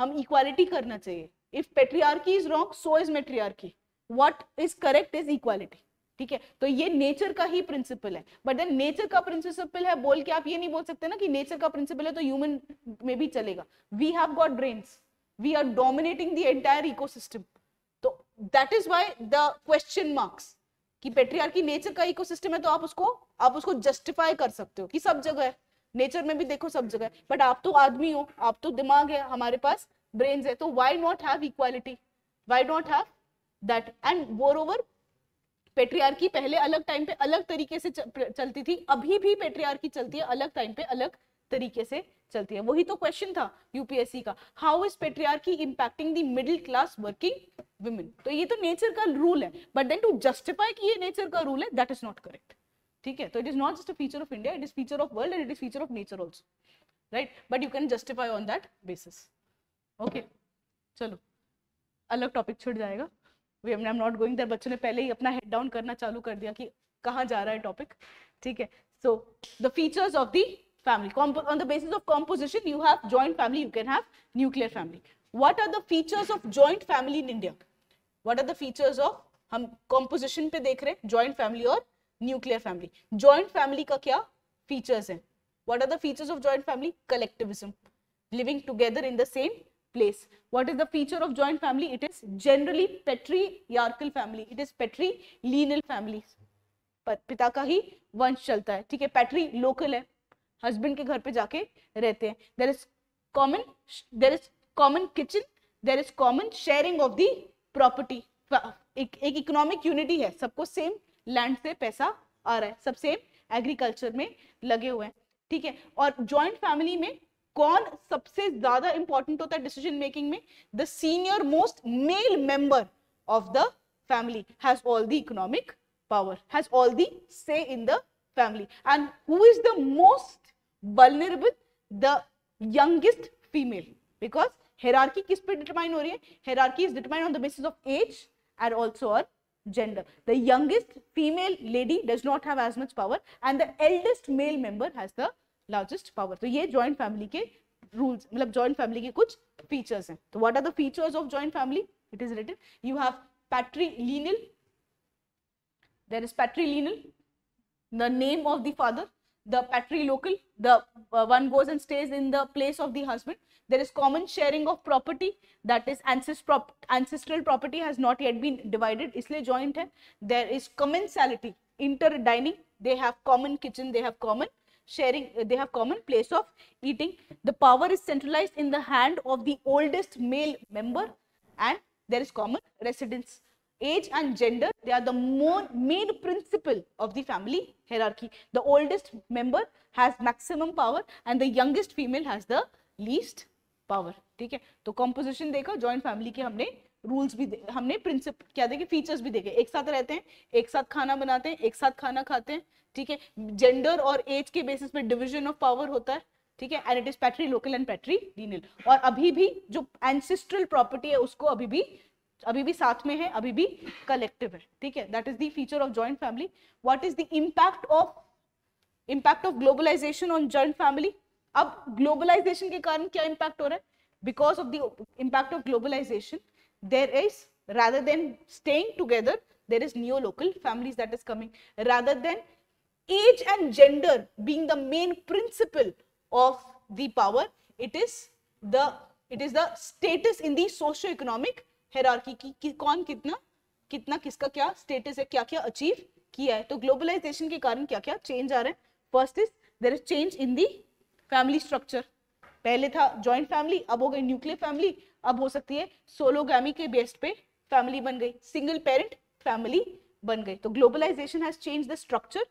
S1: हम इक्वालिटी करना चाहिए if patriarchy is wrong so is matriarchy what is correct is equality ठीक है तो ये नेचर का ही प्रिंसिपल है बट देन नेचर का प्रिंसिपल है बोल के आप ये नहीं बोल सकते ना कि नेचर का प्रिंसिपल है तो ह्यूमन में भी चलेगा we have got brains we are dominating the entire ecosystem तो that is why the question marks कि पेट्रियार्की नेचर का इकोसिस्टम है तो आप उसको आप उसको जस्टिफाई कर सकते हो कि सब जगह है नेचर में भी देखो सब जगह है बट आप तो आदमी हो आप तो दिमाग है हमारे पास ब्रेन्स है तो why not have equality why not have that and moreover patriarchy पहले अलग टाइम पे अलग तरीके से चलती थी अभी भी पेट्रियार्की चलती है अलग टाइम पे अलग तरीके से चलती है वही तो क्वेश्चन था यूपीएससी का how is patriarchy impacting the middle class working women तो ये तो नेचर का रूल है बट देन टू जस्टिफाई कि ये नेचर का रूल है दैट इज नॉट करेक्ट ठीक है तो it is not just a feature of India it is feature of world and it is feature of nature also right but you can justify on that basis okay चलो अलग टॉपिक छुट जाएगा we am not going there बच्चों ने पहले ही अपना हेड डाउन करना चालू कर दिया कि कहाँ जा रहा है टॉपिक ठीक है so the features of the family on the basis of composition you have joint family you can have nuclear family what are the features of joint family in India what are the features of हम कॉम्पोजिशन पे देख रहे हैं ज्वाइंट फैमिली और न्यूक्लियर फैमिली ज्वाइंट फैमिली का क्या फीचर्स है what are the features of joint family collectivism living together in the same place. What is the feature of joint family? It is generally patriarchal family. It is patrilineal family. पर पिता का ही वंश चलता है ठीक है पैट्री लोकल है हस्बैंड के घर पे जाके रहते हैं there is common there is common kitchen there is common sharing of the property एक एक इकोनॉमिक यूनिटी है सबको सेम लैंड से पैसा आ रहा है सब सेम एग्रीकल्चर में लगे हुए हैं ठीक है और जॉइंट फैमिली में कौन सबसे ज्यादा इंपॉर्टेंट होता है डिसीजन मेकिंग में the senior most male member of the family has all the economic power has all the say in the family and who is the most vulnerable the youngest female because hierarchy किस पे डिटरमाइन हो रही है hierarchy is determine on the basis of age and also on gender the youngest female lady does not have as much power and the eldest male member has the largest power तो ये ज्वाइंट फैमिली के रूल्स मतलब ज्वाइंट फैमिली के कुछ फीचर्स हैं तो what are the features of joint family it is written you have patrilineal there is patrilineal the name of the father the patrilocal the uh, one goes and stays in the place of the husband there is common sharing of property that is ancest prop ancestral property has not yet been divided isliye joint hai there is commensality inter dining they have common kitchen they have common sharing, uh, they have common place of eating. The power is centralized in the hand of the oldest male member and there is common residence. Age and gender, they are the more main principle of the family hierarchy. The oldest member has maximum power and the youngest female has the least power. ठीक है तो कॉम्पोजिशन देखा जॉइंट फैमिली हमने रूल्स भी हमने प्रिंसिप क्या देखे फीचर्स भी देखे एक साथ रहते हैं एक साथ खाना बनाते हैं एक साथ खाना खाते हैं ठीक है जेंडर और एज के बेसिस पे डिविजन ऑफ पावर होता है ठीक है and it is patrilocal and patrilineal और अभी भी जो एंसिस्ट्रल प्रॉपर्टी है उसको अभी भी अभी भी साथ में है अभी भी कलेक्टिव है ठीक है that is the feature of joint family what is the impact of impact of globalization on joint family अब ग्लोबलाइजेशन के कारण क्या इंपैक्ट हो रहा है because of the impact of globalization there is rather than staying together there is neo-local families that is coming rather than age and gender being the main principle of the power it is the it is the status in the socio economic hierarchy ki, ki कौन kitna कितना किसका क्या status hai kya kya achieve kiya hai to globalization ke karan kya kya change aa rahe first is there is change in the family structure pehle tha joint family ab ho gayi nuclear family अब हो सकती है सोलोगामी के बेस्ट पे फैमिली बन गई सिंगल पेरेंट फैमिली बन गई तो globalization has change the structure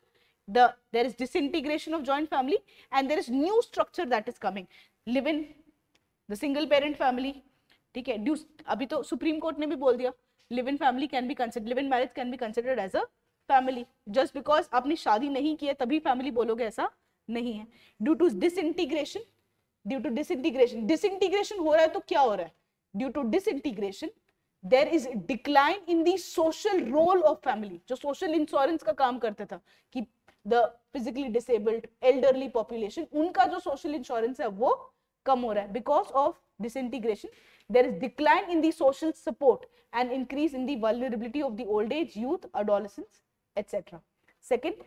S1: the is disintegration of joint family and there is new structure that is coming live in the single parent family ठीक है ड्यू अभी तो सुप्रीम कोर्ट ने भी बोल दिया live in family can be consider live in marriage can be considered as a family just because आपने शादी नहीं की है तभी फैमिली बोलोगे ऐसा नहीं है due to disintegration due to disintegration disintegration हो रहा है तो क्या हो रहा है due to disintegration there is decline in the social role of family जो सोशल इंश्योरेंस का काम करता था कि the physically disabled elderly population उनका जो सोशल इंश्योरेंस है वो कम हो रहा है because of disintegration there is decline in the social support and increase in the vulnerability of the old age youth adolescents etc second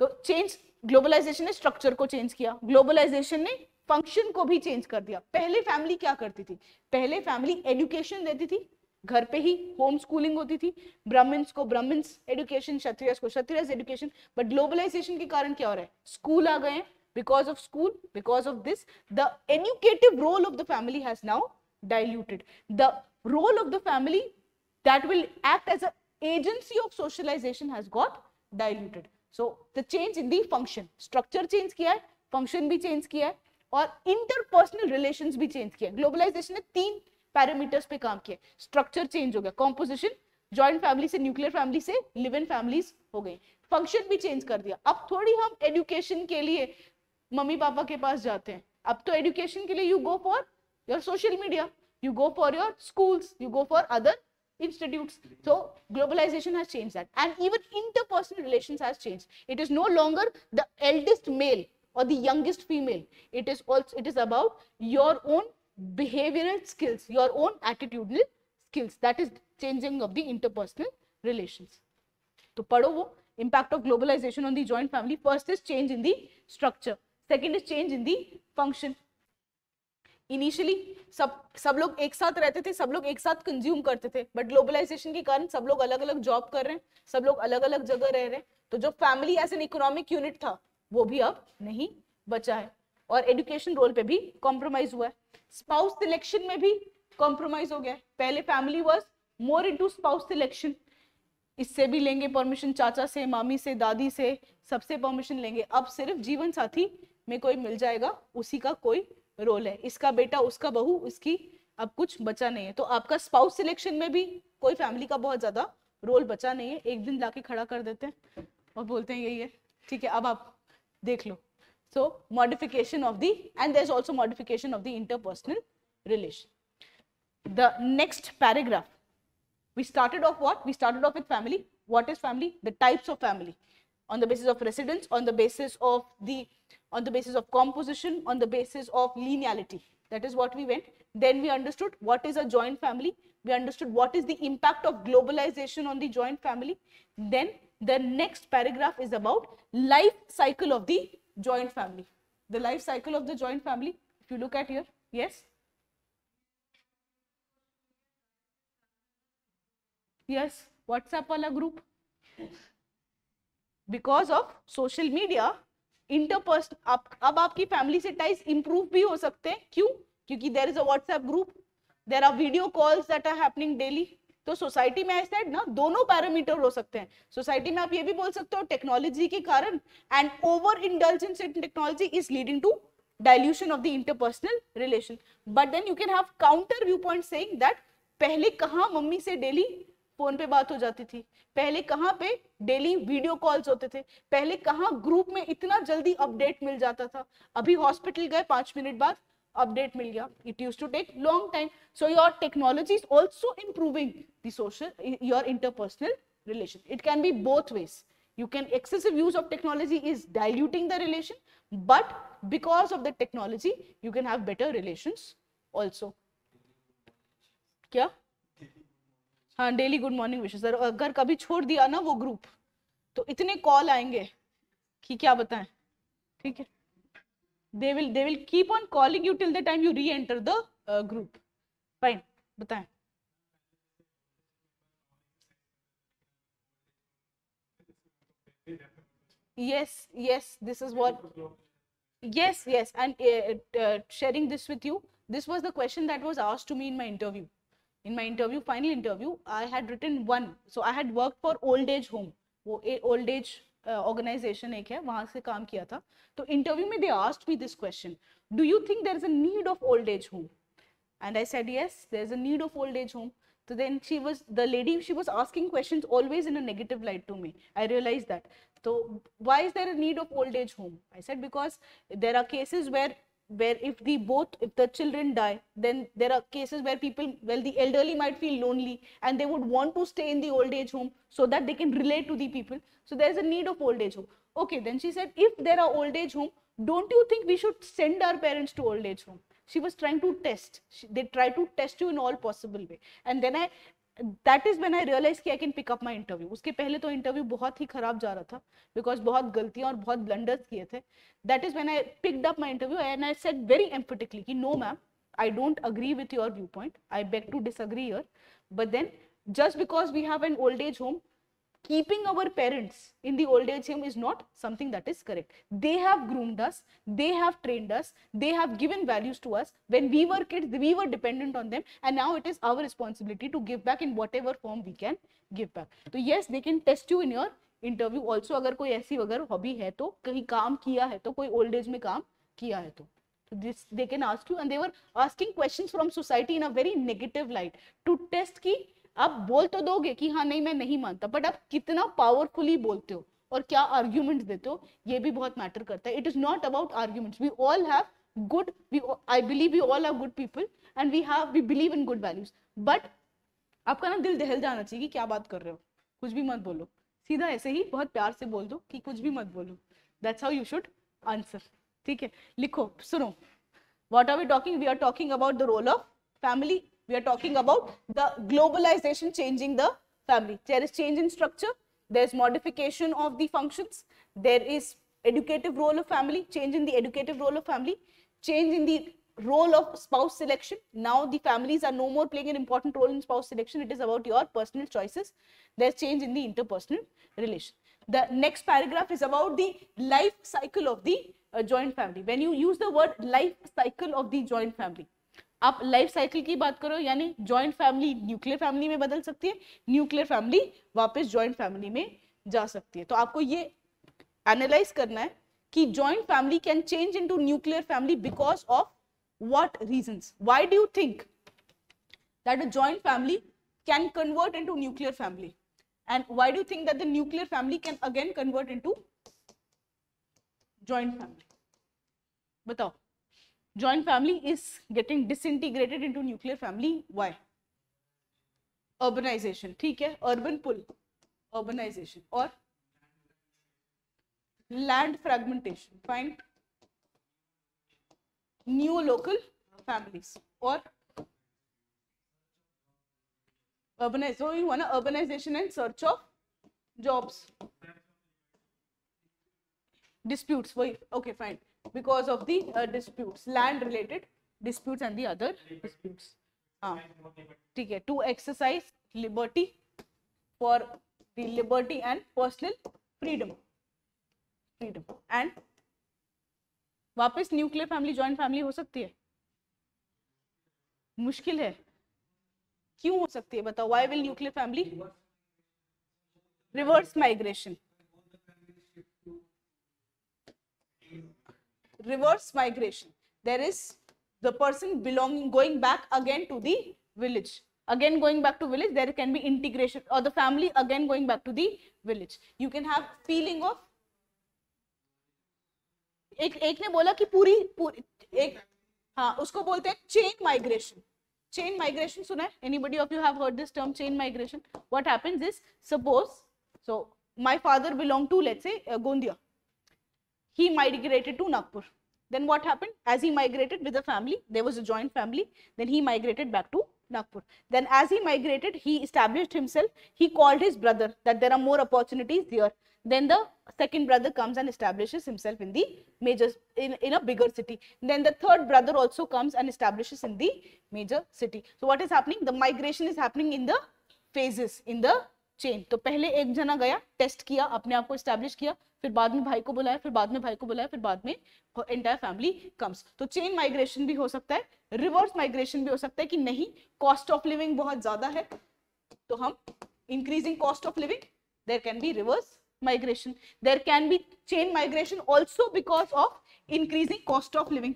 S1: तो चेंज ग्लोबलाइजेशन ने स्ट्रक्चर को चेंज किया ग्लोबलाइजेशन ने फंक्शन को भी चेंज कर दिया पहले फैमिली क्या करती थी पहले फैमिली एजुकेशन देती थी घर पे ही होम स्कूलिंग होती थी ब्राह्मण्स को ब्राह्मण्स एजुकेशन क्षत्रियस को क्षत्रियस एजुकेशन बट ग्लोबलाइजेशन के कारण क्या हो रहा है स्कूल आ गए because of school because of this the educative role of the family has now diluted the role of the family that will act as a agency of socialization has got diluted so the change in the function structure change किया है फंक्शन भी चेंज किया है और इंटरपर्सनल रिलेशंस भी चेंज किया ग्लोबलाइजेशन ने तीन पैरामीटर्स पे काम किया स्ट्रक्चर चेंज हो गया कॉम्पोजिशन ज्वाइंट फैमिली से न्यूक्लियर फैमिली से लिव इन फैमिलीज हो गई फंक्शन भी चेंज कर दिया अब थोड़ी हम एडुकेशन के लिए मम्मी पापा के पास जाते हैं अब तो एडुकेशन के लिए you go for your social media you go for your schools you go for other institutes so globalization has changed that and even interpersonal relations has changed it is no longer the eldest male or the youngest female it is also it is about your own behavioral skills your own attitudinal skills that is changing of the interpersonal relations to padho wo impact of globalization on the joint family first is change in the structure second is change in the function initially सब सब लोग एक साथ रहते थे सब लोग एक साथ कंज्यूम करते थे बट ग्लोबलाइजेशन के कारण सब लोग अलग अलग जॉब कर रहे हैं सब लोग अलग अलग जगह रह रहे हैं तो जो family as an economic unit था वो भी अब नहीं बचा है और एडुकेशन रोल पे भी कॉम्प्रोमाइज हुआ है स्पाउस सिलेक्शन में भी कॉम्प्रोमाइज हो गया पहले family was more into spouse selection इससे भी लेंगे परमिशन चाचा से मामी से दादी से सबसे परमिशन लेंगे अब सिर्फ जीवन साथी में कोई मिल जाएगा उसी का कोई रोल है इसका बेटा उसका बहू उसकी अब कुछ बचा नहीं है तो आपका स्पाउस सिलेक्शन में भी कोई फैमिली का बहुत ज्यादा रोल बचा नहीं है एक दिन लाके खड़ा कर देते हैं और बोलते हैं यही है ठीक है अब आप देख लो so modification of the and there's also modification of the interpersonal relation the next paragraph we started off what we started off with family what is family the types of family on the basis of residence on the basis of the on the basis of composition on the basis of lineality that is what we went then we understood what is a joint family we understood what is the impact of globalization on the joint family then The next paragraph is about life cycle of the joint family. The life cycle of the joint family, if you look at here, yes. Yes, WhatsApp wala group. because of social media interpersonal ab ab aapki family se ties improve bhi ho sakte hain kyun kyunki there is a whatsapp group there are video calls that are happening daily तो सोसाइटी में आई सेड ना दोनों पैरामीटर हो सकते हैं सोसाइटी में आप ये भी बोल सकते हो टेक्नोलॉजी के कारण and over indulgence in technology is leading to dilution of the interpersonal relation but then you can have counter view point saying that पहले कहाँ मम्मी से डेली फोन पे बात हो जाती थी पहले कहाँ पे डेली वीडियो कॉल्स होते थे पहले कहाँ ग्रुप में इतना जल्दी अपडेट मिल जाता था अभी हॉस्पिटल गए पांच मिनट बाद अपडेट मिल गया it use to take long time so your technology is also improving दोशल your interpersonal relation it can be both ways you can excessive use of technology is diluting the relation but because of the technology you can have better relation also क्या हाँ डेली गुड मॉर्निंग विशेष सर अगर कभी छोड़ दिया ना वो ग्रुप तो इतने कॉल आएंगे कि क्या बताएं ठीक है they will they will keep on calling you till the time you re-enter the uh, group fine then yes yes this is what yes yes And uh, uh, sharing this with you this was the question that was asked to me in my interview in my interview final interview i had written one so i had worked for old age home old age organization एक है वहां से काम किया था तो इंटरव्यू में they asked me this question do you think there is a need of old age home and I said yes there is a need of old age home तो then she was the lady she was asking question always in a light to me I realize that तो why is there a need of old age home I said because there are cases where where if the both if the children die then there are cases where people well the elderly might feel lonely and they would want to stay in the old age home so that they can relate to the people so there is a need of old age home okay then she said if there are old age home don't you think we should send our parents to old age home she was trying to test she, they try to test you in all possible way and then i that is man I realize की I can pickup my interview उसके पहले तो इंटरव्यू बहुत ही खराब जा रहा था बिकॉज बहुत गलतियां और बहुत ब्लंडर्स किए थे that is man I picked up my interview and I set very emphatically कि no ma'am I don't agree with your view point I beg to disagree your but then just because we have an old age home keeping our parents in the old age home is not something that is correct. They have groomed us, they have trained us, they have given values to us. When we were kids, we were dependent on them and now it is our responsibility to give back in whatever form we can give back. So yes, they can test you in your interview also अगर कोई ऐसी अगर हॉबी है तो कहीं काम किया है तो कोई ओल्ड एज में काम किया है तो this they can ask you and they were asking questions from society in a very negative light to test ki आप बोल तो दोगे कि हाँ नहीं मैं नहीं मानता बट आप कितना पावरफुली बोलते हो और क्या आर्ग्यूमेंट देते हो ये भी बहुत मैटर करता है it is not about arguments we all have good I believe we all are good people and we have we believe in good values but आपका ना दिल दहल जाना चाहिए कि क्या बात कर रहे हो कुछ भी मत बोलो सीधा ऐसे ही बहुत प्यार से बोल दो कि कुछ भी मत बोलो that's how you should answer ठीक है लिखो सुनो what are we talking we are talking about the role of family We are talking about the globalization changing the family. There is change in structure, there is modification of the functions, there is educative role of family, change in the educative role of family, change in the role of spouse selection. Now the families are no more playing an important role in spouse selection. It is about your personal choices. There's change in the interpersonal relation. The next paragraph is about the life cycle of the uh, joint family. When you use the word life cycle of the joint family, आप लाइफ साइकिल की बात करो यानी ज्वाइंट फैमिली न्यूक्लियर फैमिली में बदल सकती है न्यूक्लियर फैमिली वापस ज्वाइंट फैमिली में जा सकती है तो आपको ये एनालाइज करना है कि joint family can change into nuclear family because of what reason why do you think that a joint family can convert into nuclear family and why do think that the nuclear family can again convert into joint family बताओ joint family is getting disintegrated into nuclear family. Why? Urbanization. ठीक urban pull, urbanization or land fragmentation. Find new local families or urbanization. So you want urbanization and search of jobs. Disputes. why Okay, fine. because of the uh, disputes land related disputes and the other disputes हाँ ठीक है to exercise liberty for the liberty and personal freedom freedom and वापस न्यूक्लियर फैमिली ज्वाइंट फैमिली हो सकती है मुश्किल है क्यों हो सकती है बताओ why will nuclear family reverse migration reverse migration. There is the person belonging going back again to the village. Again going back to village, there can be integration or the family again going back to the village. You can have feeling of एक एक ने बोला कि पूरी पूरी एक हाँ उसको बोलते हैं चेन माइग्रेशन चेन माइग्रेशन सुना है anybody of you have heard this term chain migration what happens is suppose so my father belonged to let's say uh, gondia he migrated to nagpur then what happened? As he migrated with the family, there was a joint family, then he migrated back to Nagpur. Then as he migrated, he established himself, he called his brother that there are more opportunities there. Then the second brother comes and establishes himself in the major, in, in a bigger city. Then the third brother also comes and establishes in the major city. So what is happening? The migration is happening in the phases, in the chain तो पहले एक जना गया टेस्ट किया अपने आप को स्टैब्लिश किया फिर बाद में भाई को बुलाया फिर बाद में भाई को बुलाया फिर बाद में एंटायर फैमिली कम्स तो चेन माइग्रेशन भी हो सकता है रिवर्स माइग्रेशन भी हो सकता है कि नहीं कॉस्ट ऑफ लिविंग बहुत ज्यादा है तो हम increasing cost of living there can be reverse migration there can be chain migration also because of increasing cost of living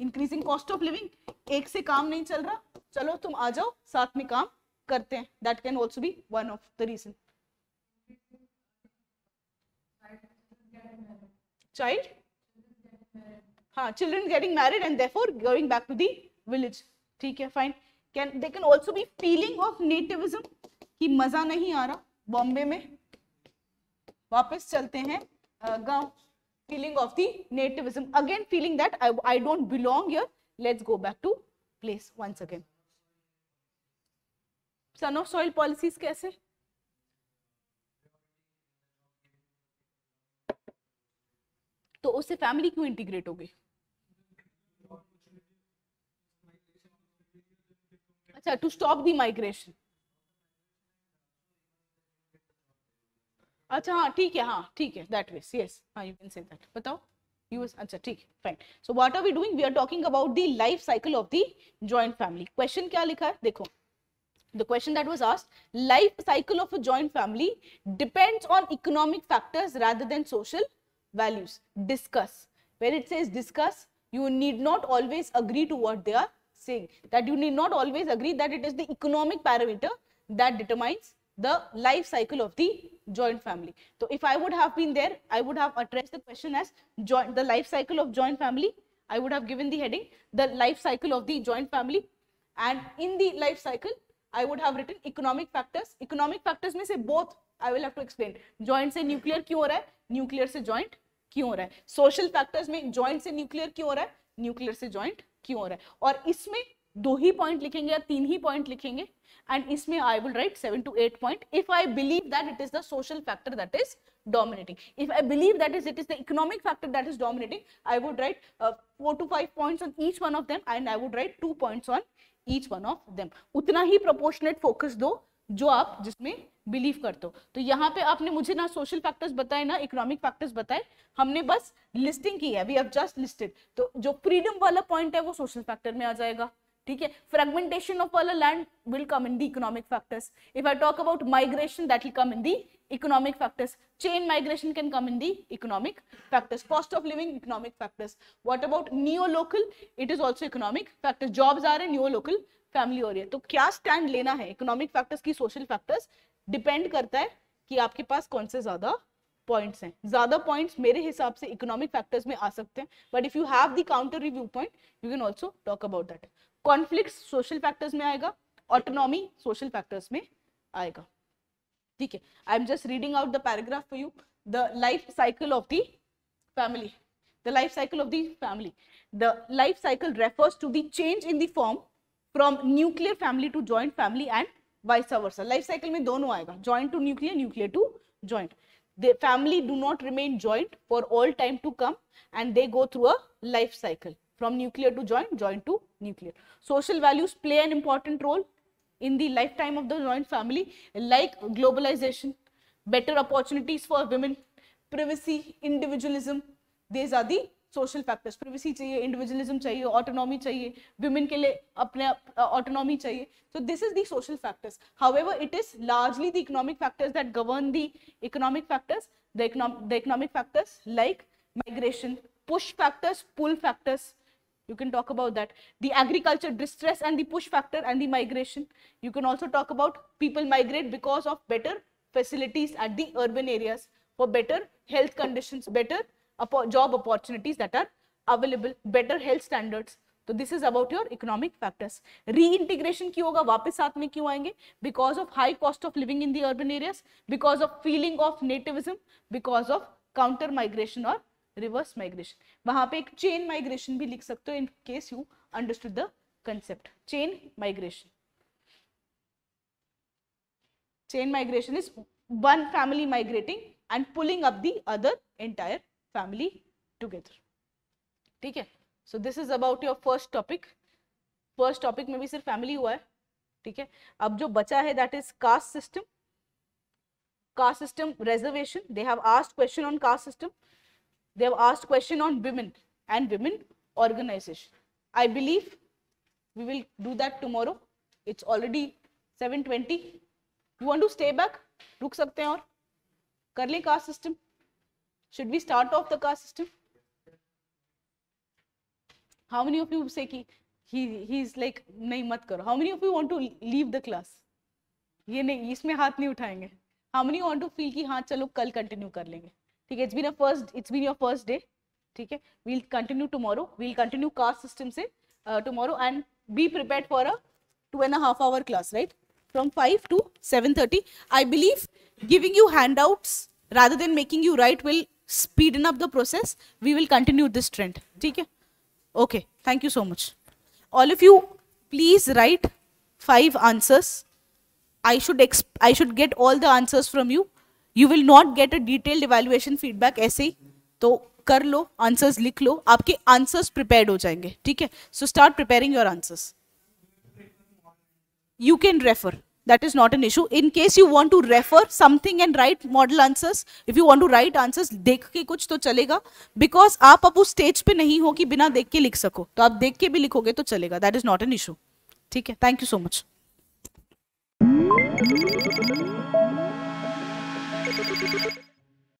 S1: increasing cost of living एक से काम नहीं चल रहा चलो तुम आ जाओ साथ में काम करते हैं that can also be one of the reason child हाँ children getting married and they're going back to village ठीक है fine can they can also be feeling of nativism की मजा नहीं आ रहा बॉम्बे में वापस चलते हैं गाँव feeling of the nativism again feeling that I don't belong your let's go back to place once again son of soil policies कैसे तो उससे फैमिली क्यों इंटीग्रेट हो गई अच्छा टू स्टॉप दी माइग्रेशन अच्छा हाँ ठीक है हाँ ठीक है दैट वेज यस हाँ यू कैन से दैट बताओ यूज अच्छा ठीक है fine so what are we doing we are talking about the life cycle of the joint family question क्या लिखा है देखो the question that was asked, life cycle of a joint family depends on economic factors rather than social values. Discuss. When it says discuss, you need not always agree to what they are saying. That you need not always agree that it is the economic parameter that determines the life cycle of the joint family. So, if I would have been there, I would have addressed the question as joint, the life cycle of joint family. I would have given the heading, the life cycle of the joint family. And in the life cycle, I would have written economic factors. Economic factors में से both I will have to explain. Joint से nuclear क्यों हो रहा है? Nuclear से joint क्यों हो रहा है? Social factors में joint से nuclear क्यों हो रहा है? Nuclear से joint क्यों हो रहा है? और इसमें दो ही point लिखेंगे या तीन ही point लिखेंगे and इसमें i will write seven to eight point if i believe that it is the social factor that is dominating if i believe that is it is the economic factor that is dominating i would write uh, four to five points on each one of them and i would write two points on each one of them उतना ही प्रोपोर्शनेट फोकस दो जो आप जिसमें बिलीव करते हो तो यहाँ पे आपने मुझे ना सोशल फैक्टर्स बताए ना इकोनॉमिक फैक्टर्स बताए हमने बस लिस्टिंग की है वी हैव जस्ट लिस्टेड तो जो फ्रीडम वाला पॉइंट है वो सोशल फैक्टर में आ जाएगा ठीक है फ्रेगमेंटेशन ऑफ वाला land will come in the economic factors if I talk about migration that will come in the economic factors chain migration can come in the economic factors cost of living economic factors what about neolocal it is also economic factors jobs are a neolocal family हो रही है तो क्या स्टैंड लेना है इकोनॉमिक फैक्टर्स की सोशल फैक्टर्स डिपेंड करता है कि आपके पास कौन से ज्यादा पॉइंट्स हैं ज्यादा पॉइंट्स मेरे हिसाब से इकोनॉमिक फैक्टर्स में आ सकते हैं but if you have the counter review point you can also talk about that conflict social factors में आएगा ऑटोनॉमी सोशल फैक्टर्स में आएगा ठीक है I am just reading out the paragraph for you the life cycle of the family the life cycle of the family the life cycle refers to the change in the form from nuclear family to joint family and vice versa life cycle में दोनों आएगा joint to nuclear nuclear to joint the family do not remain joint for all time to come and they go through a life cycle from nuclear to joint joint to nuclear social values play an important role in the lifetime of the royal family, like globalization, better opportunities for women, privacy, individualism. These are the social factors. Privacy, chahiye, individualism, chahiye, autonomy, chahiye, women ke uh, autonomy. So this is the social factors. However, it is largely the economic factors that govern the economic factors, the, economic factors like migration, push factors, pull factors, you can talk about that. The agriculture distress and the push factor and the migration. You can also talk about people migrate because of better facilities at the urban areas for better health conditions, better job opportunities that are available, better health standards. So this is about your economic factors. Reintegration ki होगा वापस साथ में क्यों आएंगे of of high cost of living in the urban areas because of of of nativism because of counter migration reverse migration वहां पे एक चेन माइग्रेशन भी लिख सकते हो in case you understood the concept chain migration chain migration is one family migrating and pulling up the other entire family together ठीक है so this is about your first topic first topic में भी सिर्फ फैमिली हुआ है ठीक है अब जो बचा है that is caste system caste system reservation they have asked question on caste system they have asked question on women and women organization. I believe we will do that tomorrow. It's already 7.20. You want to stay back? ruk sakte hain aur kar le caste system should we start off the caste system how many of you say ki he he is like nahi mat karo how many of you want to leave the class ye nahi isme haath nahi uthayenge how many want to feel ki ha chalo kal continue kar lenge It's been your first day. We'll continue tomorrow. We'll continue class system tomorrow uh, tomorrow and be prepared for a two and a half hour class, right? from 5 to 7.30. I believe giving you handouts rather than making you write will speeden up the process. We will continue this trend. Okay? Thank you so much. All of you, please write five answers. I should get all the answers from you. You will not get a detailed evaluation feedback ऐसे ही तो कर लो आंसर्स लिख लो आपके आंसर्स प्रिपेयर हो जाएंगे ठीक है so start preparing your answers you can refer that is not an issue in case you want to refer something and write model answers if you want to write answers देख के कुछ तो चलेगा बिकॉज आप अब उस स्टेज पे नहीं हो कि बिना देख के लिख सको तो आप देख के भी लिखोगे तो चलेगा that is not an issue ठीक है thank you so much Thank you.